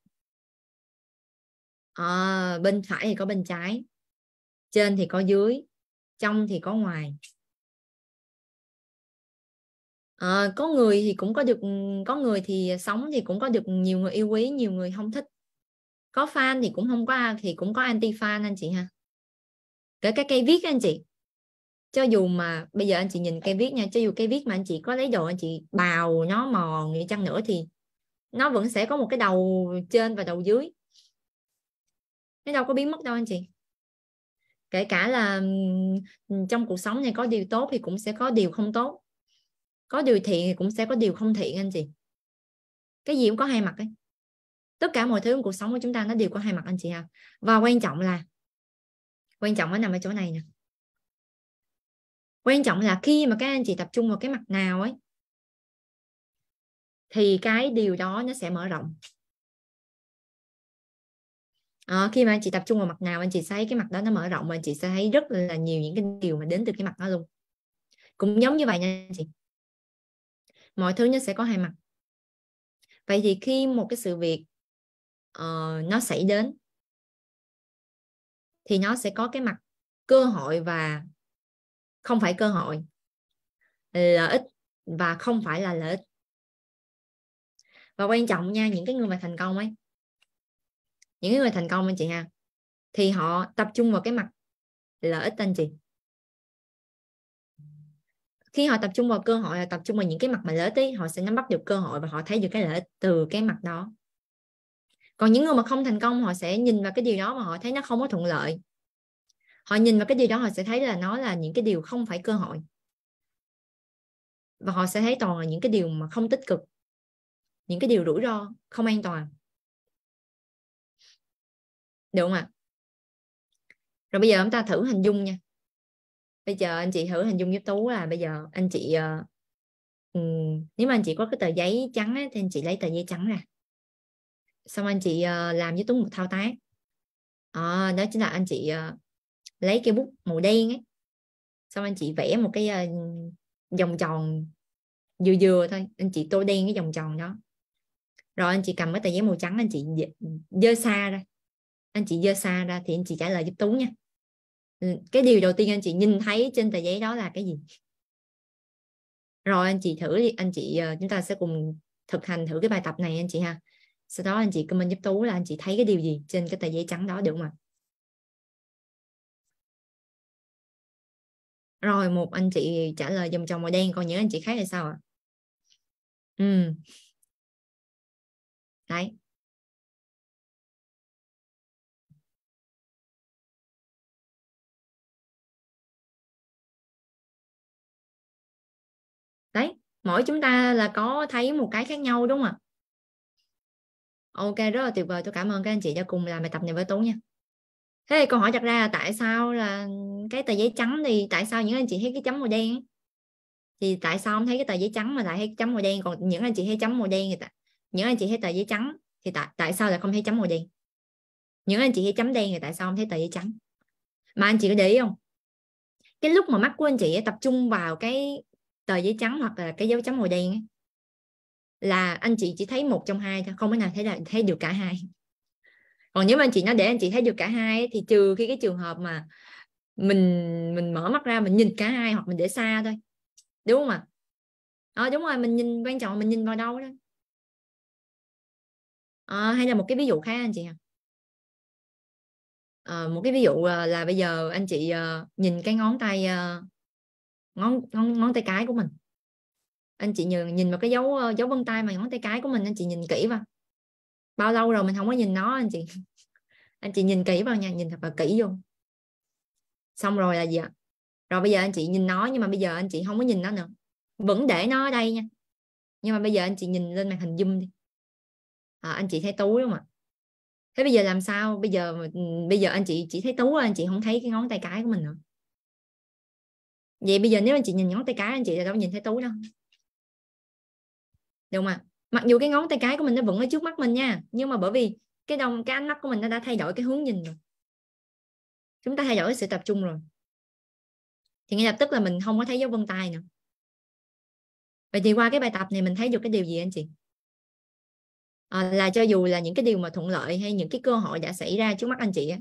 à, bên phải thì có bên trái trên thì có dưới trong thì có ngoài à, có người thì cũng có được có người thì sống thì cũng có được nhiều người yêu quý nhiều người không thích có fan thì cũng không có thì cũng có anti fan anh chị ha kể cả cây viết anh chị cho dù mà bây giờ anh chị nhìn cây viết nha cho dù cây viết mà anh chị có lấy đồ anh chị bào nó mòn như chăng nữa thì nó vẫn sẽ có một cái đầu trên và đầu dưới nó đâu có biến mất đâu anh chị kể cả là trong cuộc sống này có điều tốt thì cũng sẽ có điều không tốt có điều thiện thì cũng sẽ có điều không thiện anh chị cái gì cũng có hai mặt ấy tất cả mọi thứ trong cuộc sống của chúng ta nó đều có hai mặt anh chị ha và quan trọng là quan trọng nó nằm ở chỗ này nè quan trọng là khi mà các anh chị tập trung vào cái mặt nào ấy thì cái điều đó nó sẽ mở rộng à, khi mà anh chị tập trung vào mặt nào anh chị thấy cái mặt đó nó mở rộng và anh chị sẽ thấy rất là nhiều những cái điều mà đến từ cái mặt đó luôn cũng giống như vậy nha anh chị mọi thứ nó sẽ có hai mặt vậy thì khi một cái sự việc uh, nó xảy đến thì nó sẽ có cái mặt cơ hội và không phải cơ hội lợi ích và không phải là lợi ích và quan trọng nha những cái người mà thành công ấy những cái người thành công anh chị ha thì họ tập trung vào cái mặt lợi ích anh chị khi họ tập trung vào cơ hội tập trung vào những cái mặt mà lợi ích ấy, họ sẽ nắm bắt được cơ hội và họ thấy được cái lợi ích từ cái mặt đó còn những người mà không thành công họ sẽ nhìn vào cái điều đó mà họ thấy nó không có thuận lợi họ nhìn vào cái điều đó họ sẽ thấy là nó là những cái điều không phải cơ hội và họ sẽ thấy toàn là những cái điều mà không tích cực những cái điều rủi ro không an toàn được không ạ rồi bây giờ chúng ta thử hình dung nha bây giờ anh chị thử hình dung với tú là bây giờ anh chị uh, nếu mà anh chị có cái tờ giấy trắng ấy, thì anh chị lấy tờ giấy trắng ra xong anh chị uh, làm với tú một thao tác à, đó chính là anh chị uh, lấy cái bút màu đen ấy xong anh chị vẽ một cái uh, vòng tròn vừa vừa thôi anh chị tô đen cái vòng tròn đó rồi anh chị cầm cái tờ giấy màu trắng anh chị dơ xa ra anh chị dơ xa ra thì anh chị trả lời giúp tú nha cái điều đầu tiên anh chị nhìn thấy trên tờ giấy đó là cái gì rồi anh chị thử đi anh chị chúng ta sẽ cùng thực hành thử cái bài tập này anh chị ha sau đó anh chị comment giúp tú là anh chị thấy cái điều gì trên cái tờ giấy trắng đó được không ạ rồi một anh chị trả lời dùm chồng màu đen còn nhớ anh chị khác là sao ạ ừ đấy đấy mỗi chúng ta là có thấy một cái khác nhau đúng không ạ ok rất là tuyệt vời tôi cảm ơn các anh chị đã cùng làm bài tập này với tú nha thế thì câu hỏi đặt ra là tại sao là cái tờ giấy trắng thì tại sao những anh chị thấy cái chấm màu đen thì tại sao không thấy cái tờ giấy trắng mà lại thấy cái chấm màu đen còn những anh chị thấy chấm màu đen người ta? những anh chị thấy tờ giấy trắng thì tại tại sao lại không thấy chấm màu đen những anh chị thấy chấm đen thì tại sao không thấy tờ giấy trắng mà anh chị có để ý không cái lúc mà mắt của anh chị tập trung vào cái tờ giấy trắng hoặc là cái dấu chấm màu đen ấy, là anh chị chỉ thấy một trong hai thôi không có nào thấy là thấy được cả hai còn nếu mà anh chị nó để anh chị thấy được cả hai ấy, thì trừ khi cái trường hợp mà mình mình mở mắt ra mình nhìn cả hai hoặc mình để xa thôi đúng không ạ à? đúng rồi mình nhìn quan trọng là mình nhìn vào đâu đó à, hay là một cái ví dụ khác anh chị hả à, ờ, một cái ví dụ ờ, là bây giờ anh chị nhìn cái ngón tay ngón ngón, ngón tay cái của mình anh chị nhìn nhìn vào cái dấu dấu vân tay mà ngón tay cái của mình anh chị nhìn kỹ vào bao lâu rồi mình không có nhìn nó anh chị [laughs] anh chị nhìn kỹ vào nha nhìn thật là kỹ vô xong rồi là gì ạ rồi bây giờ anh chị nhìn nó nhưng mà bây giờ anh chị không có nhìn nó nữa vẫn để nó ở đây nha nhưng mà bây giờ anh chị nhìn lên màn hình zoom đi à, anh chị thấy tú đúng không ạ thế bây giờ làm sao bây giờ ừ, bây giờ anh chị chỉ thấy tú anh chị không thấy cái ngón tay cái của mình nữa vậy bây giờ nếu anh chị nhìn ngón tay cái anh chị là đâu nhìn thấy tú đâu đúng không ạ mặc dù cái ngón tay cái của mình nó vẫn ở trước mắt mình nha nhưng mà bởi vì cái đồng cái ánh mắt của mình nó đã thay đổi cái hướng nhìn rồi chúng ta thay đổi sự tập trung rồi thì ngay lập tức là mình không có thấy dấu vân tay nữa vậy thì qua cái bài tập này mình thấy được cái điều gì anh chị à, là cho dù là những cái điều mà thuận lợi hay những cái cơ hội đã xảy ra trước mắt anh chị á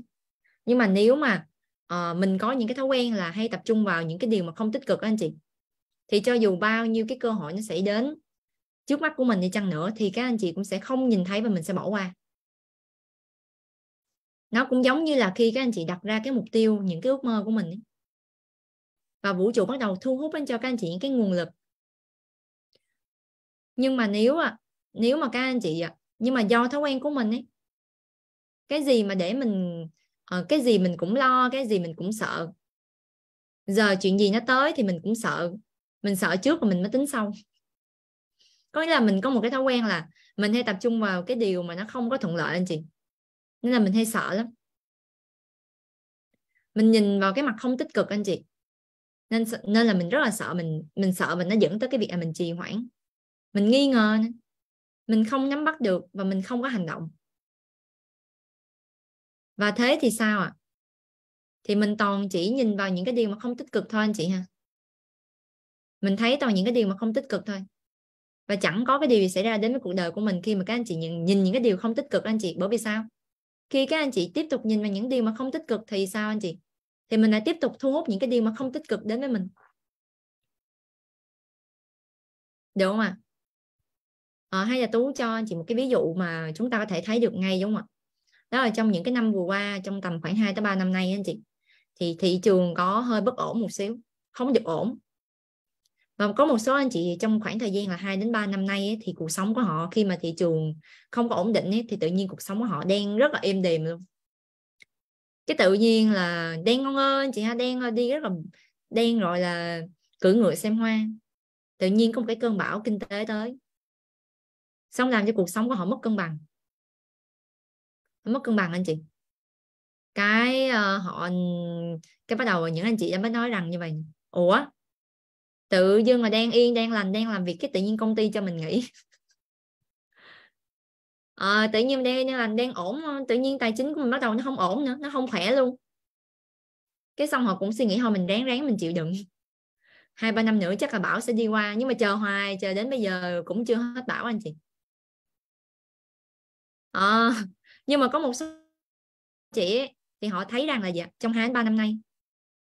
nhưng mà nếu mà à, mình có những cái thói quen là hay tập trung vào những cái điều mà không tích cực đó anh chị thì cho dù bao nhiêu cái cơ hội nó xảy đến trước mắt của mình đi chăng nữa thì các anh chị cũng sẽ không nhìn thấy và mình sẽ bỏ qua nó cũng giống như là khi các anh chị đặt ra cái mục tiêu những cái ước mơ của mình ấy. và vũ trụ bắt đầu thu hút đến cho các anh chị những cái nguồn lực nhưng mà nếu nếu mà các anh chị nhưng mà do thói quen của mình ấy cái gì mà để mình ờ, cái gì mình cũng lo cái gì mình cũng sợ giờ chuyện gì nó tới thì mình cũng sợ mình sợ trước rồi mình mới tính sau có nghĩa là mình có một cái thói quen là mình hay tập trung vào cái điều mà nó không có thuận lợi anh chị nên là mình hay sợ lắm mình nhìn vào cái mặt không tích cực anh chị nên nên là mình rất là sợ mình mình sợ mình nó dẫn tới cái việc là mình trì hoãn mình nghi ngờ nữa mình không nắm bắt được và mình không có hành động và thế thì sao ạ à? thì mình toàn chỉ nhìn vào những cái điều mà không tích cực thôi anh chị ha mình thấy toàn những cái điều mà không tích cực thôi và chẳng có cái điều gì xảy ra đến với cuộc đời của mình khi mà các anh chị nhìn, nhìn những cái điều không tích cực anh chị bởi vì sao khi các anh chị tiếp tục nhìn vào những điều mà không tích cực thì sao anh chị thì mình lại tiếp tục thu hút những cái điều mà không tích cực đến với mình đúng không ạ à? à, hay là tú cho anh chị một cái ví dụ mà chúng ta có thể thấy được ngay đúng không ạ đó là trong những cái năm vừa qua trong tầm khoảng 2 tới 3 năm nay anh chị thì thị trường có hơi bất ổn một xíu không được ổn và có một số anh chị trong khoảng thời gian là 2 đến 3 năm nay ấy, thì cuộc sống của họ khi mà thị trường không có ổn định ấy, thì tự nhiên cuộc sống của họ đang rất là êm đềm luôn cái tự nhiên là đen ngon ơi chị ha đen ờ, đi rất là đen rồi là cưỡi ngựa xem hoa tự nhiên có một cái cơn bão kinh tế tới xong làm cho cuộc sống của họ mất cân bằng mất cân bằng anh chị cái uh, họ cái bắt đầu những anh chị đã mới nói rằng như vậy ủa tự dưng mà đang yên đang lành đang làm việc cái tự nhiên công ty cho mình nghỉ à, [laughs] tự nhiên đang đang lành đang ổn ờ, tự nhiên tài chính của mình bắt đầu nó không ổn nữa nó không khỏe luôn cái xong họ cũng suy nghĩ thôi mình ráng ráng mình chịu đựng hai ba năm nữa chắc là bảo sẽ đi qua nhưng mà chờ hoài chờ đến bây giờ cũng chưa hết bảo anh chị à, nhưng mà có một số chị thì họ thấy rằng là gì dạ, trong hai ba năm nay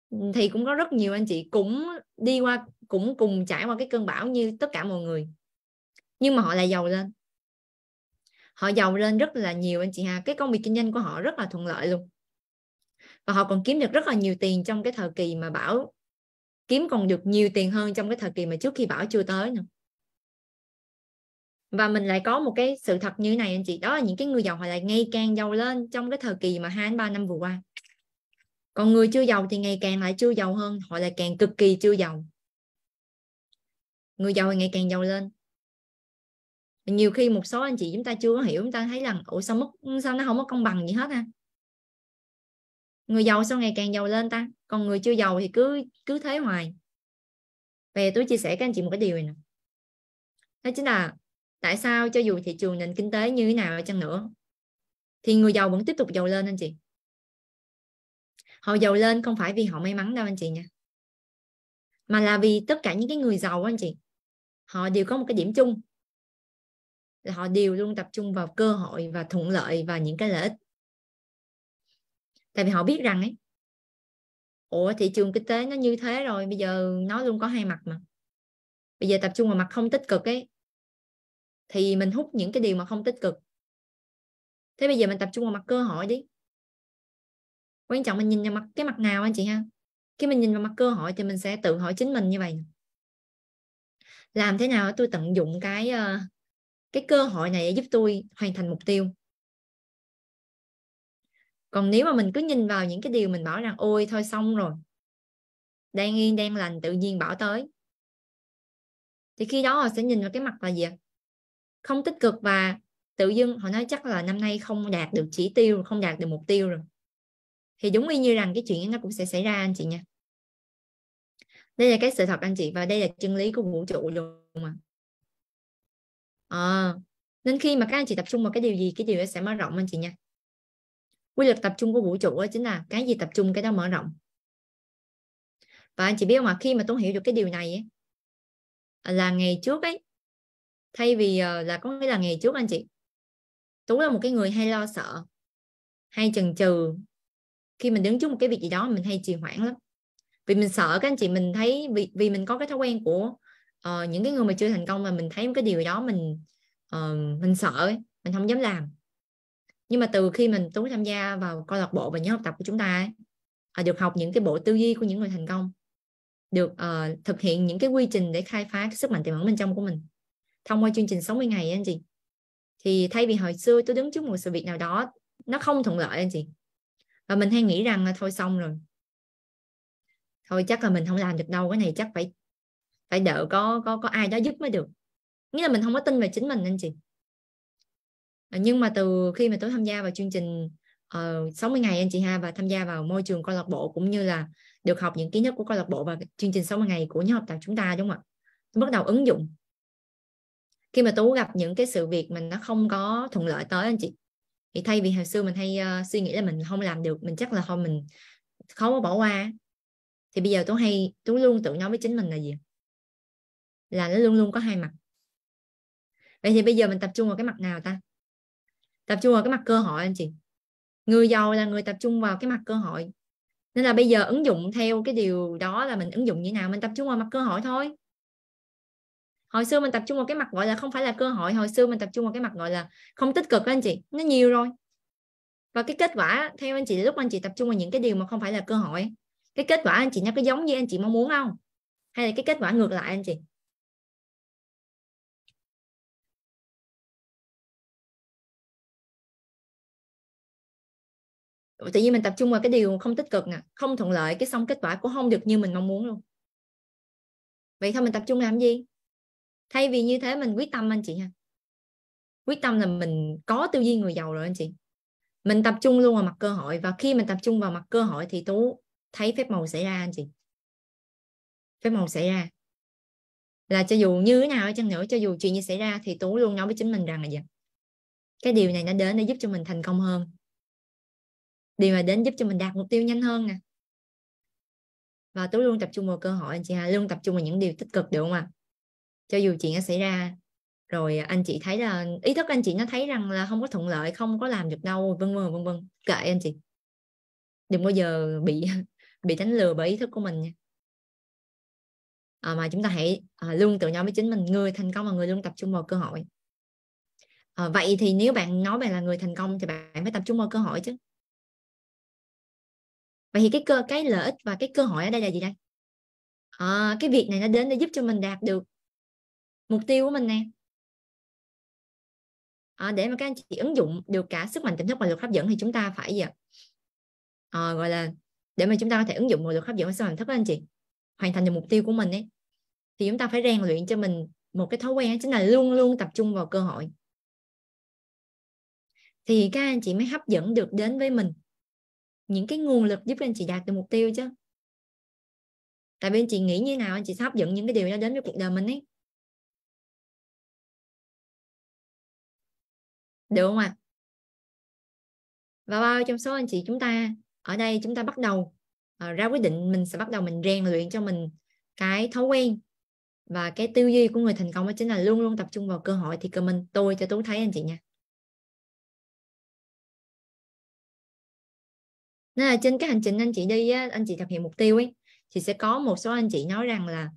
ừ, thì cũng có rất nhiều anh chị cũng đi qua cũng cùng trải qua cái cơn bão như tất cả mọi người nhưng mà họ lại giàu lên họ giàu lên rất là nhiều anh chị ha cái công việc kinh doanh của họ rất là thuận lợi luôn và họ còn kiếm được rất là nhiều tiền trong cái thời kỳ mà bão kiếm còn được nhiều tiền hơn trong cái thời kỳ mà trước khi bão chưa tới nữa và mình lại có một cái sự thật như này anh chị đó là những cái người giàu họ lại ngày càng giàu lên trong cái thời kỳ mà hai đến ba năm vừa qua còn người chưa giàu thì ngày càng lại chưa giàu hơn họ lại càng cực kỳ chưa giàu người giàu thì ngày càng giàu lên nhiều khi một số anh chị chúng ta chưa có hiểu chúng ta thấy rằng ủa sao mất sao nó không có công bằng gì hết ha người giàu sau ngày càng giàu lên ta còn người chưa giàu thì cứ cứ thế hoài về tôi chia sẻ các anh chị một cái điều này nè đó chính là tại sao cho dù thị trường nền kinh tế như thế nào chăng nữa thì người giàu vẫn tiếp tục giàu lên anh chị họ giàu lên không phải vì họ may mắn đâu anh chị nha mà là vì tất cả những cái người giàu anh chị họ đều có một cái điểm chung là họ đều luôn tập trung vào cơ hội và thuận lợi và những cái lợi ích tại vì họ biết rằng ấy ủa thị trường kinh tế nó như thế rồi bây giờ nó luôn có hai mặt mà bây giờ tập trung vào mặt không tích cực ấy thì mình hút những cái điều mà không tích cực thế bây giờ mình tập trung vào mặt cơ hội đi quan trọng mình nhìn vào mặt cái mặt nào anh chị ha khi mình nhìn vào mặt cơ hội thì mình sẽ tự hỏi chính mình như vậy làm thế nào để tôi tận dụng cái ờ, cái cơ hội này để giúp tôi hoàn thành mục tiêu còn nếu mà mình cứ nhìn vào những cái điều mình bảo rằng ôi thôi xong rồi đang yên đang lành tự nhiên bảo tới thì khi đó họ sẽ nhìn vào cái mặt là gì không tích cực và tự dưng họ nói chắc là năm nay không đạt được chỉ tiêu không đạt được mục tiêu rồi thì đúng y như rằng cái chuyện nó cũng sẽ xảy ra anh chị nha đây là cái sự thật anh chị và đây là chân lý của vũ trụ luôn mà à, ờ, nên khi mà các anh chị tập trung vào cái điều gì cái điều đó sẽ mở rộng anh chị nha quy luật tập trung của vũ trụ đó chính là cái gì tập trung cái đó mở rộng và anh chị biết không ạ khi mà tuấn hiểu được cái điều này ấy, là ngày trước ấy thay vì ờ, là có nghĩa là ngày trước anh chị tú là một cái người hay lo sợ hay chần chừ khi mình đứng trước một cái việc gì đó mình hay trì hoãn lắm vì mình sợ các anh chị mình thấy vì vì mình có cái thói quen của uh, những cái người mà chưa thành công mà mình thấy một cái điều đó mình uh, mình sợ ấy, mình không dám làm nhưng mà từ khi mình tú tham gia vào câu lạc bộ và nhóm học tập của chúng ta ấy, uh, được học những cái bộ tư duy của những người thành công được uh, thực hiện những cái quy trình để khai phá cái sức mạnh tiềm ẩn bên trong của mình thông qua chương trình 60 ngày anh chị thì thay vì hồi xưa tôi đứng trước một sự việc nào đó nó không thuận lợi anh chị và mình hay nghĩ rằng là thôi xong rồi thôi chắc là mình không làm được đâu cái này chắc phải phải đợi có có có ai đó giúp mới được nghĩa là mình không có tin về chính mình anh chị à, nhưng mà từ khi mà tôi tham gia vào chương trình uh, ờ, 60 ngày anh chị ha và tham gia vào môi trường câu lạc bộ cũng như là được học những kiến thức của câu lạc bộ và chương trình 60 ngày của nhóm học tập chúng ta đúng không ạ tôi bắt đầu ứng dụng khi mà tú gặp những cái sự việc mình nó không có thuận lợi tới anh chị thì thay vì hồi xưa mình hay uh, suy nghĩ là mình không làm được mình chắc là thôi mình khó có bỏ qua thì bây giờ tú hay tú luôn tự nói với chính mình là gì là nó luôn luôn có hai mặt vậy thì bây giờ mình tập trung vào cái mặt nào ta tập trung vào cái mặt cơ hội anh chị người giàu là người tập trung vào cái mặt cơ hội nên là bây giờ ứng dụng theo cái điều đó là mình ứng dụng như nào mình tập trung vào mặt cơ hội thôi hồi xưa mình tập trung vào cái mặt gọi là không phải là cơ hội hồi xưa mình tập trung vào cái mặt gọi là không tích cực đó anh chị nó nhiều rồi và cái kết quả theo anh chị lúc anh chị tập trung vào những cái điều mà không phải là cơ hội cái kết quả anh chị nó có giống như anh chị mong muốn không hay là cái kết quả ngược lại anh chị tự nhiên mình tập trung vào cái điều không tích cực nè không thuận lợi cái xong kết quả cũng không được như mình mong muốn luôn vậy thôi mình tập trung làm gì thay vì như thế mình quyết tâm anh chị ha quyết tâm là mình có tư duy người giàu rồi anh chị mình tập trung luôn vào mặt cơ hội và khi mình tập trung vào mặt cơ hội thì tú thấy phép màu xảy ra anh chị phép màu xảy ra là cho dù như thế nào chăng nữa cho dù chuyện gì xảy ra thì tú luôn nói với chính mình rằng là gì cái điều này nó đến để giúp cho mình thành công hơn điều mà đến giúp cho mình đạt mục tiêu nhanh hơn nè và tú luôn tập trung vào cơ hội anh chị ha luôn tập trung vào những điều tích cực được không ạ à? cho dù chuyện nó xảy ra rồi à, anh chị thấy là ý thức anh chị nó thấy rằng là không có thuận lợi không có làm được đâu vân vân vân vân kệ anh chị đừng bao giờ bị [laughs] bị đánh lừa bởi ý thức của mình nha à, mà chúng ta hãy à, luôn tự nhau với chính mình người thành công và người luôn tập trung vào cơ hội à, vậy thì nếu bạn nói bạn là người thành công thì bạn phải tập trung vào cơ hội chứ vậy thì cái cơ cái lợi ích và cái cơ hội ở đây là gì đây à, cái việc này nó đến để giúp cho mình đạt được mục tiêu của mình nè à, để mà các anh chị ứng dụng được cả sức mạnh tiềm thức và luật hấp dẫn thì chúng ta phải gì ạ à, gọi là để mà chúng ta có thể ứng dụng một luật hấp dẫn và sức mạnh tiềm thức đó anh chị hoàn thành được mục tiêu của mình ấy thì chúng ta phải rèn luyện cho mình một cái thói quen chính là luôn luôn tập trung vào cơ hội thì các anh chị mới hấp dẫn được đến với mình những cái nguồn lực giúp anh chị đạt được mục tiêu chứ tại vì anh chị nghĩ như nào anh chị sẽ hấp dẫn những cái điều đó đến với cuộc đời mình ấy được không ạ à? và bao trong số anh chị chúng ta ở đây chúng ta bắt đầu uh, ra quyết định mình sẽ bắt đầu mình rèn luyện cho mình cái thói quen và cái tư duy của người thành công đó chính là luôn luôn tập trung vào cơ hội thì comment tôi cho tú thấy anh chị nha nên là trên cái hành trình anh chị đi á, anh chị thực hiện mục tiêu ấy thì sẽ có một số anh chị nói rằng là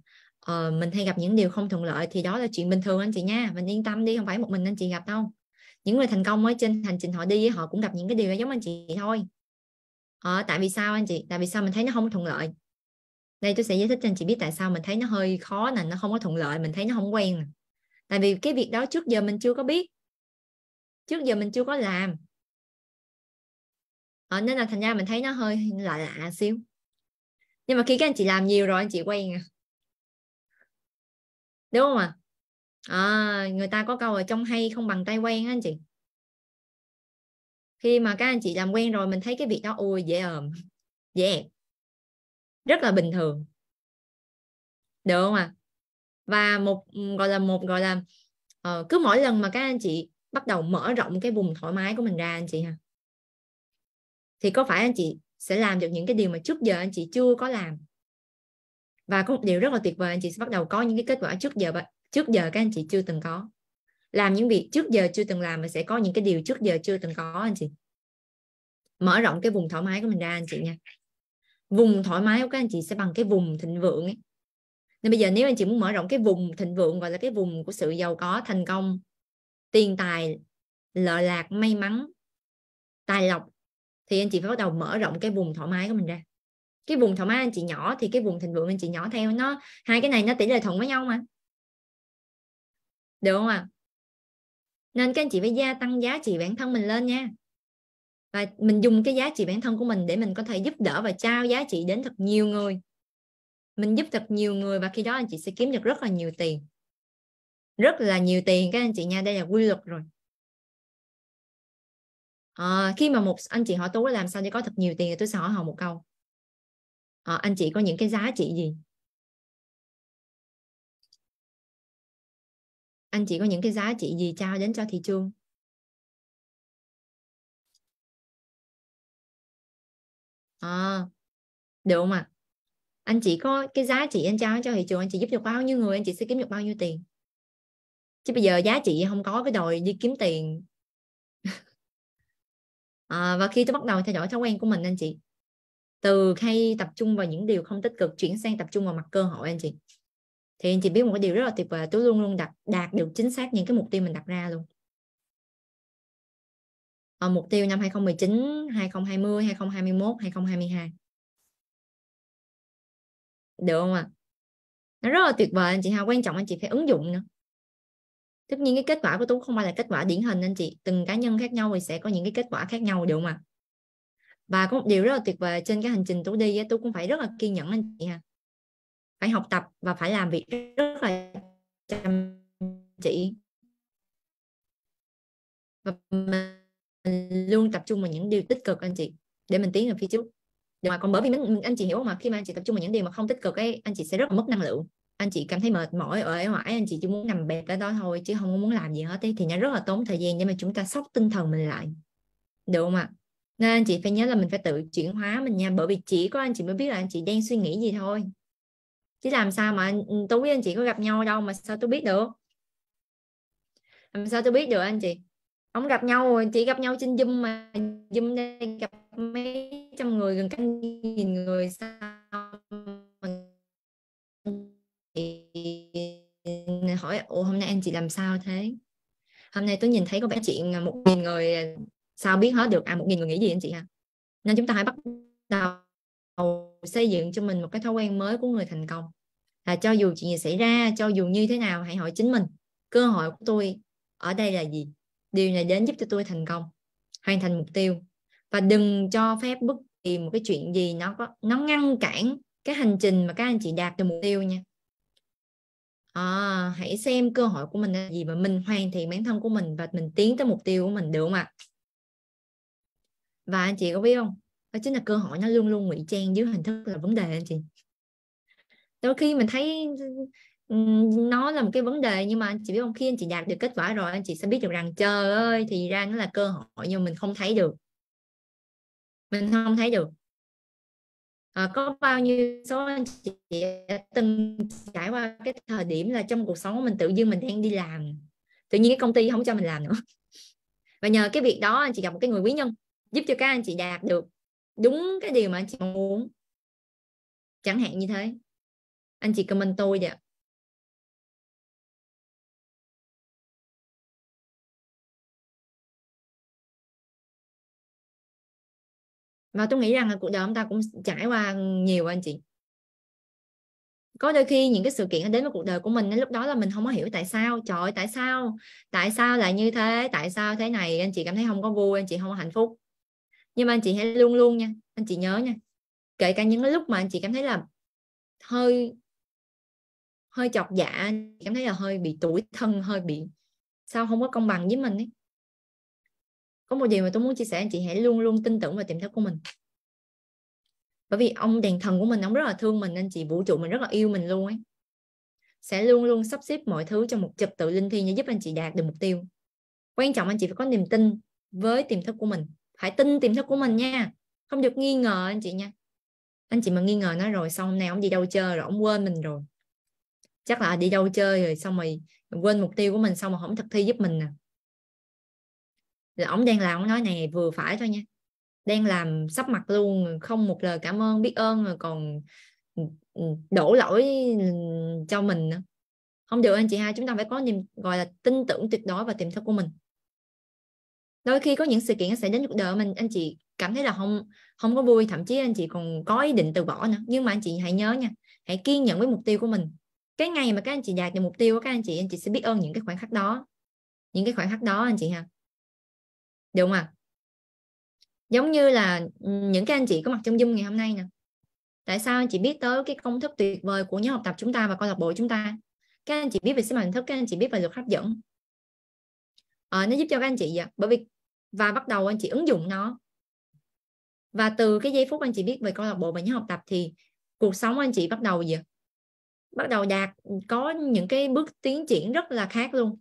uh, mình hay gặp những điều không thuận lợi thì đó là chuyện bình thường anh chị nha mình yên tâm đi không phải một mình anh chị gặp đâu những người thành công ở trên hành trình họ đi với họ cũng gặp những cái điều giống anh chị thôi ờ, tại vì sao anh chị tại vì sao mình thấy nó không thuận lợi đây tôi sẽ giải thích cho anh chị biết tại sao mình thấy nó hơi khó nè nó không có thuận lợi mình thấy nó không quen nè tại vì cái việc đó trước giờ mình chưa có biết trước giờ mình chưa có làm ờ, nên là thành ra mình thấy nó hơi lạ lạ xíu nhưng mà khi các anh chị làm nhiều rồi anh chị quen à đúng không ạ à? à, người ta có câu là trong hay không bằng tay quen anh chị khi mà các anh chị làm quen rồi mình thấy cái việc đó ôi dễ ờm dễ ẹt rất là bình thường được không ạ à? và một gọi là một gọi là uh, cứ mỗi lần mà các anh chị bắt đầu mở rộng cái vùng thoải mái của mình ra anh chị ha thì có phải anh chị sẽ làm được những cái điều mà trước giờ anh chị chưa có làm và có một điều rất là tuyệt vời anh chị sẽ bắt đầu có những cái kết quả trước giờ trước giờ các anh chị chưa từng có làm những việc trước giờ chưa từng làm mà sẽ có những cái điều trước giờ chưa từng có anh chị mở rộng cái vùng thoải mái của mình ra anh chị nha vùng thoải mái của các anh chị sẽ bằng cái vùng thịnh vượng ấy. nên bây giờ nếu anh chị muốn mở rộng cái vùng thịnh vượng gọi là cái vùng của sự giàu có thành công tiền tài lợi lạc may mắn tài lộc thì anh chị phải bắt đầu mở rộng cái vùng thoải mái của mình ra cái vùng thoải mái anh chị nhỏ thì cái vùng thịnh vượng anh chị nhỏ theo nó hai cái này nó tỷ lệ thuận với nhau mà được không ạ à? nên các anh chị phải gia tăng giá trị bản thân mình lên nha và mình dùng cái giá trị bản thân của mình để mình có thể giúp đỡ và trao giá trị đến thật nhiều người mình giúp thật nhiều người và khi đó anh chị sẽ kiếm được rất là nhiều tiền rất là nhiều tiền các anh chị nha đây là quy luật rồi à, khi mà một anh chị hỏi tôi làm sao để có thật nhiều tiền thì tôi sẽ hỏi họ một câu à, anh chị có những cái giá trị gì anh chị có những cái giá trị gì trao đến cho thị trường à, được không ạ anh chị có cái giá trị anh trao cho thị trường anh chị giúp được bao nhiêu người anh chị sẽ kiếm được bao nhiêu tiền chứ bây giờ giá trị không có cái đòi đi kiếm tiền [laughs] à, và khi tôi bắt đầu theo dõi thói quen của mình anh chị từ hay tập trung vào những điều không tích cực chuyển sang tập trung vào mặt cơ hội anh chị thì anh chị biết một cái điều rất là tuyệt vời tôi luôn luôn đặt đạt được chính xác những cái mục tiêu mình đặt ra luôn ở ờ, mục tiêu năm 2019, 2020, 2021, 2022 được không ạ à? nó rất là tuyệt vời anh chị ha quan trọng anh chị phải ứng dụng nữa tất nhiên cái kết quả của tú không phải là kết quả điển hình anh chị từng cá nhân khác nhau thì sẽ có những cái kết quả khác nhau được không ạ à? và có một điều rất là tuyệt vời trên cái hành trình tôi đi tôi cũng phải rất là kiên nhẫn anh chị ha phải học tập và phải làm việc rất là chăm chỉ và mình luôn tập trung vào những điều tích cực anh chị để mình tiến về phía trước nhưng mà còn bởi vì mình, anh chị hiểu không mà khi mà anh chị tập trung vào những điều mà không tích cực ấy anh chị sẽ rất là mất năng lượng anh chị cảm thấy mệt mỏi ở mãi anh chị chỉ muốn nằm bẹp ở đó thôi chứ không muốn làm gì hết ấy. thì nó rất là tốn thời gian nhưng mà chúng ta sốc tinh thần mình lại được không ạ nên anh chị phải nhớ là mình phải tự chuyển hóa mình nha bởi vì chỉ có anh chị mới biết là anh chị đang suy nghĩ gì thôi chứ làm sao mà ừ, tôi với anh chị có gặp nhau đâu mà sao tôi biết được làm sao tôi biết được anh chị ông gặp nhau rồi chỉ gặp nhau trên zoom mà zoom đây gặp mấy trăm người gần cả nghìn người sao mình hỏi ủa hôm nay anh chị làm sao thế hôm nay tôi nhìn thấy có vẻ chị một nghìn người sao biết hết được à một nghìn người nghĩ gì anh chị hả à? nên chúng ta hãy bắt đầu xây dựng cho mình một cái thói quen mới của người thành công là cho dù chuyện gì xảy ra cho dù như thế nào hãy hỏi chính mình cơ hội của tôi ở đây là gì điều này đến giúp cho tôi thành công hoàn thành mục tiêu và đừng cho phép bất kỳ một cái chuyện gì nó có nó ngăn cản cái hành trình mà các anh chị đạt được mục tiêu nha à, hãy xem cơ hội của mình là gì mà mình hoàn thiện bản thân của mình và mình tiến tới mục tiêu của mình được không ạ và anh chị có biết không đó chính là cơ hội nó luôn luôn ngụy trang dưới hình thức là vấn đề anh chị đôi khi mình thấy nó là một cái vấn đề nhưng mà anh chị biết không khi anh chị đạt được kết quả rồi anh chị sẽ biết được rằng trời ơi thì ra nó là cơ hội nhưng mình không thấy được mình không thấy được à, có bao nhiêu số anh chị đã từng trải qua cái thời điểm là trong cuộc sống của mình tự dưng mình đang đi làm tự nhiên cái công ty không cho mình làm nữa và nhờ cái việc đó anh chị gặp một cái người quý nhân giúp cho các anh chị đạt được đúng cái điều mà anh chị mong muốn chẳng hạn như thế anh chị comment tôi vậy và tôi nghĩ rằng là cuộc đời chúng ta cũng trải qua nhiều anh chị có đôi khi những cái sự kiện đến với cuộc đời của mình lúc đó là mình không có hiểu tại sao trời ơi, tại sao tại sao lại như thế tại sao thế này anh chị cảm thấy không có vui anh chị không có hạnh phúc nhưng mà anh chị hãy luôn luôn nha anh chị nhớ nha kể cả những lúc mà anh chị cảm thấy là hơi hơi chọc dạ cảm thấy là hơi bị tuổi thân hơi bị sao không có công bằng với mình ấy có một điều mà tôi muốn chia sẻ anh chị hãy luôn luôn tin tưởng vào tiềm thức của mình bởi vì ông đèn thần của mình ông rất là thương mình anh chị vũ trụ mình rất là yêu mình luôn ấy sẽ luôn luôn sắp xếp mọi thứ trong một trật tự linh thiêng để giúp anh chị đạt được mục tiêu quan trọng anh chị phải có niềm tin với tiềm thức của mình hãy tin tiềm thức của mình nha không được nghi ngờ anh chị nha anh chị mà nghi ngờ nó rồi xong hôm nay ông đi đâu chơi rồi ông quên mình rồi chắc là đi đâu chơi rồi xong rồi quên mục tiêu của mình xong mà không thực thi giúp mình nè là ông đang làm ông nói này vừa phải thôi nha đang làm sắp mặt luôn không một lời cảm ơn biết ơn rồi còn ừ, ừ, đổ lỗi cho mình nữa không được anh chị hai chúng ta phải có niềm gọi là tin tưởng tuyệt đối vào tiềm thức của mình đôi khi có những sự kiện nó sẽ đến cuộc đời mình anh chị cảm thấy là không không có vui thậm chí anh chị còn có ý định từ bỏ nữa nhưng mà anh chị hãy nhớ nha hãy kiên nhẫn với mục tiêu của mình cái ngày mà các anh chị đạt được mục tiêu của các anh chị anh chị sẽ biết ơn những cái khoảnh khắc đó những cái khoảnh khắc đó anh chị ha được không ạ giống như là những cái anh chị có mặt trong dung ngày hôm nay nè tại sao anh chị biết tới cái công thức tuyệt vời của nhóm học tập chúng ta và câu lạc bộ chúng ta các anh chị biết về sức mạnh thức các anh chị biết về luật hấp dẫn à, nó giúp cho các anh chị vậy bởi vì và bắt đầu anh chị ứng dụng nó và từ cái giây phút anh chị biết về câu lạc bộ và nhóm học tập thì cuộc sống anh chị bắt đầu gì bắt đầu đạt có những cái bước tiến triển rất là khác luôn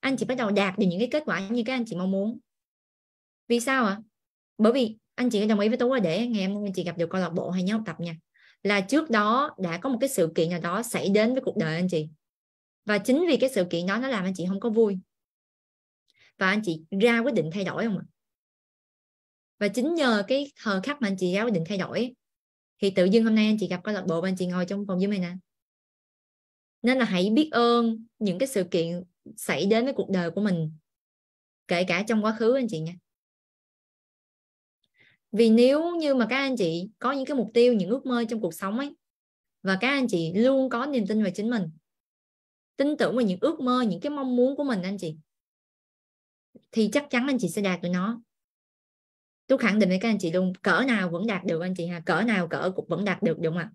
anh chị bắt đầu đạt được những cái kết quả như các anh chị mong muốn vì sao ạ à? bởi vì anh chị đồng ý với tú là để ngày em anh chị gặp được câu lạc bộ hay nhóm học tập nha là trước đó đã có một cái sự kiện nào đó xảy đến với cuộc đời anh chị và chính vì cái sự kiện đó nó làm anh chị không có vui và anh chị ra quyết định thay đổi không ạ và chính nhờ cái thời khắc mà anh chị ra quyết định thay đổi thì tự dưng hôm nay anh chị gặp câu lạc bộ và anh chị ngồi trong phòng Zoom này nè nên là hãy biết ơn những cái sự kiện xảy đến với cuộc đời của mình kể cả trong quá khứ anh chị nha vì nếu như mà các anh chị có những cái mục tiêu những ước mơ trong cuộc sống ấy và các anh chị luôn có niềm tin về chính mình tin tưởng vào những ước mơ những cái mong muốn của mình anh chị thì chắc chắn anh chị sẽ đạt được nó tôi khẳng định với các anh chị luôn cỡ nào vẫn đạt được anh chị ha cỡ nào cỡ cũng vẫn đạt được đúng không ạ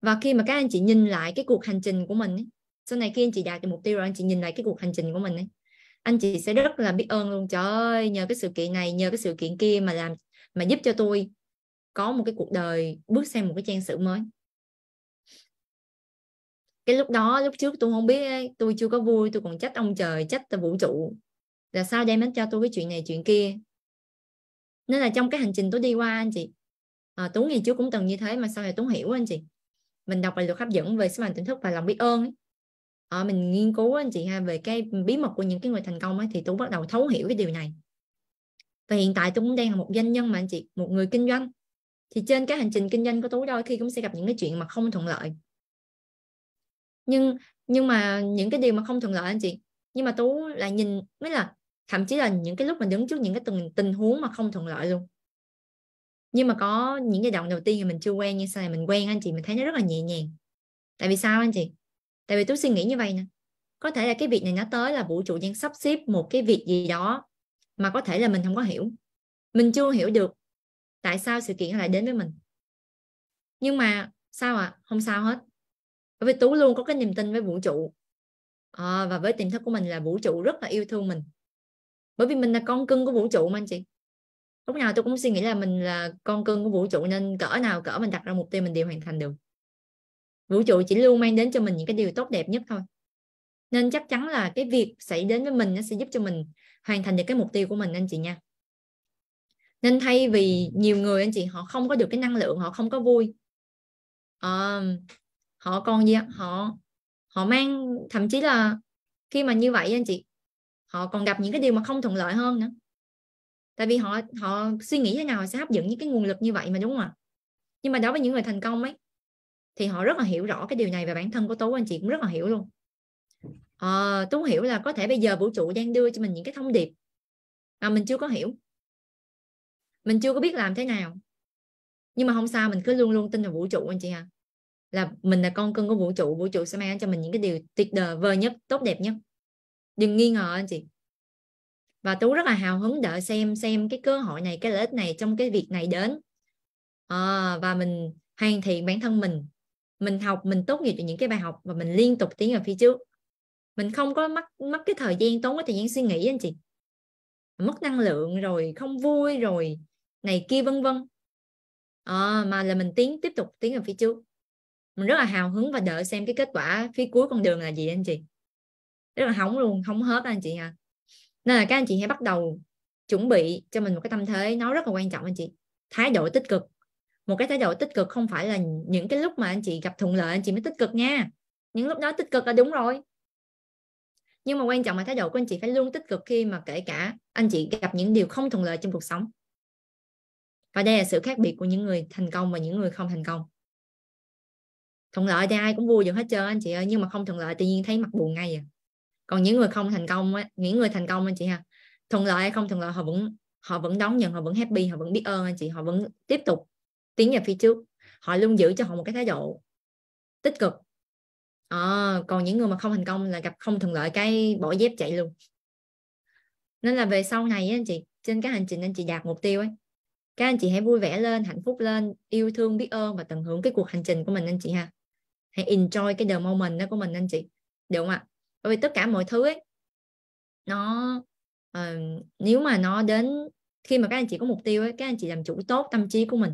và khi mà các anh chị nhìn lại cái cuộc hành trình của mình ấy, sau này khi anh chị đạt được mục tiêu rồi anh chị nhìn lại cái cuộc hành trình của mình ấy, anh chị sẽ rất là biết ơn luôn trời ơi nhờ cái sự kiện này nhờ cái sự kiện kia mà làm mà giúp cho tôi có một cái cuộc đời bước sang một cái trang sử mới cái lúc đó lúc trước tôi không biết ấy, tôi chưa có vui tôi còn trách ông trời trách vũ trụ là sao đem đến cho tôi cái chuyện này chuyện kia nên là trong cái hành trình tôi đi qua anh chị à, ờ, tú ngày trước cũng từng như thế mà sau này tú hiểu anh chị mình đọc về luật hấp dẫn về sức mạnh tỉnh thức và lòng biết ơn ấy. À, mình nghiên cứu anh chị ha về cái bí mật của những cái người thành công ấy, thì tú bắt đầu thấu hiểu cái điều này và hiện tại tôi cũng đang là một doanh nhân mà anh chị một người kinh doanh thì trên cái hành trình kinh doanh của tú đôi khi cũng sẽ gặp những cái chuyện mà không thuận lợi nhưng nhưng mà những cái điều mà không thuận lợi anh chị nhưng mà tú lại nhìn mới là thậm chí là những cái lúc mình đứng trước những cái từng tình huống mà không thuận lợi luôn nhưng mà có những giai đoạn đầu tiên thì mình chưa quen nhưng sau này mình quen anh chị mình thấy nó rất là nhẹ nhàng tại vì sao anh chị tại vì tôi suy nghĩ như vậy nè có thể là cái việc này nó tới là vũ trụ đang sắp xếp một cái việc gì đó mà có thể là mình không có hiểu mình chưa hiểu được tại sao sự kiện lại đến với mình nhưng mà sao ạ à? không sao hết bởi vì tú luôn có cái niềm tin với vũ trụ à, và với tiềm thức của mình là vũ trụ rất là yêu thương mình bởi vì mình là con cưng của vũ trụ mà anh chị lúc nào tôi cũng suy nghĩ là mình là con cưng của vũ trụ nên cỡ nào cỡ mình đặt ra mục tiêu mình đều hoàn thành được vũ trụ chỉ luôn mang đến cho mình những cái điều tốt đẹp nhất thôi nên chắc chắn là cái việc xảy đến với mình nó sẽ giúp cho mình hoàn thành được cái mục tiêu của mình anh chị nha nên thay vì nhiều người anh chị họ không có được cái năng lượng họ không có vui à, họ còn gì họ họ mang thậm chí là khi mà như vậy anh chị họ còn gặp những cái điều mà không thuận lợi hơn nữa tại vì họ họ suy nghĩ thế nào sẽ hấp dẫn những cái nguồn lực như vậy mà đúng không ạ nhưng mà đối với những người thành công ấy thì họ rất là hiểu rõ cái điều này về bản thân của tú anh chị cũng rất là hiểu luôn à, tú hiểu là có thể bây giờ vũ trụ đang đưa cho mình những cái thông điệp mà mình chưa có hiểu mình chưa có biết làm thế nào nhưng mà không sao mình cứ luôn luôn tin vào vũ trụ anh chị ha à là mình là con cưng của vũ trụ vũ trụ sẽ mang cho mình những cái điều tuyệt vời nhất tốt đẹp nhất đừng nghi ngờ anh chị và tú rất là hào hứng đợi xem xem cái cơ hội này cái lợi ích này trong cái việc này đến à, và mình hoàn thiện bản thân mình mình học mình tốt nghiệp được những cái bài học và mình liên tục tiến vào phía trước mình không có mất mất cái thời gian tốn cái thời gian suy nghĩ anh chị mất năng lượng rồi không vui rồi này kia vân vân à, mà là mình tiến tiếp tục tiến vào phía trước mình rất là hào hứng và đợi xem cái kết quả phía cuối con đường là gì anh chị rất là hóng luôn không hết anh chị hả nên là các anh chị hãy bắt đầu chuẩn bị cho mình một cái tâm thế nó rất là quan trọng anh chị thái độ tích cực một cái thái độ tích cực không phải là những cái lúc mà anh chị gặp thuận lợi anh chị mới tích cực nha những lúc đó tích cực là đúng rồi nhưng mà quan trọng là thái độ của anh chị phải luôn tích cực khi mà kể cả anh chị gặp những điều không thuận lợi trong cuộc sống và đây là sự khác biệt của những người thành công và những người không thành công thuận lợi thì ai cũng vui được hết trơn anh chị ơi nhưng mà không thuận lợi tự nhiên thấy mặt buồn ngay à còn những người không thành công á những người thành công anh chị ha thuận lợi hay không thuận lợi họ vẫn họ vẫn đón nhận họ vẫn happy họ vẫn biết ơn anh chị họ vẫn tiếp tục tiến về phía trước họ luôn giữ cho họ một cái thái độ tích cực à, còn những người mà không thành công là gặp không thuận lợi cái bỏ dép chạy luôn nên là về sau này anh chị trên cái hành trình anh chị đạt mục tiêu ấy các anh chị hãy vui vẻ lên hạnh phúc lên yêu thương biết ơn và tận hưởng cái cuộc hành trình của mình anh chị ha hãy enjoy cái the moment đó của mình anh chị được không ạ bởi vì tất cả mọi thứ ấy nó uh, nếu mà nó đến khi mà các anh chị có mục tiêu ấy các anh chị làm chủ tốt tâm trí của mình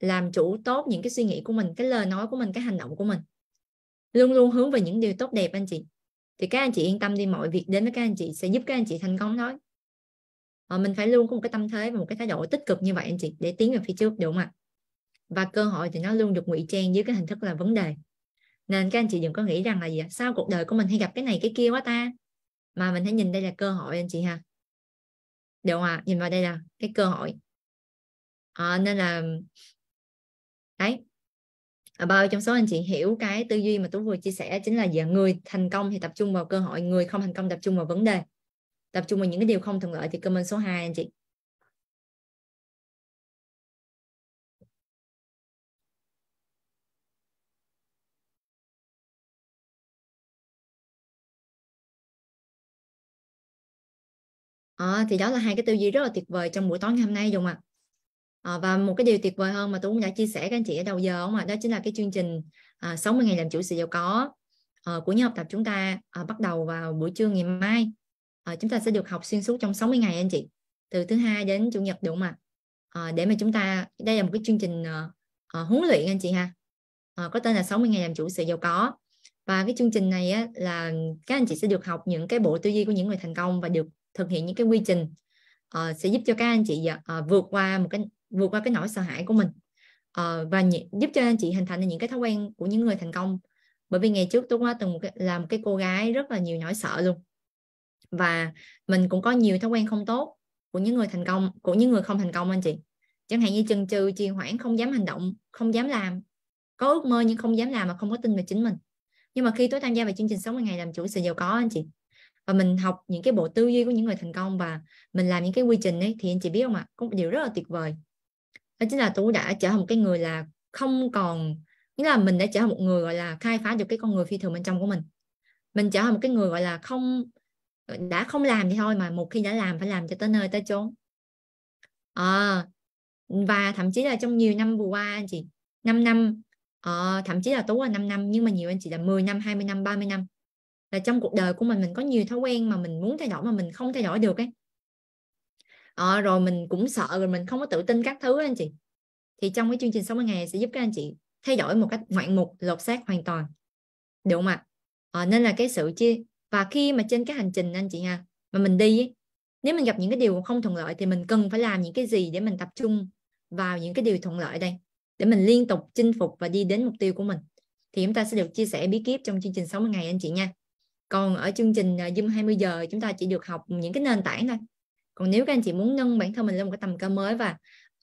làm chủ tốt những cái suy nghĩ của mình cái lời nói của mình cái hành động của mình luôn luôn hướng về những điều tốt đẹp anh chị thì các anh chị yên tâm đi mọi việc đến với các anh chị sẽ giúp các anh chị thành công thôi ờ, mình phải luôn có một cái tâm thế và một cái thái độ tích cực như vậy anh chị để tiến về phía trước được không ạ và cơ hội thì nó luôn được ngụy trang dưới cái hình thức là vấn đề nên các anh chị đừng có nghĩ rằng là gì sao cuộc đời của mình hay gặp cái này cái kia quá ta mà mình hãy nhìn đây là cơ hội anh chị ha được không ạ à? nhìn vào đây là cái cơ hội à, nên là đấy à, bao trong số anh chị hiểu cái tư duy mà tú vừa chia sẻ chính là giờ người thành công thì tập trung vào cơ hội người không thành công tập trung vào vấn đề tập trung vào những cái điều không thuận lợi thì comment số 2 anh chị à, thì đó là hai cái tư duy rất là tuyệt vời trong buổi tối ngày hôm nay dùng ạ à. à, và một cái điều tuyệt vời hơn mà tôi cũng đã chia sẻ các anh chị ở đầu giờ không ạ đó chính là cái chương trình à, 60 ngày làm chủ sự giàu có à, của nhóm học tập chúng ta à, bắt đầu vào buổi trưa ngày mai à, chúng ta sẽ được học xuyên suốt trong 60 ngày anh chị từ thứ hai đến chủ nhật đúng không ạ à, để mà chúng ta đây là một cái chương trình à, à, huấn luyện anh chị ha à, có tên là 60 ngày làm chủ sự giàu có và cái chương trình này á, là các anh chị sẽ được học những cái bộ tư duy của những người thành công và được thực hiện những cái quy trình uh, sẽ giúp cho các anh chị uh, vượt qua một cái vượt qua cái nỗi sợ hãi của mình uh, và nh- giúp cho anh chị hình thành những cái thói quen của những người thành công bởi vì ngày trước tôi quá từng làm cái, cái cô gái rất là nhiều nỗi sợ luôn và mình cũng có nhiều thói quen không tốt của những người thành công của những người không thành công anh chị chẳng hạn như chần chừ trì hoãn không dám hành động không dám làm có ước mơ nhưng không dám làm mà không có tin về chính mình nhưng mà khi tôi tham gia vào chương trình 60 ngày làm chủ sự giàu có anh chị và mình học những cái bộ tư duy của những người thành công và mình làm những cái quy trình ấy thì anh chị biết không ạ à? có một điều rất là tuyệt vời đó chính là tú đã trở thành một cái người là không còn nghĩa là mình đã trở thành một người gọi là khai phá được cái con người phi thường bên trong của mình mình trở thành một cái người gọi là không đã không làm thì thôi mà một khi đã làm phải làm cho tới nơi tới chốn à, và thậm chí là trong nhiều năm vừa qua anh chị 5 năm uh, thậm chí là tú là 5 năm nhưng mà nhiều anh chị là 10 năm 20 năm 30 năm là trong cuộc đời của mình mình có nhiều thói quen mà mình muốn thay đổi mà mình không thay đổi được ấy à, rồi mình cũng sợ rồi mình không có tự tin các thứ đó anh chị thì trong cái chương trình 60 ngày sẽ giúp các anh chị thay đổi một cách ngoạn mục lột xác hoàn toàn được không ạ à, nên là cái sự chia và khi mà trên cái hành trình anh chị ha mà mình đi ấy, nếu mình gặp những cái điều không thuận lợi thì mình cần phải làm những cái gì để mình tập trung vào những cái điều thuận lợi đây để mình liên tục chinh phục và đi đến mục tiêu của mình thì chúng ta sẽ được chia sẻ bí kíp trong chương trình 60 ngày anh chị nha còn ở chương trình à, Zoom 20 giờ chúng ta chỉ được học những cái nền tảng thôi còn nếu các anh chị muốn nâng bản thân mình lên một cái tầm cao mới và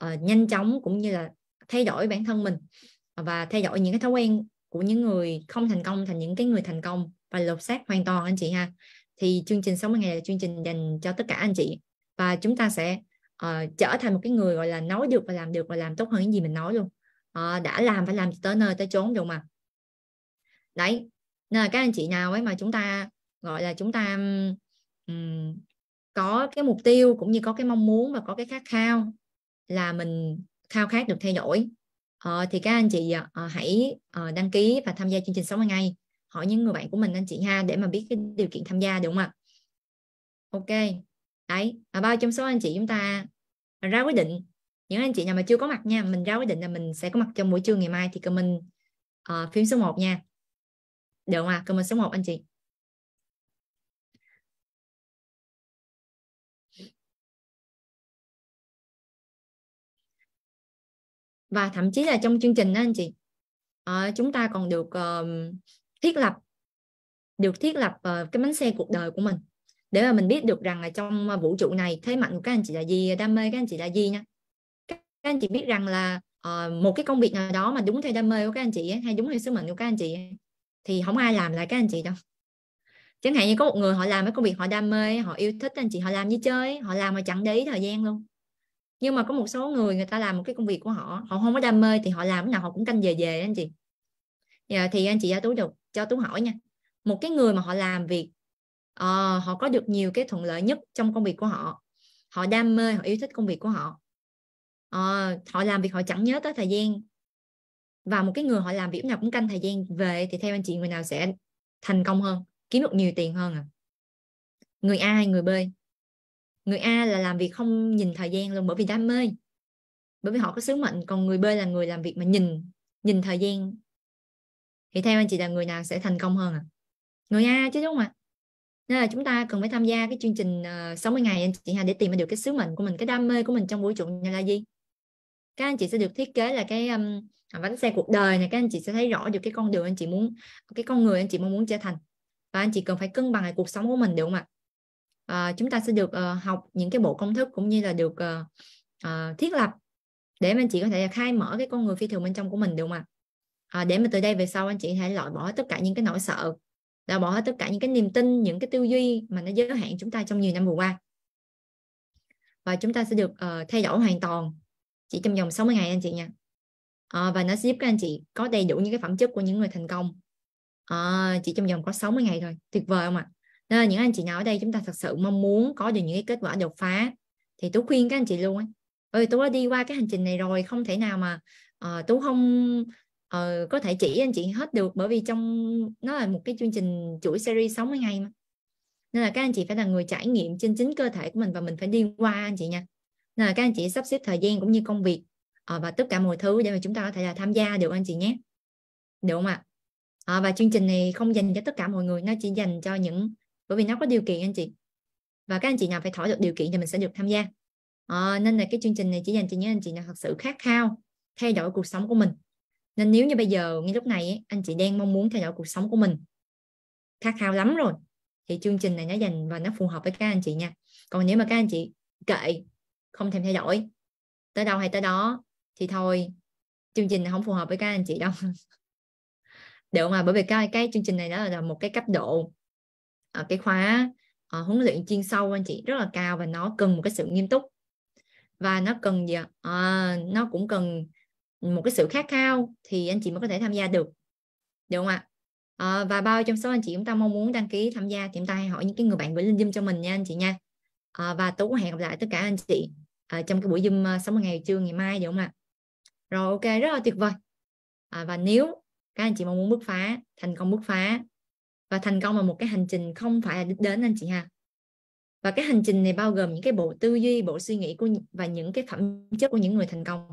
uh, nhanh chóng cũng như là thay đổi bản thân mình và thay đổi những cái thói quen của những người không thành công thành những cái người thành công và lột xác hoàn toàn anh chị ha thì chương trình 60 ngày là chương trình dành cho tất cả anh chị và chúng ta sẽ uh, trở thành một cái người gọi là nói được và làm được và làm tốt hơn những gì mình nói luôn uh, đã làm phải làm tới nơi tới chốn rồi mà đấy nên là các anh chị nào ấy mà chúng ta gọi là chúng ta um, có cái mục tiêu cũng như có cái mong muốn và có cái khát khao là mình khao khát được thay đổi uh, thì các anh chị uh, hãy uh, đăng ký và tham gia chương trình 60 ngày hỏi những người bạn của mình anh chị ha để mà biết cái điều kiện tham gia đúng không ạ ok đấy và bao trong số anh chị chúng ta ra quyết định những anh chị nào mà chưa có mặt nha mình ra quyết định là mình sẽ có mặt trong buổi trưa ngày mai thì comment uh, phim số 1 nha được không ạ? À? Comment số 1 anh chị. Và thậm chí là trong chương trình đó anh chị, ờ, chúng ta còn được thiết lập được thiết lập ờ, cái bánh xe cuộc đời của mình để mà mình biết được rằng là trong ờ, vũ trụ này thế mạnh của các anh chị là gì đam mê các anh chị là gì nha các anh chị biết rằng là một cái công việc nào đó mà đúng theo đam mê của các anh chị hay đúng theo sứ mệnh của các anh chị thì không ai làm lại các anh chị đâu chẳng hạn như có một người họ làm cái công việc họ đam mê họ yêu thích anh chị họ làm như chơi họ làm mà chẳng để ý thời gian luôn nhưng mà có một số người người ta làm một cái công việc của họ họ không có đam mê thì họ làm cái nào họ cũng canh về về anh chị Giờ dạ, thì anh chị cho tú được cho tú hỏi nha một cái người mà họ làm việc uh, họ có được nhiều cái thuận lợi nhất trong công việc của họ họ đam mê họ yêu thích công việc của họ uh, họ làm việc họ chẳng nhớ tới thời gian và một cái người họ làm việc nào cũng canh thời gian về thì theo anh chị người nào sẽ thành công hơn kiếm được nhiều tiền hơn à người A hay người B người A là làm việc không nhìn thời gian luôn bởi vì đam mê bởi vì họ có sứ mệnh còn người B là người làm việc mà nhìn nhìn thời gian thì theo anh chị là người nào sẽ thành công hơn à người A chứ đúng không ạ nên là chúng ta cần phải tham gia cái chương trình 60 ờ, ngày anh chị ha để tìm được cái sứ mệnh của mình cái đam mê của mình trong vũ trụ là gì các anh chị sẽ được thiết kế là cái um, À, bánh xe cuộc đời này các anh chị sẽ thấy rõ được cái con đường anh chị muốn cái con người anh chị mong muốn trở thành và anh chị cần phải cân bằng lại cuộc sống của mình được không ạ à, chúng ta sẽ được uh, học những cái bộ công thức cũng như là được uh, uh, thiết lập để mà anh chị có thể khai mở cái con người phi thường bên trong của mình được không ạ à, để mà từ đây về sau anh chị hãy loại bỏ tất cả những cái nỗi sợ loại bỏ hết tất cả những cái niềm tin những cái tư duy mà nó giới hạn chúng ta trong nhiều năm vừa qua và chúng ta sẽ được uh, thay đổi hoàn toàn chỉ trong vòng 60 ngày anh chị nha à, và nó sẽ giúp các anh chị có đầy đủ những cái phẩm chất của những người thành công à, chỉ trong vòng có 60 ngày thôi tuyệt vời không ạ nên là những anh chị nào ở đây chúng ta thật sự mong muốn có được những cái kết quả đột phá thì tú khuyên các anh chị luôn ấy ơi ừ, tú đã đi qua cái hành trình này rồi không thể nào mà uh, tú không uh, có thể chỉ anh chị hết được bởi vì trong nó là một cái chương trình chuỗi series 60 ngày mà nên là các anh chị phải là người trải nghiệm trên chính cơ thể của mình và mình phải đi qua anh chị nha nên là các anh chị sắp xếp thời gian cũng như công việc Ờ, và tất cả mọi thứ để mà chúng ta có thể là tham gia được anh chị nhé được không ạ ờ, và chương trình này không dành cho tất cả mọi người nó chỉ dành cho những bởi vì nó có điều kiện anh chị và các anh chị nào phải thỏa được điều kiện thì mình sẽ được tham gia à, nên là cái chương trình này chỉ dành cho những anh chị nào thật sự khát khao thay đổi cuộc sống của mình nên nếu như bây giờ ngay lúc này anh chị đang mong muốn thay đổi cuộc sống của mình khát khao lắm rồi thì chương trình này nó dành và nó phù hợp với các anh chị nha còn nếu mà các anh chị kệ không thèm thay đổi tới đâu hay tới đó thì thôi chương trình này không phù hợp với các anh chị đâu [laughs] được mà bởi vì cái cái chương trình này đó là một cái cấp độ ờ, cái khóa uh, huấn luyện chuyên sâu anh chị rất là cao và nó cần một cái sự nghiêm túc và nó cần gì uh, nó cũng cần một cái sự khát khao thì anh chị mới có thể tham gia được được không ạ à, và bao trong số anh chị chúng ta mong muốn đăng ký tham gia thì chúng ta hãy hỏi những cái người bạn gửi link zoom cho mình nha anh chị nha à, và tú hẹn gặp lại tất cả anh chị à, trong cái buổi zoom 60 ngày trưa ngày mai được không ạ rồi ok rất là tuyệt vời à, và nếu các anh chị mong muốn bứt phá thành công bứt phá và thành công là một cái hành trình không phải là đích đến anh chị ha và cái hành trình này bao gồm những cái bộ tư duy bộ suy nghĩ của và những cái phẩm chất của những người thành công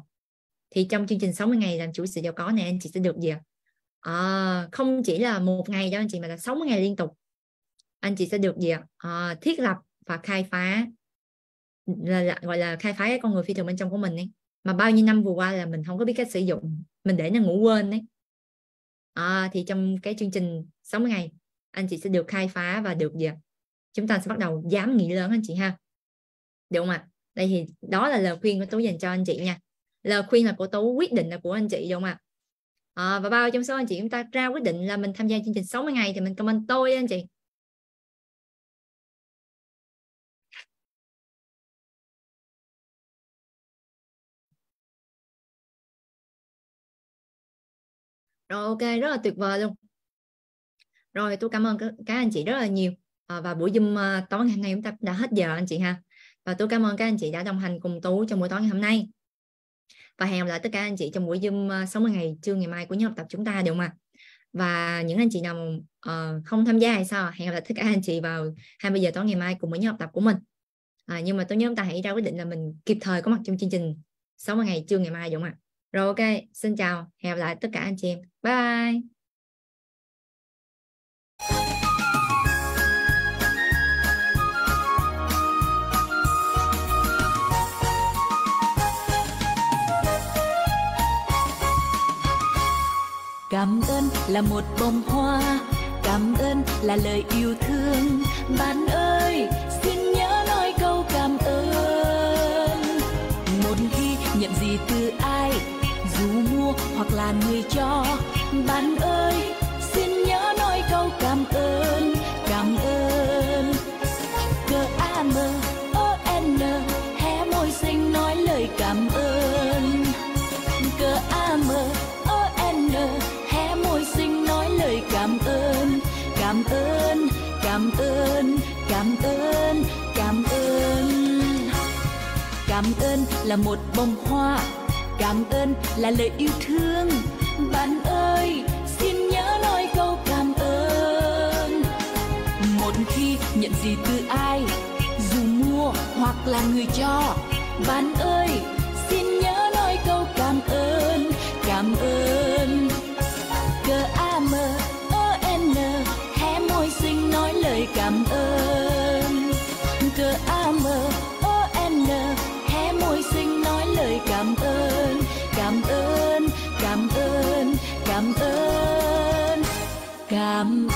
thì trong chương trình 60 ngày làm chủ sự giàu có này anh chị sẽ được gì ạ à, không chỉ là một ngày cho anh chị mà là 60 ngày liên tục anh chị sẽ được gì ạ à, thiết lập và khai phá là, là, gọi là khai phá cái con người phi thường bên trong của mình đi mà bao nhiêu năm vừa qua là mình không có biết cách sử dụng mình để nó ngủ quên đấy à, ờ, thì trong cái chương trình 60 ngày anh chị sẽ được khai phá và được gì chúng ta sẽ bắt đầu dám nghĩ lớn anh chị ha được không ạ đây thì đó là lời khuyên của tú dành cho anh chị nha lời khuyên là của tú quyết định là của anh chị đúng không ạ à, và bao trong số anh chị chúng ta ra quyết định là mình tham gia chương trình 60 ngày thì mình comment tôi anh chị rồi ok rất là tuyệt vời luôn rồi tôi cảm ơn các anh chị rất là nhiều à, và buổi zoom à, tối ngày hôm nay chúng ta đã hết giờ anh chị ha và tôi cảm ơn các anh chị đã đồng hành cùng tú trong buổi tối ngày hôm nay và hẹn gặp lại tất cả anh chị trong buổi zoom 60 à, ngày trưa ngày mai của nhóm học tập chúng ta được không ạ và những anh chị nào uh, không tham gia hay sao hẹn gặp lại tất cả anh chị vào 20 giờ tối ngày mai cùng với nhóm học tập của mình à, nhưng mà tôi nhớ chúng ta hãy ra quyết định là mình kịp thời có mặt trong chương trình 60 ngày trưa ngày mai được không ạ rồi ok, xin chào, hẹn gặp lại tất cả anh chị em. Bye bye. cảm ơn là một bông hoa cảm ơn là lời yêu thương bạn ơi xin nhớ nói câu cảm ơn một khi nhận gì từ ai mua hoặc là người cho bạn ơi xin nhớ nói câu cảm ơn cảm ơn g a m o n hé môi xinh nói lời cảm ơn g a m o n hé môi xinh nói lời cảm ơn cảm ơn cảm ơn cảm ơn cảm ơn cảm ơn là một bông hoa cảm ơn là lời yêu thương bạn ơi xin nhớ nói câu cảm ơn một khi nhận gì từ ai dù mua hoặc là người cho bạn ơi xin nhớ nói câu cảm ơn cảm ơn làm